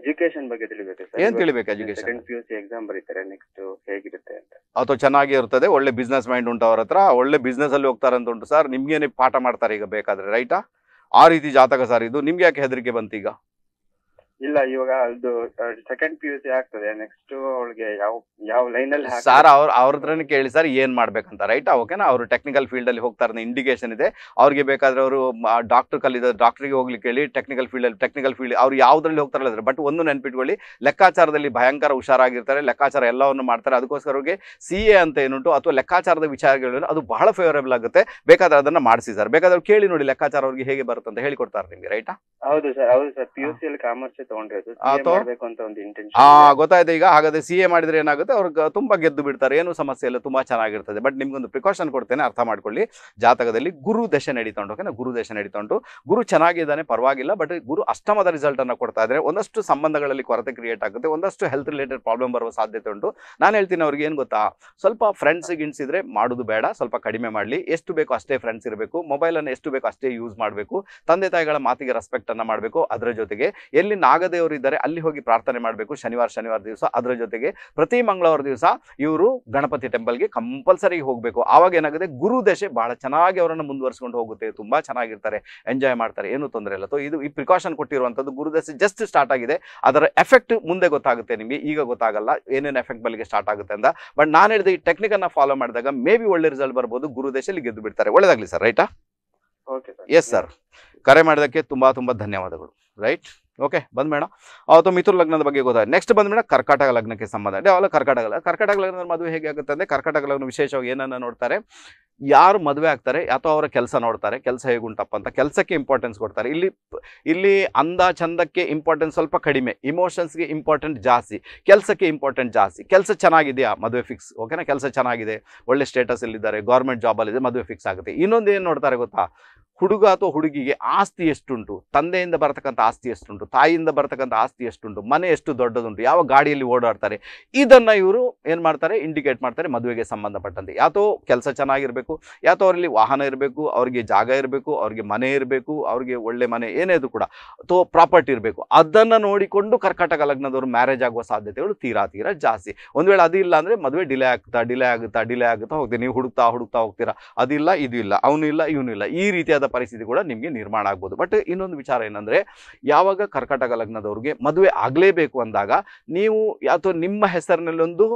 ಎಜುಕೇಶನ್ ಬಗ್ಗೆ ತಿಳಿಬೇಕು ಏನ್ ತಿಳಿಬೇಕು ಎಜುಕೇಶನ್ ಸೆಕೆಂಡ್ ಪಿ ಎಕ್ಸಾಮ್ ಬರೀತಾರೆ ನೆಕ್ಸ್ಟ್ ಹೇಗಿರುತ್ತೆ ಅಂತ ಅಥವಾ ಚೆನ್ನಾಗಿ ಇರ್ತದೆ ಒಳ್ಳೆ ಬಿಸ್ನೆಸ್ ಮೈಂಡ್ ಉಂಟು ಅವ್ರ ಹತ್ರ ಒಳ್ಳೆ ಬಿಸ್ನೆಸ್ ಅಲ್ಲಿ ಹೋಗ್ತಾರೆ ಅಂತ ಉಂಟು ಸರ್ ನಿಮ್ಗೇನೆ ಪಾಠ ಮಾಡ್ತಾರೆ ಈಗ ಬೇಕಾದ್ರೆ ರೈಟಾ ಆ ರೀತಿ ಜಾತಕ ಸರ್ ಇದು ನಿಮ್ಗೆ ಯಾಕೆ ಹೆದರಿಕೆ ಬಂತು ಈಗ ಇಲ್ಲ ಇವಾಗ ಅದು ಸೆಕೆಂಡ್ ಪಿ ಯು ಸಿ ಆಗ್ತದೆ ನೆಕ್ಸ್ಟ್ ಅವಳಿಗೆ ಯಾವ ಯಾವ ಲೈನ್ ಅಲ್ಲಿ ಸರ್ ಅವ್ರ ಅವ್ರತ್ರನೇ ಕೇಳಿ ಸರ್ ಏನ್ ಮಾಡ್ಬೇಕಂತ ರೈಟ್ ಓಕೆನಾ ಅವರು ಟೆಕ್ನಿಕಲ್ ಫೀಲ್ಡ್ ಅಲ್ಲಿ ಹೋಗ್ತಾರೆ ಇಂಡಿಕೇಶನ್ ಇದೆ ಅವ್ರಿಗೆ ಬೇಕಾದ್ರೆ ಅವರು ಡಾಕ್ಟರ್ ಕಲಿದ ಗೆ ಹೋಗ್ಲಿಕ್ಕೆ ಹೇಳಿ ಟೆಕ್ನಿಕಲ್ ಫೀಲ್ಡ್ ಅಲ್ಲಿ ಟೆಕ್ನಿಕಲ್ ಫೀಲ್ಡ್ ಅವ್ರು ಯಾವ್ದ್ರಲ್ಲಿ ಹೋಗ್ತಾರಲ್ಲ ಬಟ್ ಒಂದು ನೆನ್ಪಿಟ್ಕೊಳ್ಳಿ ಲೆಕ್ಕಾಚಾರದಲ್ಲಿ ಭಯಂಕರ ಹುಷಾರಾಗಿರ್ತಾರೆ ಲೆಕ್ಕಾಚಾರ ಎಲ್ಲವನ್ನು ಮಾಡ್ತಾರೆ ಅದಕ್ಕೋಸ್ಕರ ಅವ್ರಿಗೆ ಸಿ ಎ ಅಂತ ಏನುಂಟು ಅಥವಾ ಲೆಕ್ಕಾಚಾರದ ವಿಚಾರಗಳು ಅದು ಬಹಳ ಫೇವರೇಬಲ್ ಆಗುತ್ತೆ ಬೇಕಾದ್ರೆ ಅದನ್ನ ಮಾಡಿಸಿ ಸರ್ ಬೇಕಾದ್ರೆ ಕೇಳಿ ನೋಡಿ ಲೆಕ್ಕಾಚಾರ ಅವ್ರಿಗೆ ಹೇಗೆ ಬರುತ್ತೆ ಅಂತ ಹೇಳಿಕೊಡ್ತಾರೆ ನಿಮಗೆ ರೈಟ್ ಹೌದು ಸರ್ ಹೌದು ಸರ್ ಪಿ ಯು ಸಿ ಅಲ್ಲಿ ಕಾಮರ್ಸ್ ಗೊತ್ತಾಯ್ತು ಈಗ ಹಾಗಾದ್ರೆ ಸಿ ಎ ಮಾಡಿದ್ರೆ ಏನಾಗುತ್ತೆ ಅವ್ರಿಗೆ ತುಂಬಾ ಗೆದ್ದು ಬಿಡ್ತಾರೆ ಏನು ಸಮಸ್ಯೆ ಇಲ್ಲ ತುಂಬಾ ಚೆನ್ನಾಗಿರ್ತದೆ ಬಟ್ ನಿಮ್ಗೊಂದು ಪ್ರಿಕಾಷನ್ ಕೊಡ್ತೇನೆ ಅರ್ಥ ಮಾಡ್ಕೊಳ್ಳಿ ಜಾತಕದಲ್ಲಿ ಗುರು ದಶೆ ನಡೀತಾ ಉಂಟು ಗುರು ದಶೆ ನಡೀತಾ ಗುರು ಚೆನ್ನಾಗಿದ್ದಾನೆ ಪರವಾಗಿಲ್ಲ ಬಟ್ ಗುರು ಅಷ್ಟಮದ ರಿಸಲ್ಟ್ ಅನ್ನು ಕೊಡ್ತಾ ಇದ್ರೆ ಒಂದಷ್ಟು ಸಂಬಂಧಗಳಲ್ಲಿ ಕೊರತೆ ಕ್ರಿಯೇಟ್ ಆಗುತ್ತೆ ಒಂದಷ್ಟು ಹೆಲ್ತ್ ರಿಲೇಟೆಡ್ ಪ್ರಾಬ್ಲಮ್ ಬರುವ ಸಾಧ್ಯತೆ ಉಂಟು ನಾನು ಹೇಳ್ತೀನಿ ಅವ್ರಿಗೆ ಏನು ಗೊತ್ತಾ ಸ್ವಲ್ಪ ಫ್ರೆಂಡ್ಸ್ ಗಿಣಿಸಿದ್ರೆ ಮಾಡುದು ಬೇಡ ಸ್ವಲ್ಪ ಕಡಿಮೆ ಮಾಡಲಿ ಎಷ್ಟು ಬೇಕೋ ಅಷ್ಟೇ ಫ್ರೆಂಡ್ಸ್ ಇರಬೇಕು ಮೊಬೈಲ್ ಅನ್ನು ಎಷ್ಟು ಬೇಕೋ ಅಷ್ಟೇ ಯೂಸ್ ಮಾಡಬೇಕು ತಂದೆ ತಾಯಿಗಳ ಮಾತಿಗೆ ರೆಸ್ಪೆಕ್ಟ್ ಅನ್ನ ಮಾಡಬೇಕು ಅದರ ಜೊತೆಗೆ ಎಲ್ಲಿ ನಾಗ ಆಗದೆಯವರು ಇದ್ದಾರೆ ಅಲ್ಲಿ ಹೋಗಿ ಪ್ರಾರ್ಥನೆ ಮಾಡಬೇಕು ಶನಿವಾರ ಶನಿವಾರ ದಿವಸ ಅದರ ಜೊತೆಗೆ ಪ್ರತಿ ಮಂಗಳವಾರ ದಿವಸ ಇವರು ಗಣಪತಿ ಟೆಂಪಲ್ಗೆ ಕಂಪಲ್ಸರಿ ಹೋಗಬೇಕು ಆವಾಗ ಏನಾಗುತ್ತೆ ಗುರು ದಶೆ ಬಹಳ ಚೆನ್ನಾಗಿ ಅವರನ್ನು ಮುಂದುವರಿಸಿಕೊಂಡು ಹೋಗುತ್ತೆ ತುಂಬ ಚೆನ್ನಾಗಿರ್ತಾರೆ ಎಂಜಾಯ್ ಮಾಡ್ತಾರೆ ಏನು ತೊಂದರೆ ಇಲ್ಲ ಸೊ ಇದು ಈ ಪ್ರಿಕಾಷನ್ ಕೊಟ್ಟಿರುವಂಥದ್ದು ಗುರುದಶೆ ಜಸ್ಟ್ ಸ್ಟಾರ್ಟ್ ಆಗಿದೆ ಅದರ ಎಫೆಕ್ಟ್ ಮುಂದೆ ಗೊತ್ತಾಗುತ್ತೆ ನಿಮಗೆ ಈಗ ಗೊತ್ತಾಗಲ್ಲ ಏನೇನು ಎಫೆಕ್ಟ್ ಬಲ್ಲಿಗೆ ಸ್ಟಾರ್ಟ್ ಆಗುತ್ತೆ ಅಂತ ಬಟ್ ನಾನು ಹೇಳಿದ ಈ ಟೆಕ್ನಿಕನ್ನು ಫಾಲೋ ಮಾಡಿದಾಗ ಮೇ ಬಿ ಒಳ್ಳೆ ರಿಸಲ್ಟ್ ಬರ್ಬೋದು ಗುರುದೇಶಲ್ಲಿ ಗೆದ್ದು ಬಿಡ್ತಾರೆ ಒಳ್ಳೇದಾಗಲಿ ಸರ್ ರೈಟಾ ಎಸ್ ಸರ್ ಕರೆ ಮಾಡಿದಕ್ಕೆ ತುಂಬ ತುಂಬ ಧನ್ಯವಾದಗಳು ರೈಟ್ ಓಕೆ ಬಂದ್ ಮೇಡಮ್ ಅವತ್ತು ಮಿತ್ರ ಲಗ್ನದ ಬಗ್ಗೆ ಗೊತ್ತಾಯ್ತು ನೆಕ್ಸ್ಟ್ ಬಂದ್ ಮೇಡಮ್ ಕರ್ಕಾಟಕ ಲಗ್ನಕ್ಕೆ ಸಂಬಂಧ ಅವಲ್ಲ ಕರ್ಕಾಟಕ ಲಗ್ನ ಕರ್ಕಾಟಕ ಲಗ್ನದ ಮದುವೆ ಹೇಗೆ ಆಗುತ್ತೆ ಅಂದ್ರೆ ಕರ್ಕಾಟಕ ಲಗ್ನ ವಿಶೇಷವಾಗಿ ಏನನ್ನ ನೋಡ್ತಾರೆ ಯಾರು ಮದುವೆ ಆಗ್ತಾರೆ ಅಥವಾ ಅವರ ಕೆಲಸ ನೋಡ್ತಾರೆ ಕೆಲಸ ಹೇಗುಂಟಪ್ಪ ಅಂತ ಕೆಲಸಕ್ಕೆ ಇಂಪಾರ್ಟೆನ್ಸ್ ಕೊಡ್ತಾರೆ ಇಲ್ಲಿ ಇಲ್ಲಿ ಅಂದ ಚಂದಕ್ಕೆ ಇಂಪಾರ್ಟೆನ್ಸ್ ಸ್ವಲ್ಪ ಕಡಿಮೆ ಇಮೋಷನ್ಸ್ಗೆ ಇಂಪಾರ್ಟೆಂಟ್ ಜಾಸ್ತಿ ಕೆಲಸಕ್ಕೆ ಇಂಪಾರ್ಟೆಂಟ್ ಜಾಸ್ತಿ ಕೆಲಸ ಚೆನ್ನಾಗಿದೆಯಾ ಮದುವೆ ಫಿಕ್ಸ್ ಓಕೆನಾ ಕೆಲಸ ಚೆನ್ನಾಗಿದೆ ಒಳ್ಳೆ ಸ್ಟೇಟಸ್ ಅಲ್ಲಿದ್ದಾರೆ ಗೌರ್ಮೆಂಟ್ ಜಾಬಲ್ಲಿದೆ ಮದುವೆ ಫಿಕ್ಸ್ ಆಗುತ್ತೆ ಇನ್ನೊಂದು ಏನು ನೋಡ್ತಾರೆ ಗೊತ್ತಾ ಹುಡುಗ ಅಥವಾ ಹುಡುಗಿಗೆ ಆಸ್ತಿ ಎಷ್ಟುಂಟು ತಂದೆಯಿಂದ ಬರ್ತಕ್ಕಂಥ ಆಸ್ತಿ ಎಷ್ಟುಂಟು ತಾಯಿಯಿಂದ ಬರ್ತಕ್ಕಂಥ ಆಸ್ತಿ ಎಷ್ಟುಂಟು ಮನೆ ಎಷ್ಟು ದೊಡ್ಡದುಂಟು ಯಾವ ಗಾಡಿಯಲ್ಲಿ ಓಡಾಡ್ತಾರೆ ಇದನ್ನು ಇವರು ಏನು ಮಾಡ್ತಾರೆ ಇಂಡಿಕೇಟ್ ಮಾಡ್ತಾರೆ ಮದುವೆಗೆ ಸಂಬಂಧಪಟ್ಟಂತೆ ಯಾತೋ ಕೆಲಸ ಚೆನ್ನಾಗಿರಬೇಕು ಯಾತೋ ಅವರಲ್ಲಿ ವಾಹನ ಇರಬೇಕು ಅವರಿಗೆ ಜಾಗ ಇರಬೇಕು ಅವ್ರಿಗೆ ಮನೆ ಇರಬೇಕು ಅವ್ರಿಗೆ ಒಳ್ಳೆ ಮನೆ ಏನೇದು ಕೂಡ ಅಥವಾ ಪ್ರಾಪರ್ಟಿ ಇರಬೇಕು ಅದನ್ನು ನೋಡಿಕೊಂಡು ಕರ್ಕಾಟಕ ಲಗ್ನದವರು ಮ್ಯಾರೇಜ್ ಆಗುವ ಸಾಧ್ಯತೆಗಳು ತೀರಾ ತೀರಾ ಜಾಸ್ತಿ ಒಂದು ವೇಳೆ ಅದು ಇಲ್ಲ ಅಂದರೆ ಮದುವೆ ಡಿಲೇ ಆಗ್ತಾ ಡಿಲೇ ಆಗುತ್ತಾ ಡಿಲೇ ಆಗುತ್ತಾ ಹೋಗ್ತೀವಿ ನೀವು ಹುಡುಕ್ತಾ ಹುಡುಕ್ತಾ ಹೋಗ್ತೀರಾ ಅದಿಲ್ಲ ಇದು ಇಲ್ಲ ಅವನು ಇಲ್ಲ ಇವನು ಇಲ್ಲ ಈ ರೀತಿಯಾದ ಪರಿಸ್ಥಿತಿ ಕೂಡ ನಿಮಗೆ ನಿರ್ಮಾಣ ಆಗ್ಬೋದು ಬಟ್ ಇನ್ನೊಂದು ವಿಚಾರ ಏನಂದ್ರೆ ಯಾವಾಗ ಕರ್ಕಾಟಕ ಲಗ್ನದವ್ರಿಗೆ ಮದುವೆ ಆಗಲೇಬೇಕು ಅಂದಾಗ ನೀವು ಅಥವಾ ನಿಮ್ಮ ಹೆಸರಿನಲ್ಲೊಂದು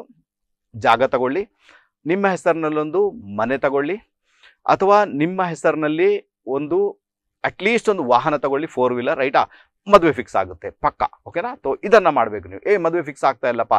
ಜಾಗ ತಗೊಳ್ಳಿ ನಿಮ್ಮ ಹೆಸರಿನಲ್ಲೊಂದು ಮನೆ ತಗೊಳ್ಳಿ ಅಥವಾ ನಿಮ್ಮ ಹೆಸರಿನಲ್ಲಿ ಒಂದು ಅಟ್ಲೀಸ್ಟ್ ಒಂದು ವಾಹನ ತಗೊಳ್ಳಿ ಫೋರ್ ವೀಲರ್ ರೈಟಾ ಮದುವೆ ಫಿಕ್ಸ್ ಆಗುತ್ತೆ ಪಕ್ಕ ಓಕೆನಾ ತೋ ಇದನ್ನು ಮಾಡಬೇಕು ನೀವು ಏ ಮದುವೆ ಫಿಕ್ಸ್ ಆಗ್ತಾ ಇಲ್ಲಪ್ಪ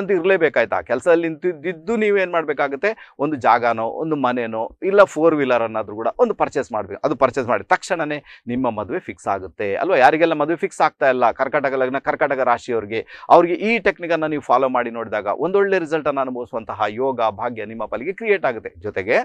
ಅಂತೂ ಇರಲೇಬೇಕಾಯ್ತಾ ಕೆಲಸದಲ್ಲಿ ನಿಂತಿದ್ದು ನೀವೇನು ಮಾಡಬೇಕಾಗುತ್ತೆ ಒಂದು ಜಾಗನೋ ಒಂದು ಮನೆನೋ ಇಲ್ಲ ಫೋರ್ ವೀಲರ್ ಅನ್ನಾದರೂ ಕೂಡ ಒಂದು ಪರ್ಚೇಸ್ ಮಾಡಬೇಕು ಅದು ಪರ್ಚೇಸ್ ಮಾಡಿ ತಕ್ಷಣವೇ ನಿಮ್ಮ ಮದುವೆ ಫಿಕ್ಸ್ ಆಗುತ್ತೆ ಅಲ್ವಾ ಯಾರಿಗೆಲ್ಲ ಮದುವೆ ಫಿಕ್ಸ್ ಆಗ್ತಾ ಇಲ್ಲ ಕರ್ನಾಟಕ ಲಗ್ನ ಕರ್ಕಟಕ ರಾಶಿಯವರಿಗೆ ಅವರಿಗೆ ಈ ಟೆಕ್ನಿಕನ್ನು ನೀವು ಫಾಲೋ ಮಾಡಿ ನೋಡಿದಾಗ ಒಂದೊಳ್ಳೆ ರಿಸಲ್ಟನ್ನು ಅನುಭವಿಸುವಂತಹ ಯೋಗ ಭಾಗ್ಯ ನಿಮ್ಮ ಪಾಲಿಗೆ ಕ್ರಿಯೇಟ್ ಆಗುತ್ತೆ ಜೊತೆಗೆ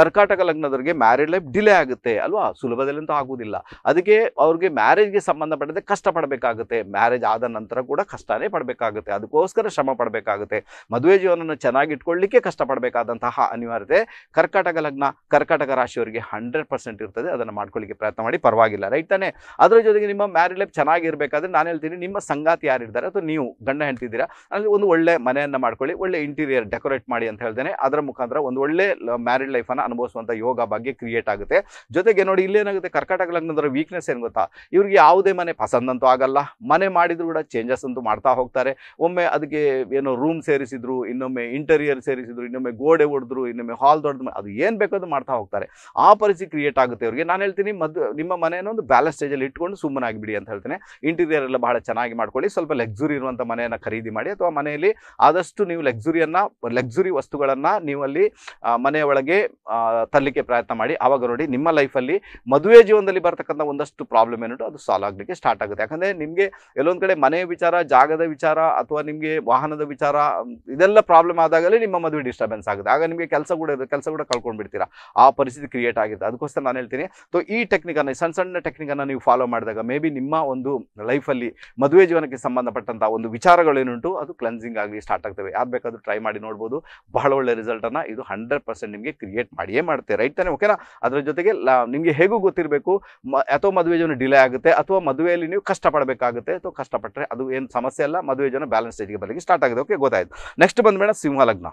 ಕರ್ಕಾಟಕ ಲಗ್ನದವರಿಗೆ ಮ್ಯಾರೇಡ್ ಲೈಫ್ ಡಿಲೇ ಆಗುತ್ತೆ ಅಲ್ವಾ ಸುಲಭದಲ್ಲಂತೂ ಆಗುವುದಿಲ್ಲ ಅದಕ್ಕೆ ಅವ್ರಿಗೆ ಮ್ಯಾರೇಜ್ಗೆ ಸಂಬಂಧ ಸಂಬಂಧಪಟ್ಟಂತೆ ಕಷ್ಟಪಡಬೇಕಾಗುತ್ತೆ ಮ್ಯಾರೇಜ್ ಆದ ನಂತರ ಕೂಡ ಕಷ್ಟನೇ ಪಡಬೇಕಾಗುತ್ತೆ ಅದಕ್ಕೋಸ್ಕರ ಶ್ರಮ ಪಡಬೇಕಾಗುತ್ತೆ ಮದುವೆ ಜೀವನವನ್ನು ಚೆನ್ನಾಗಿ ಇಟ್ಕೊಳ್ಳಿಕ್ಕೆ ಕಷ್ಟಪಡಬೇಕಾದಂತಹ ಅನಿವಾರ್ಯತೆ ಕರ್ಕಾಟಕ ಲಗ್ನ ಕರ್ಕಾಟಕ ರಾಶಿಯವರಿಗೆ ಹಂಡ್ರೆಡ್ ಪರ್ಸೆಂಟ್ ಇರ್ತದೆ ಅದನ್ನು ಮಾಡ್ಕೊಳ್ಳಿಕ್ಕೆ ಪ್ರಯತ್ನ ಮಾಡಿ ಪರವಾಗಿಲ್ಲ ರೈಟ್ ತಾನೆ ಅದರ ಜೊತೆಗೆ ನಿಮ್ಮ ಮ್ಯಾರಿಡ್ ಲೈಫ್ ಚೆನ್ನಾಗಿರಬೇಕಾದ್ರೆ ನಾನು ಹೇಳ್ತೀನಿ ನಿಮ್ಮ ಸಂಗಾತಿ ಯಾರಿದ್ದಾರೆ ಅಥವಾ ನೀವು ಗಂಡ ಹೆಂಡ್ತಿದ್ದೀರಾ ಅಲ್ಲಿ ಒಂದು ಒಳ್ಳೆ ಮನೆಯನ್ನು ಮಾಡ್ಕೊಳ್ಳಿ ಒಳ್ಳೆ ಇಂಟೀರಿಯರ್ ಡೆಕೋರೇಟ್ ಮಾಡಿ ಅಂತ ಹೇಳ್ತೇನೆ ಅದರ ಮುಖಾಂತರ ಒಂದು ಒಳ್ಳೆ ಮ್ಯಾರಿಡ್ ಲೈಫನ್ನು ಅನುಭವಿಸುವಂಥ ಯೋಗ ಬಗ್ಗೆ ಕ್ರಿಯೇಟ್ ಆಗುತ್ತೆ ಜೊತೆಗೆ ನೋಡಿ ಇಲ್ಲೇನಾಗುತ್ತೆ ಕರ್ಕಾಟಕ ಲಗ್ನದವರ ವೀಕ್ನೆಸ್ ಏನು ಗೊತ್ತಾ ಇವರಿಗೆ ಯಾವುದೇ ಮನೆ ಮನೆ ಪಸಂದ್ ಅಂತೂ ಆಗಲ್ಲ ಮನೆ ಮಾಡಿದ್ರು ಕೂಡ ಚೇಂಜಸ್ ಅಂತೂ ಮಾಡ್ತಾ ಹೋಗ್ತಾರೆ ಒಮ್ಮೆ ಅದಕ್ಕೆ ಏನೋ ರೂಮ್ ಸೇರಿಸಿದ್ರು ಇನ್ನೊಮ್ಮೆ ಇಂಟೀರಿಯರ್ ಸೇರಿಸಿದ್ರು ಇನ್ನೊಮ್ಮೆ ಗೋಡೆ ಹೊಡೆದ್ರು ಇನ್ನೊಮ್ಮೆ ಹಾಲ್ ದೊಡ್ಡದು ಅದು ಏನು ಬೇಕೋ ಮಾಡ್ತಾ ಹೋಗ್ತಾರೆ ಆ ಪರಿಸ್ಥಿತಿ ಕ್ರಿಯೇಟ್ ಆಗುತ್ತೆ ಅವ್ರಿಗೆ ನಾನು ಹೇಳ್ತೀನಿ ಮದ್ದು ನಿಮ್ಮ ಮನೆಯನ್ನು ಒಂದು ಬ್ಯಾಲೆನ್ಸ್ ಸ್ಟೇಜಲ್ಲಿ ಇಟ್ಕೊಂಡು ಸುಮ್ಮನಾಗಿಬಿಡಿ ಅಂತ ಹೇಳ್ತೇನೆ ಇಂಟೀರಿಯರ್ ಎಲ್ಲ ಬಹಳ ಚೆನ್ನಾಗಿ ಮಾಡ್ಕೊಳ್ಳಿ ಸ್ವಲ್ಪ ಲಕ್ಸುರಿ ಇರುವಂಥ ಮನೆಯನ್ನು ಖರೀದಿ ಮಾಡಿ ಅಥವಾ ಮನೆಯಲ್ಲಿ ಆದಷ್ಟು ನೀವು ಲಕ್ಸುರಿಯನ್ನು ಲಕ್ಸುರಿ ವಸ್ತುಗಳನ್ನು ನೀವು ಅಲ್ಲಿ ಮನೆಯ ಒಳಗೆ ತರಲಿಕ್ಕೆ ಪ್ರಯತ್ನ ಮಾಡಿ ಆವಾಗ ನೋಡಿ ನಿಮ್ಮ ಲೈಫಲ್ಲಿ ಮದುವೆ ಜೀವನದಲ್ಲಿ ಬರ್ತಕ್ಕಂಥ ಒಂದಷ್ಟು ಪ್ರಾಬ್ಲಮ್ ಏನು ಅದು ಸಾಲ್ವ್ ಆಗ್ಲಿಕ್ಕೆ ಸ್ಟಾರ್ಟ್ ಆಗುತ್ತೆ ಯಾಕಂದ್ರೆ ನಿಮಗೆ ಎಲ್ಲೊಂದ್ ಕಡೆ ಮನೆಯ ವಿಚಾರ ಜಾಗದ ವಿಚಾರ ಅಥವಾ ನಿಮಗೆ ವಾಹನದ ವಿಚಾರ ಇದೆಲ್ಲ ಪ್ರಾಬ್ಲಮ್ ಆದಾಗಲೇ ನಿಮ್ಮ ಮದುವೆ ಡಿಸ್ಟರ್ಬೆನ್ಸ್ ಆಗುತ್ತೆ ಆಗ ನಿಮಗೆ ಕೆಲಸ ಕೂಡ ಕೆಲಸ ಕೂಡ ಕಳ್ಕೊಂಡ್ಬಿಡ್ತೀರಾ ಆ ಪರಿಸ್ಥಿತಿ ಕ್ರಿಯೇಟ್ ಆಗುತ್ತೆ ಅದಕ್ಕೋಸ್ಕರ ನಾನು ಹೇಳ್ತೀನಿ ಸೊ ಈ ಟೆಕ್ನಿಕನ್ನು ಸಣ್ಣ ಸಣ್ಣ ಟೆಕ್ನಿಕನ್ನು ನೀವು ಫಾಲೋ ಮಾಡಿದಾಗ ಮೇ ಬಿ ನಿಮ್ಮ ಒಂದು ಲೈಫಲ್ಲಿ ಮದುವೆ ಜೀವನಕ್ಕೆ ಸಂಬಂಧಪಟ್ಟಂತಹ ಒಂದು ವಿಚಾರಗಳೇನುಂಟು ಅದು ಕ್ಲೆನ್ಸಿಂಗ್ ಆಗಲಿ ಸ್ಟಾರ್ಟ್ ಆಗ್ತವೆ ಯಾರು ಬೇಕಾದರೂ ಟ್ರೈ ಮಾಡಿ ನೋಡ್ಬೋದು ಬಹಳ ಒಳ್ಳೆ ರಿಸಲ್ಟ್ ರಿಸಲ್ಟನ್ನು ಇದು ಹಂಡ್ರೆಡ್ ಪರ್ಸೆಂಟ್ ನಿಮಗೆ ಕ್ರಿಯೇಟ್ ಮಾಡಿಯೇ ಮಾಡುತ್ತೆ ರೈಟ್ ತಾನೆ ಓಕೆನಾ ಅದರ ಜೊತೆಗೆ ನಿಮಗೆ ಹೇಗೂ ಗೊತ್ತಿರಬೇಕು ಅಥವಾ ಮದುವೆ ಜೀವನ ಡಿಲೇ ಆಗುತ್ತೆ ಅಥವಾ ಮದುವೆಯಲ್ಲಿ ನೀವು ಕಷ್ಟಪಡಬೇಕಾಗುತ್ತೆ ಅಥವಾ ಕಷ್ಟಪಟ್ಟರೆ ಅದು ಏನು ಸಮಸ್ಯೆ ಅಲ್ಲ ಮದುವೆ ಜನ ಬ್ಯಾಲೆನ್ಸ್ ಸ್ಟೇಜ್ಗೆ ಬರಲಿಕ್ಕೆ ಸ್ಟಾರ್ಟ್ ಆಗಿದೆ ಓಕೆ ಗೊತ್ತಾಯಿತು ನೆಕ್ಸ್ಟ್ ಬಂದ ಮೇಡಮ್ ಸಿಂಹ ಲಗ್ನ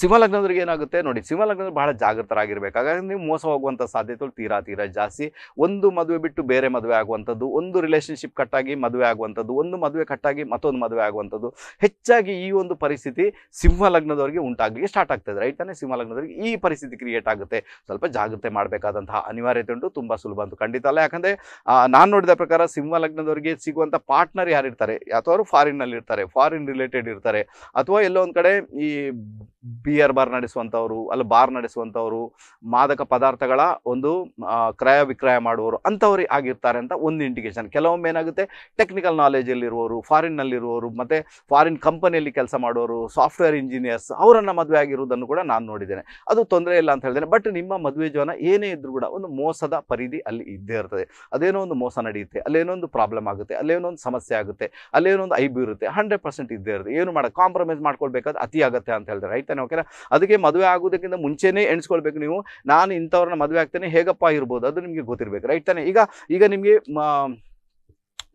ಸಿಂಹಲಗ್ನದವ್ರಿಗೆ ಏನಾಗುತ್ತೆ ನೋಡಿ ಸಿಂಹಲಗ್ನದ್ರು ಬಹಳ ಜಾಗೃತರಾಗಿರ್ಬೇಕು ಹಾಗಾಗಿ ನೀವು ಮೋಸ ಹೋಗುವಂಥ ಸಾಧ್ಯತೆಗಳು ತೀರಾ ತೀರಾ ಜಾಸ್ತಿ ಒಂದು ಮದುವೆ ಬಿಟ್ಟು ಬೇರೆ ಮದುವೆ ಆಗುವಂಥದ್ದು ಒಂದು ರಿಲೇಷನ್ಶಿಪ್ ಕಟ್ಟಾಗಿ ಮದುವೆ ಆಗುವಂಥದ್ದು ಒಂದು ಮದುವೆ ಕಟ್ಟಾಗಿ ಮತ್ತೊಂದು ಮದುವೆ ಆಗುವಂಥದ್ದು ಹೆಚ್ಚಾಗಿ ಈ ಒಂದು ಪರಿಸ್ಥಿತಿ ಸಿಂಹಲಗ್ನದವರಿಗೆ ಉಂಟಾಗಲಿಕ್ಕೆ ಸ್ಟಾರ್ಟ್ ಆಗ್ತದೆ ರೈಟ್ ಸಿಂಹ ಸಿಂಹಲಗ್ನದವರಿಗೆ ಈ ಪರಿಸ್ಥಿತಿ ಕ್ರಿಯೇಟ್ ಆಗುತ್ತೆ ಸ್ವಲ್ಪ ಜಾಗ್ರತೆ ಮಾಡಬೇಕಾದಂತಹ ಅನಿವಾರ್ಯತೆ ಉಂಟು ತುಂಬ ಸುಲಭ ಅಂತ ಖಂಡಿತ ಅಲ್ಲ ಯಾಕಂದರೆ ನಾನು ನೋಡಿದ ಪ್ರಕಾರ ಸಿಂಹಲಗ್ನದವರಿಗೆ ಸಿಗುವಂಥ ಪಾರ್ಟ್ನರ್ ಯಾರಿರ್ತಾರೆ ಅಥವಾ ಅವರು ಫಾರಿನ್ನಲ್ಲಿರ್ತಾರೆ ಇರ್ತಾರೆ ಫಾರಿನ್ ರಿಲೇಟೆಡ್ ಇರ್ತಾರೆ ಅಥವಾ ಎಲ್ಲೋ ಒಂದು ಕಡೆ ಈ ಬಿಯರ್ ಬಾರ್ ನಡೆಸುವಂಥವ್ರು ಅಲ್ಲಿ ಬಾರ್ ನಡೆಸುವಂಥವ್ರು ಮಾದಕ ಪದಾರ್ಥಗಳ ಒಂದು ಕ್ರಯ ವಿಕ್ರಯ ಮಾಡುವವರು ಅಂಥವ್ರಿಗೆ ಆಗಿರ್ತಾರೆ ಅಂತ ಒಂದು ಇಂಡಿಕೇಶನ್ ಕೆಲವೊಮ್ಮೆ ಏನಾಗುತ್ತೆ ಟೆಕ್ನಿಕಲ್ ನಾಲೆಜಲ್ಲಿರುವವರು ಫಾರಿನ್ನಲ್ಲಿರುವವರು ಮತ್ತು ಫಾರಿನ್ ಕಂಪನಿಯಲ್ಲಿ ಕೆಲಸ ಮಾಡುವವರು ಸಾಫ್ಟ್ವೇರ್ ಇಂಜಿನಿಯರ್ಸ್ ಅವರನ್ನು ಮದುವೆ ಆಗಿರುವುದನ್ನು ಕೂಡ ನಾನು ನೋಡಿದ್ದೇನೆ ಅದು ತೊಂದರೆ ಇಲ್ಲ ಅಂತ ಹೇಳಿದ್ದೇನೆ ಬಟ್ ನಿಮ್ಮ ಮದುವೆ ಜೀವನ ಏನೇ ಇದ್ದರೂ ಕೂಡ ಒಂದು ಮೋಸದ ಪರಿಧಿ ಅಲ್ಲಿ ಇದ್ದೇ ಇರ್ತದೆ ಅದೇನೋ ಒಂದು ಮೋಸ ನಡೆಯುತ್ತೆ ಅಲ್ಲೇನೋ ಒಂದು ಪ್ರಾಬ್ಲಮ್ ಆಗುತ್ತೆ ಅಲ್ಲೇನೋ ಒಂದು ಸಮಸ್ಯೆ ಆಗುತ್ತೆ ಅಲ್ಲೇನೋ ಒಂದು ಐಬು ಇರುತ್ತೆ ಹಂಡ್ರೆಡ್ ಪರ್ಸೆಂಟ್ ಇದ್ದೇ ಇರುತ್ತೆ ಏನು ಮಾಡೋದು ಕಾಂಪ್ರಮೈಸ್ ಮಾಡ್ಕೊಳ್ಬೇಕಾದ್ರೆ ಅತಿ ಆಗುತ್ತೆ ಅಂತ ಹೇಳಿದ್ರೆ ರೈಟ್ ಓಕೆನಾ ಅದಕ್ಕೆ ಮದುವೆ ಆಗೋದಕ್ಕಿಂತ ಮುಂಚೆನೇ ಎಣಿಸ್ಕೊಳ್ಬೇಕು ನೀವು ನಾನು ಇಂಥವ್ರನ್ನ ಮದುವೆ ಆಗ್ತೇನೆ ಹೇಗಪ್ಪ ಇರ್ಬೋದು ಅದು ನಿಮಗೆ ಗೊತ್ತಿರಬೇಕು ರೈಟ್ ತಾನೆ ಈಗ ಈಗ ನಿಮಗೆ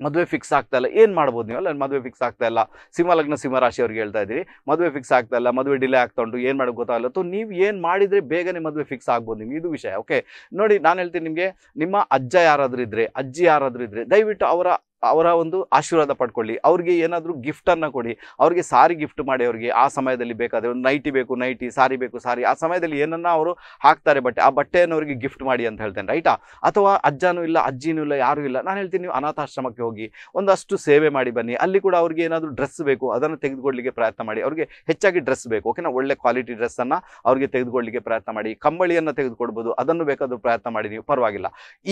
ಮದುವೆ ಫಿಕ್ಸ್ ಆಗ್ತಾ ಇಲ್ಲ ಏನು ಮಾಡ್ಬೋದು ನೀವು ಅಲ್ಲ ಮದುವೆ ಫಿಕ್ಸ್ ಆಗ್ತಾ ಇಲ್ಲ ಸಿಂಹ ಲಗ್ನ ಸಿಂಹ ಅವ್ರಿಗೆ ಹೇಳ್ತಾ ಇದ್ದೀರಿ ಮದುವೆ ಫಿಕ್ಸ್ ಆಗ್ತಾ ಇಲ್ಲ ಮದುವೆ ಡಿಲೇ ಆಗ್ತಾ ಉಂಟು ಏನು ಮಾಡೋದು ಗೊತ್ತಾಗಲ್ಲ ತೊ ನೀವು ಏನು ಮಾಡಿದರೆ ಬೇಗನೆ ಮದುವೆ ಫಿಕ್ಸ್ ಆಗ್ಬೋದು ನಿಮ್ಗೆ ಇದು ವಿಷಯ ಓಕೆ ನೋಡಿ ನಾನು ಹೇಳ್ತೀನಿ ನಿಮಗೆ ನಿಮ್ಮ ಅಜ್ಜ ಯಾರಾದರೂ ಇದ್ದರೆ ಅಜ್ಜಿ ಯಾರಾದರೂ ಇದ್ದರೆ ದಯವಿಟ್ಟು ಅವರ ಅವರ ಒಂದು ಆಶೀರ್ವಾದ ಪಡ್ಕೊಳ್ಳಿ ಅವ್ರಿಗೆ ಏನಾದರೂ ಗಿಫ್ಟನ್ನು ಕೊಡಿ ಅವ್ರಿಗೆ ಸಾರಿ ಗಿಫ್ಟ್ ಮಾಡಿ ಅವ್ರಿಗೆ ಆ ಸಮಯದಲ್ಲಿ ಬೇಕಾದರೆ ಒಂದು ನೈಟಿ ಬೇಕು ನೈಟಿ ಸಾರಿ ಬೇಕು ಸಾರಿ ಆ ಸಮಯದಲ್ಲಿ ಏನನ್ನ ಅವರು ಹಾಕ್ತಾರೆ ಬಟ್ಟೆ ಆ ಬಟ್ಟೆಯನ್ನು ಅವರಿಗೆ ಗಿಫ್ಟ್ ಮಾಡಿ ಅಂತ ಹೇಳ್ತೇನೆ ರೈಟಾ ಅಥವಾ ಅಜ್ಜನೂ ಇಲ್ಲ ಅಜ್ಜಿನೂ ಇಲ್ಲ ಯಾರೂ ಇಲ್ಲ ನಾನು ಹೇಳ್ತೀನಿ ನೀವು ಅನಾಥಾಶ್ರಮಕ್ಕೆ ಹೋಗಿ ಒಂದಷ್ಟು ಸೇವೆ ಮಾಡಿ ಬನ್ನಿ ಅಲ್ಲಿ ಕೂಡ ಅವ್ರಿಗೆ ಏನಾದರೂ ಡ್ರೆಸ್ ಬೇಕು ಅದನ್ನು ತೆಗೆದುಕೊಳ್ಳಲಿಕ್ಕೆ ಪ್ರಯತ್ನ ಮಾಡಿ ಅವ್ರಿಗೆ ಹೆಚ್ಚಾಗಿ ಡ್ರೆಸ್ ಬೇಕು ಓಕೆನಾ ಒಳ್ಳೆ ಕ್ವಾಲಿಟಿ ಡ್ರೆಸ್ಸನ್ನು ಅವ್ರಿಗೆ ತೆಗೆದುಕೊಳ್ಳಲಿಕ್ಕೆ ಪ್ರಯತ್ನ ಮಾಡಿ ಕಂಬಳಿಯನ್ನು ತೆಗೆದುಕೊಡ್ಬೋದು ಅದನ್ನು ಬೇಕಾದರೂ ಪ್ರಯತ್ನ ಮಾಡಿ ನೀವು ಪರವಾಗಿಲ್ಲ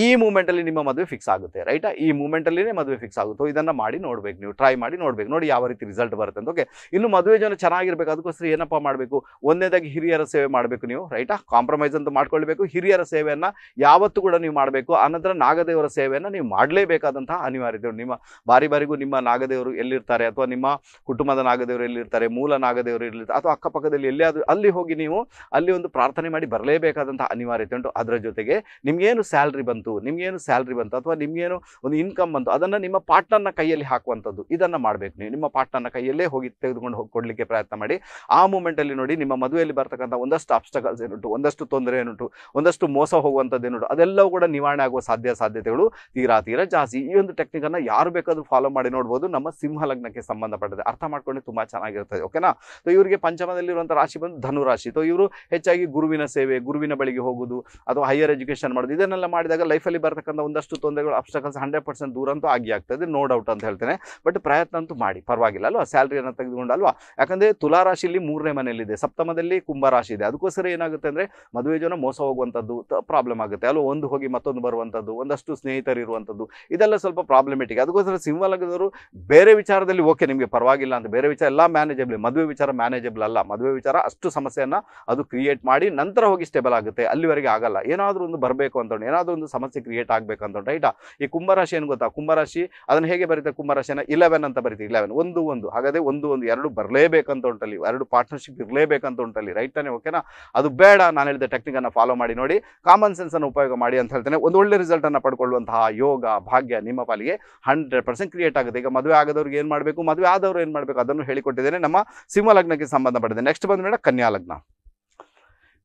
ಈ ಮೂಮೆಂಟಲ್ಲಿ ನಿಮ್ಮ ಮದುವೆ ಫಿಕ್ಸ್ ಆಗುತ್ತೆ ರೈಟಾ ಈ ಮೂಮೆಂಟಲ್ಲಿನೇ ಮದುವೆ ಮದುವೆ ಫಿಕ್ಸ್ ಆಗುತ್ತೋ ಇದನ್ನು ಮಾಡಿ ನೋಡ್ಬೇಕು ನೀವು ಟ್ರೈ ಮಾಡಿ ನೋಡ್ಬೇಕು ನೋಡಿ ಯಾವ ರೀತಿ ರಿಸಲ್ಟ್ ಬರುತ್ತೆ ಅಂತ ಓಕೆ ಇನ್ನು ಮದುವೆ ಜನ ಚೆನ್ನಾಗಿರ್ಬೇಕು ಅದಕ್ಕೋಸ್ಕರ ಏನಪ್ಪಾ ಮಾಡಬೇಕು ಒಂದನೇದಾಗಿ ಹಿರಿಯರ ಸೇವೆ ಮಾಡಬೇಕು ನೀವು ರೈಟ್ ಕಾಂಪ್ರಮೈಸ್ ಅಂತ ಮಾಡ್ಕೊಳ್ಬೇಕು ಹಿರಿಯರ ಸೇವೆಯನ್ನು ಯಾವತ್ತೂ ಕೂಡ ನೀವು ಮಾಡಬೇಕು ಆನಂತರ ನಾಗದೇವರ ಸೇವೆಯನ್ನು ನೀವು ಮಾಡಲೇಬೇಕಾದಂತಹ ಅನಿವಾರ್ಯತೆ ನಿಮ್ಮ ಬಾರಿ ಬಾರಿಗೂ ನಿಮ್ಮ ನಾಗದೇವರು ಎಲ್ಲಿರ್ತಾರೆ ಅಥವಾ ನಿಮ್ಮ ಕುಟುಂಬದ ನಾಗದೇವರು ಎಲ್ಲಿರ್ತಾರೆ ಮೂಲ ನಾಗದೇವರು ಎಲ್ಲಿರ್ತಾರೆ ಅಥವಾ ಅಕ್ಕಪಕ್ಕದಲ್ಲಿ ಎಲ್ಲಿಯಾದರೂ ಅಲ್ಲಿ ಹೋಗಿ ನೀವು ಅಲ್ಲಿ ಒಂದು ಪ್ರಾರ್ಥನೆ ಮಾಡಿ ಬರಲೇಬೇಕಾದಂತಹ ಅನಿವಾರ್ಯತೆ ಉಂಟು ಅದರ ಜೊತೆಗೆ ನಿಮಗೇನು ಸ್ಯಾಲ್ರಿ ಬಂತು ಏನು ಸ್ಯಾಲ್ರಿ ಬಂತು ಅಥವಾ ನಿಮಗೇನು ಒಂದು ಇನ್ಕಮ್ ಬಂತು ಅದನ್ನು ನಿಮ್ಮ ಪಾರ್ಟ್ನರ್ನ ಕೈಯಲ್ಲಿ ಹಾಕುವಂಥದ್ದು ಇದನ್ನು ಮಾಡಬೇಕು ನೀವು ನಿಮ್ಮ ಪಾರ್ಟ್ನರ್ನ ಕೈಯಲ್ಲೇ ಹೋಗಿ ತೆಗೆದುಕೊಂಡು ಹೋಗಿ ಕೊಡಲಿಕ್ಕೆ ಪ್ರಯತ್ನ ಮಾಡಿ ಆ ಮೂಮೆಂಟಲ್ಲಿ ನೋಡಿ ನಿಮ್ಮ ಮದುವೆಯಲ್ಲಿ ಬರ್ತಕ್ಕಂಥ ಒಂದಷ್ಟು ಅಬ್ಸ್ಟಕಲ್ಸ್ ಏನುಂಟು ಒಂದಷ್ಟು ತೊಂದರೆ ಏನುಂಟು ಒಂದಷ್ಟು ಮೋಸ ಹೋಗುವಂಥದ್ದು ಅದೆಲ್ಲವೂ ಕೂಡ ನಿವಾರಣೆ ಆಗುವ ಸಾಧ್ಯ ಸಾಧ್ಯತೆಗಳು ತೀರಾ ತೀರಾ ಜಾಸ್ತಿ ಈ ಒಂದು ಟೆಕ್ನಿಕನ್ನು ಯಾರು ಬೇಕಾದರೂ ಫಾಲೋ ಮಾಡಿ ನೋಡ್ಬೋದು ನಮ್ಮ ಸಿಂಹ ಲಗ್ನಕ್ಕೆ ಸಂಬಂಧಪಟ್ಟಿದೆ ಅರ್ಥ ಮಾಡ್ಕೊಂಡು ತುಂಬ ಚೆನ್ನಾಗಿರ್ತದೆ ಓಕೆನಾ ಸೊ ಇವರಿಗೆ ಪಂಚಮದಲ್ಲಿರುವಂಥ ರಾಶಿ ಬಂದು ರಾಶಿ ಸೊ ಇವರು ಹೆಚ್ಚಾಗಿ ಗುರುವಿನ ಸೇವೆ ಗುರುವಿನ ಬಳಿಗೆ ಹೋಗೋದು ಅಥವಾ ಹೈಯರ್ ಎಜುಕೇಷನ್ ಮಾಡೋದು ಇದನ್ನೆಲ್ಲ ಮಾಡಿದಾಗ ಲೈಫಲ್ಲಿ ಬರ್ತಕ್ಕಂಥ ಒಂದಷ್ಟು ತೊಂದರೆಗಳು ಅಬ್ಸ್ಟಕಲ್ಸ್ ಹಂಡ್ರೆಡ್ ಪರ್ಸೆಂಟ್ ದೂರಂತೂ ಆಗಿ ಆಗ್ತದೆ ನೋ ಡೌಟ್ ಅಂತ ಹೇಳ್ತೇನೆ ಬಟ್ ಪ್ರಯತ್ನ ಅಂತೂ ಮಾಡಿ ಪರವಾಗಿಲ್ಲ ಅಲ್ವಾ ಸ್ಯಾಲ್ರಿಯನ್ನು ತೆಗೆದುಕೊಂಡಲ್ವಾ ಯಾಕಂದ್ರೆ ತುಲಾರಾಶಿಯಲ್ಲಿ ಮೂರನೇ ಮನೆಯಲ್ಲಿದೆ ಸಪ್ತಮದಲ್ಲಿ ಕುಂಭರಾಶಿ ಇದೆ ಅದಕ್ಕೋಸ್ಕರ ಏನಾಗುತ್ತೆ ಅಂದ್ರೆ ಮದುವೆ ಜನ ಮೋಸ ಹೋಗುವಂಥದ್ದು ಪ್ರಾಬ್ಲಮ್ ಆಗುತ್ತೆ ಅಲ್ವಾ ಒಂದು ಹೋಗಿ ಮತ್ತೊಂದು ಬರುವಂಥದ್ದು ಒಂದಷ್ಟು ಸ್ನೇಹಿತರಿರುವಂಥದ್ದು ಇದೆಲ್ಲ ಸ್ವಲ್ಪ ಪ್ರಾಬ್ಲಮೆಟಿಕ್ ಅದಕ್ಕೋಸ್ಕರ ಲಗ್ನದವರು ಬೇರೆ ವಿಚಾರದಲ್ಲಿ ಓಕೆ ನಿಮಗೆ ಪರವಾಗಿಲ್ಲ ಅಂತ ಬೇರೆ ವಿಚಾರ ಎಲ್ಲ ಮ್ಯಾನೇಜಬಲ್ ಮದುವೆ ವಿಚಾರ ಮ್ಯಾನೇಜಬಲ್ ಅಲ್ಲ ಮದುವೆ ವಿಚಾರ ಅಷ್ಟು ಸಮಸ್ಯೆಯನ್ನು ಅದು ಕ್ರಿಯೇಟ್ ಮಾಡಿ ನಂತರ ಹೋಗಿ ಸ್ಟೇಬಲ್ ಆಗುತ್ತೆ ಅಲ್ಲಿವರೆಗೆ ಆಗಲ್ಲ ಏನಾದರೂ ಒಂದು ಬರಬೇಕು ಅಂತ ಏನಾದರೂ ಒಂದು ಸಮಸ್ಯೆ ಕ್ರಿಯೇಟ್ ಆಗಬೇಕು ಅಂತ ಐಟಾ ಈ ಕುಂಭರಾಶಿ ಏನು ಗೊತ್ತಾ ಕುಂಭರಾಶಿ ಅದನ್ನು ಹೇಗೆ ಬರೀತಾರೆ ಕುಮಾರಶೇನ ಇಲೆವೆನ್ ಅಂತ ಬರೀತೀವಿ ಇಲೆವೆನ್ ಒಂದು ಒಂದು ಹಾಗಾದ್ರೆ ಒಂದು ಒಂದು ಎರಡು ಬರಲೇಬೇಕಂತ ಉಂಟಲ್ಲಿ ಎರಡು ಪಾರ್ಟ್ನರ್ಶಿಪ್ ಇರಲೇಬೇಕಂತ ಉಂಟಲ್ಲಿ ರೈಟ್ ತಾನೆ ಓಕೆನಾ ಅದು ಬೇಡ ನಾನು ಹೇಳಿದ ಟೆಕ್ನಿಕನ್ನು ಫಾಲೋ ಮಾಡಿ ನೋಡಿ ಕಾಮನ್ ಸೆನ್ಸ್ ಅನ್ನು ಉಪಯೋಗ ಮಾಡಿ ಅಂತ ಹೇಳ್ತೇನೆ ಒಂದು ಒಳ್ಳೆ ರಿಸಲ್ಟ್ ರಿಸಲ್ಟನ್ನು ಪಡ್ಕೊಳ್ಳುವಂತಹ ಯೋಗ ಭಾಗ್ಯ ನಿಮ್ಮ ಪಾಲಿಗೆ ಹಂಡ್ರೆಡ್ ಪರ್ಸೆಂಟ್ ಕ್ರಿಯೇಟ್ ಆಗುತ್ತೆ ಈಗ ಮದುವೆ ಆಗದವ್ರಿಗೆ ಏನು ಮಾಡಬೇಕು ಮದುವೆ ಆದವ್ರು ಏನು ಮಾಡಬೇಕು ಅದನ್ನು ಹೇಳಿಕೊಟ್ಟಿದ್ದೇನೆ ನಮ್ಮ ಸಿಂಹ ಲಗ್ನಕ್ಕೆ ಸಂಬಂಧಪಟ್ಟಿದೆ ನೆಕ್ಸ್ಟ್ ಬಂದ ಕನ್ಯಾ ಲಗ್ನ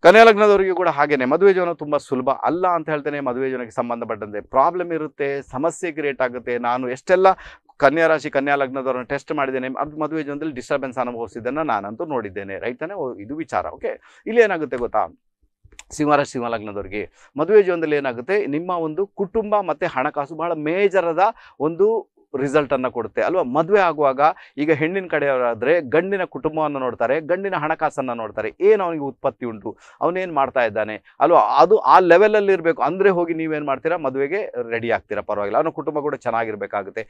ಕನ್ಯಾ ಲಗ್ನದವರಿಗೂ ಕೂಡ ಹಾಗೇನೆ ಮದುವೆ ಜೀವನ ತುಂಬ ಸುಲಭ ಅಲ್ಲ ಅಂತ ಹೇಳ್ತೇನೆ ಮದುವೆ ಜೀವನಕ್ಕೆ ಸಂಬಂಧಪಟ್ಟಂತೆ ಪ್ರಾಬ್ಲಮ್ ಇರುತ್ತೆ ಸಮಸ್ಯೆ ಕ್ರಿಯೇಟ್ ಆಗುತ್ತೆ ನಾನು ಎಷ್ಟೆಲ್ಲ ಕನ್ಯಾ ರಾಶಿ ಕನ್ಯಾ ಲಗ್ನದವರನ್ನು ಟೆಸ್ಟ್ ಮಾಡಿದ್ದೇನೆ ಅದು ಮದುವೆ ಜೀವನದಲ್ಲಿ ಡಿಸ್ಟರ್ಬೆನ್ಸ್ ಅನುಭವಿಸಿದ್ದನ್ನು ನಾನಂತೂ ನೋಡಿದ್ದೇನೆ ರೈತನೇ ಇದು ವಿಚಾರ ಓಕೆ ಇಲ್ಲಿ ಏನಾಗುತ್ತೆ ಗೊತ್ತಾ ಸಿಂಹರಾಶಿ ಸಿಂಹ ಲಗ್ನದವರಿಗೆ ಮದುವೆ ಜೀವನದಲ್ಲಿ ಏನಾಗುತ್ತೆ ನಿಮ್ಮ ಒಂದು ಕುಟುಂಬ ಮತ್ತು ಹಣಕಾಸು ಬಹಳ ಮೇಜರದ ಒಂದು ರಿಸಲ್ಟನ್ನು ಕೊಡುತ್ತೆ ಅಲ್ವಾ ಮದುವೆ ಆಗುವಾಗ ಈಗ ಹೆಣ್ಣಿನ ಕಡೆಯವರಾದರೆ ಗಂಡಿನ ಕುಟುಂಬವನ್ನು ನೋಡ್ತಾರೆ ಗಂಡಿನ ಹಣಕಾಸನ್ನು ನೋಡ್ತಾರೆ ಏನು ಅವನಿಗೆ ಉತ್ಪತ್ತಿ ಉಂಟು ಅವನೇನು ಮಾಡ್ತಾ ಇದ್ದಾನೆ ಅಲ್ವಾ ಅದು ಆ ಲೆವೆಲಲ್ಲಿ ಇರಬೇಕು ಅಂದರೆ ಹೋಗಿ ನೀವೇನು ಮಾಡ್ತೀರಾ ಮದುವೆಗೆ ರೆಡಿ ಆಗ್ತೀರಾ ಪರವಾಗಿಲ್ಲ ಅವನ ಕುಟುಂಬ ಕೂಡ ಚೆನ್ನಾಗಿರಬೇಕಾಗುತ್ತೆ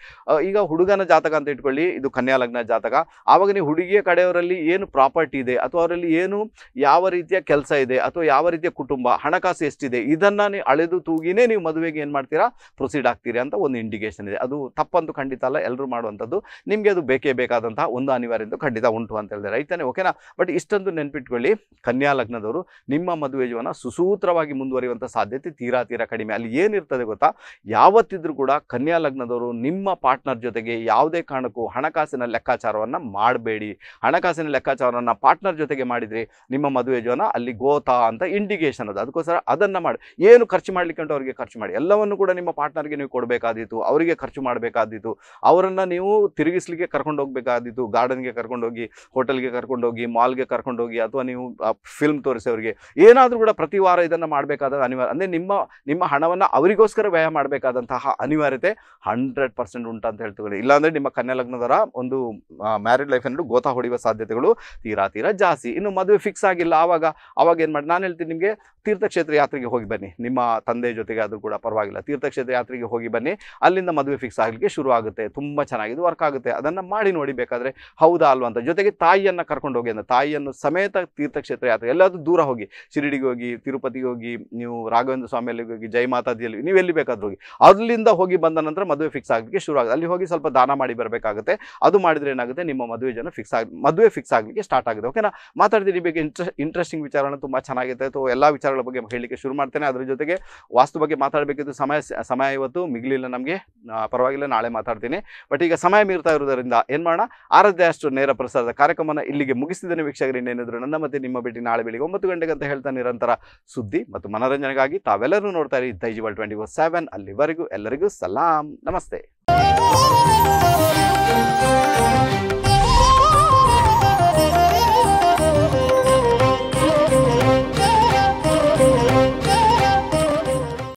ಈಗ ಹುಡುಗನ ಜಾತಕ ಅಂತ ಇಟ್ಕೊಳ್ಳಿ ಇದು ಕನ್ಯಾ ಲಗ್ನ ಜಾತಕ ಆವಾಗ ನೀವು ಹುಡುಗಿಯ ಕಡೆಯವರಲ್ಲಿ ಏನು ಪ್ರಾಪರ್ಟಿ ಇದೆ ಅಥವಾ ಅವರಲ್ಲಿ ಏನು ಯಾವ ರೀತಿಯ ಕೆಲಸ ಇದೆ ಅಥವಾ ಯಾವ ರೀತಿಯ ಕುಟುಂಬ ಹಣಕಾಸು ಎಷ್ಟಿದೆ ಇದನ್ನು ನೀವು ಅಳೆದು ತೂಗಿನೇ ನೀವು ಮದುವೆಗೆ ಏನು ಮಾಡ್ತೀರಾ ಪ್ರೊಸೀಡ್ ಆಗ್ತೀರಿ ಅಂತ ಒಂದು ಇಂಡಿಕೇಶನ್ ಇದೆ ಅದು ತಪ್ಪಂತ ಖಂಡಿತ ಅಲ್ಲ ಎಲ್ಲರೂ ಮಾಡುವಂಥದ್ದು ನಿಮಗೆ ಅದು ಬೇಕೇ ಬೇಕಾದಂತಹ ಒಂದು ಅನಿವಾರ್ಯ ಅಂತೂ ಖಂಡಿತ ಉಂಟು ಅಂತ ಹೇಳಿದೆ ರೈತನೇ ಓಕೆನಾ ಬಟ್ ಇಷ್ಟೊಂದು ನೆನ್ಪಿಟ್ಕೊಳ್ಳಿ ಕನ್ಯಾ ಲಗ್ನದವರು ನಿಮ್ಮ ಮದುವೆ ಜೀವನ ಸುಸೂತ್ರವಾಗಿ ಮುಂದುವರಿಯುವಂಥ ಸಾಧ್ಯತೆ ತೀರಾ ತೀರಾ ಕಡಿಮೆ ಅಲ್ಲಿ ಏನಿರ್ತದೆ ಗೊತ್ತಾ ಯಾವತ್ತಿದ್ರೂ ಕೂಡ ಕನ್ಯಾ ಲಗ್ನದವರು ನಿಮ್ಮ ಪಾರ್ಟ್ನರ್ ಜೊತೆಗೆ ಯಾವುದೇ ಕಾರಣಕ್ಕೂ ಹಣಕಾಸಿನ ಲೆಕ್ಕಾಚಾರವನ್ನು ಮಾಡಬೇಡಿ ಹಣಕಾಸಿನ ಲೆಕ್ಕಾಚಾರವನ್ನು ಪಾರ್ಟ್ನರ್ ಜೊತೆಗೆ ಮಾಡಿದ್ರೆ ನಿಮ್ಮ ಮದುವೆ ಜೀವನ ಅಲ್ಲಿ ಗೋತಾ ಅಂತ ಇಂಡಿಕೇಶನ್ ಅದು ಅದಕ್ಕೋಸ್ಕರ ಅದನ್ನು ಮಾಡಿ ಏನು ಖರ್ಚು ಮಾಡಲಿಕ್ಕೆ ಅಂತ ಅವರಿಗೆ ಖರ್ಚು ಮಾಡಿ ಎಲ್ಲವನ್ನು ಕೂಡ ನಿಮ್ಮ ಪಾರ್ಟ್ನರ್ಗೆ ನೀವು ಕೊಡಬೇಕಾದೀತು ಅವರಿಗೆ ಖರ್ಚು ಮಾಡಬೇಕಾದೀತು ಅವರನ್ನ ಅವರನ್ನು ನೀವು ತಿರುಗಿಸ್ಲಿಕ್ಕೆ ಕರ್ಕೊಂಡು ಹೋಗ್ಬೇಕಾದಿದ್ದು ಗಾರ್ಡನ್ಗೆ ಕರ್ಕೊಂಡೋಗಿ ಹೋಟೆಲ್ಗೆ ಕರ್ಕೊಂಡೋಗಿ ಮಾಲ್ಗೆ ಕರ್ಕೊಂಡೋಗಿ ಅಥವಾ ನೀವು ಫಿಲ್ಮ್ ತೋರಿಸಿ ಅವರಿಗೆ ಏನಾದರೂ ಕೂಡ ಪ್ರತಿ ವಾರ ಇದನ್ನು ಮಾಡಬೇಕಾದ ಅನಿವಾರ್ಯ ಅಂದರೆ ನಿಮ್ಮ ನಿಮ್ಮ ಹಣವನ್ನು ಅವರಿಗೋಸ್ಕರ ವ್ಯಯ ಮಾಡಬೇಕಾದಂತಹ ಅನಿವಾರ್ಯತೆ ಹಂಡ್ರೆಡ್ ಪರ್ಸೆಂಟ್ ಉಂಟು ಅಂತ ಹೇಳ್ತೀವಿ ಇಲ್ಲಾಂದರೆ ನಿಮ್ಮ ಲಗ್ನದರ ಒಂದು ಮ್ಯಾರಿಡ್ ಲೈಫ್ ಅನ್ನೋದು ಗೋತಾ ಹೊಡೆಯುವ ಸಾಧ್ಯತೆಗಳು ತೀರಾ ತೀರಾ ಜಾಸ್ತಿ ಇನ್ನು ಮದುವೆ ಫಿಕ್ಸ್ ಆಗಿಲ್ಲ ಆವಾಗ ಆವಾಗ ಏನು ಮಾಡಿ ನಾನು ಹೇಳ್ತೀನಿ ನಿಮಗೆ ತೀರ್ಥಕ್ಷೇತ್ರ ಯಾತ್ರೆಗೆ ಹೋಗಿ ಬನ್ನಿ ನಿಮ್ಮ ತಂದೆ ಜೊತೆಗೆ ಆದರೂ ಕೂಡ ಪರವಾಗಿಲ್ಲ ತೀರ್ಥಕ್ಷೇತ್ರ ಯಾತ್ರೆಗೆ ಹೋಗಿ ಬನ್ನಿ ಅಲ್ಲಿಂದ ಮದುವೆ ಫಿಕ್ಸ್ ಆಗಲಿಕ್ಕೆ ಶುರು ಆಗುತ್ತೆ ತುಂಬ ಚೆನ್ನಾಗಿದೆ ವರ್ಕ್ ಆಗುತ್ತೆ ಅದನ್ನು ಮಾಡಿ ನೋಡಿ ಬೇಕಾದರೆ ಹೌದಾ ಅಲ್ವಾ ಅಂತ ಜೊತೆಗೆ ತಾಯಿಯನ್ನು ಕರ್ಕೊಂಡು ಹೋಗಿ ಅಂತ ತಾಯಿಯನ್ನು ಸಮೇತ ತೀರ್ಥಕ್ಷೇತ್ರ ಯಾತ್ರೆ ಎಲ್ಲಾದರೂ ದೂರ ಹೋಗಿ ಶಿರಡಿಗೆ ಹೋಗಿ ತಿರುಪತಿಗೆ ಹೋಗಿ ನೀವು ರಾಘವೇಂದ್ರ ಸ್ವಾಮಿಯಲ್ಲಿ ಹೋಗಿ ಜೈ ಮಾತಾದಿಯಲ್ಲಿ ನೀವು ಎಲ್ಲಿ ಬೇಕಾದರೂ ಹೋಗಿ ಅಲ್ಲಿಂದ ಹೋಗಿ ಬಂದ ನಂತರ ಮದುವೆ ಫಿಕ್ಸ್ ಆಗಲಿಕ್ಕೆ ಶುರು ಆಗುತ್ತೆ ಅಲ್ಲಿ ಹೋಗಿ ಸ್ವಲ್ಪ ದಾನ ಮಾಡಿ ಬರಬೇಕಾಗುತ್ತೆ ಅದು ಮಾಡಿದರೆ ಏನಾಗುತ್ತೆ ನಿಮ್ಮ ಮದುವೆ ಜನ ಫಿಕ್ಸ್ ಆಗಿ ಮದುವೆ ಫಿಕ್ಸ್ ಆಗಲಿಕ್ಕೆ ಸ್ಟಾರ್ಟ್ ಆಗುತ್ತೆ ಓಕೆನಾ ಮಾತಾಡ್ತೀನಿ ಬಗ್ಗೆ ಇಂಟ್ರೆಸ್ಟಿಂಗ್ ವಿಚಾರನ ತುಂಬ ಚೆನ್ನಾಗಿದೆ ಅಥವಾ ಎಲ್ಲ ವಿಚಾರಗಳ ಬಗ್ಗೆ ಹೇಳಲಿಕ್ಕೆ ಶುರು ಮಾಡ್ತೇನೆ ಅದರ ಜೊತೆಗೆ ವಾಸ್ತು ಬಗ್ಗೆ ಮಾತಾಡಬೇಕಿದ್ದು ಸಮಯ ಸಮಯ ಇವತ್ತು ಮಿಗಿಲಿಲ್ಲ ನಮಗೆ ಪರವಾಗಿಲ್ಲ ನಾಳೆ ಮಾತಾಡ್ತೀನಿ ಮಾತಾಡ್ತೀನಿ ಬಟ್ ಈಗ ಸಮಯ ಮೀರ್ತಾ ಇರುವುದರಿಂದ ಏನು ಮಾಡೋಣ ಆರಾಧ್ಯ ಅಷ್ಟು ನೇರ ಪ್ರಸಾರದ ಕಾರ್ಯಕ್ರಮವನ್ನು ಇಲ್ಲಿಗೆ ಮುಗಿಸಿದ್ದೇನೆ ವೀಕ್ಷಕರು ಇನ್ನೇನಿದ್ರು ನನ್ನ ಮತ್ತೆ ನಿಮ್ಮ ಭೇಟಿ ನಾಳೆ ಬೆಳಿಗ್ಗೆ ಒಂಬತ್ತು ಗಂಟೆಗೆ ಅಂತ ಹೇಳ್ತಾ ನಿರಂತರ ಸುದ್ದಿ ಮತ್ತು ಮನೋರಂಜನೆಗಾಗಿ ತಾವೆಲ್ಲರೂ ನೋಡ್ತಾ ಇರಿ ದೈಜಿಬಲ್ ಟ್ವೆಂಟಿ ಫೋರ್ ಸೆವೆನ್ ಅಲ್ಲಿವರೆಗೂ ಎಲ್ಲರಿಗೂ ಸಲಾಂ ನಮಸ್ತೆ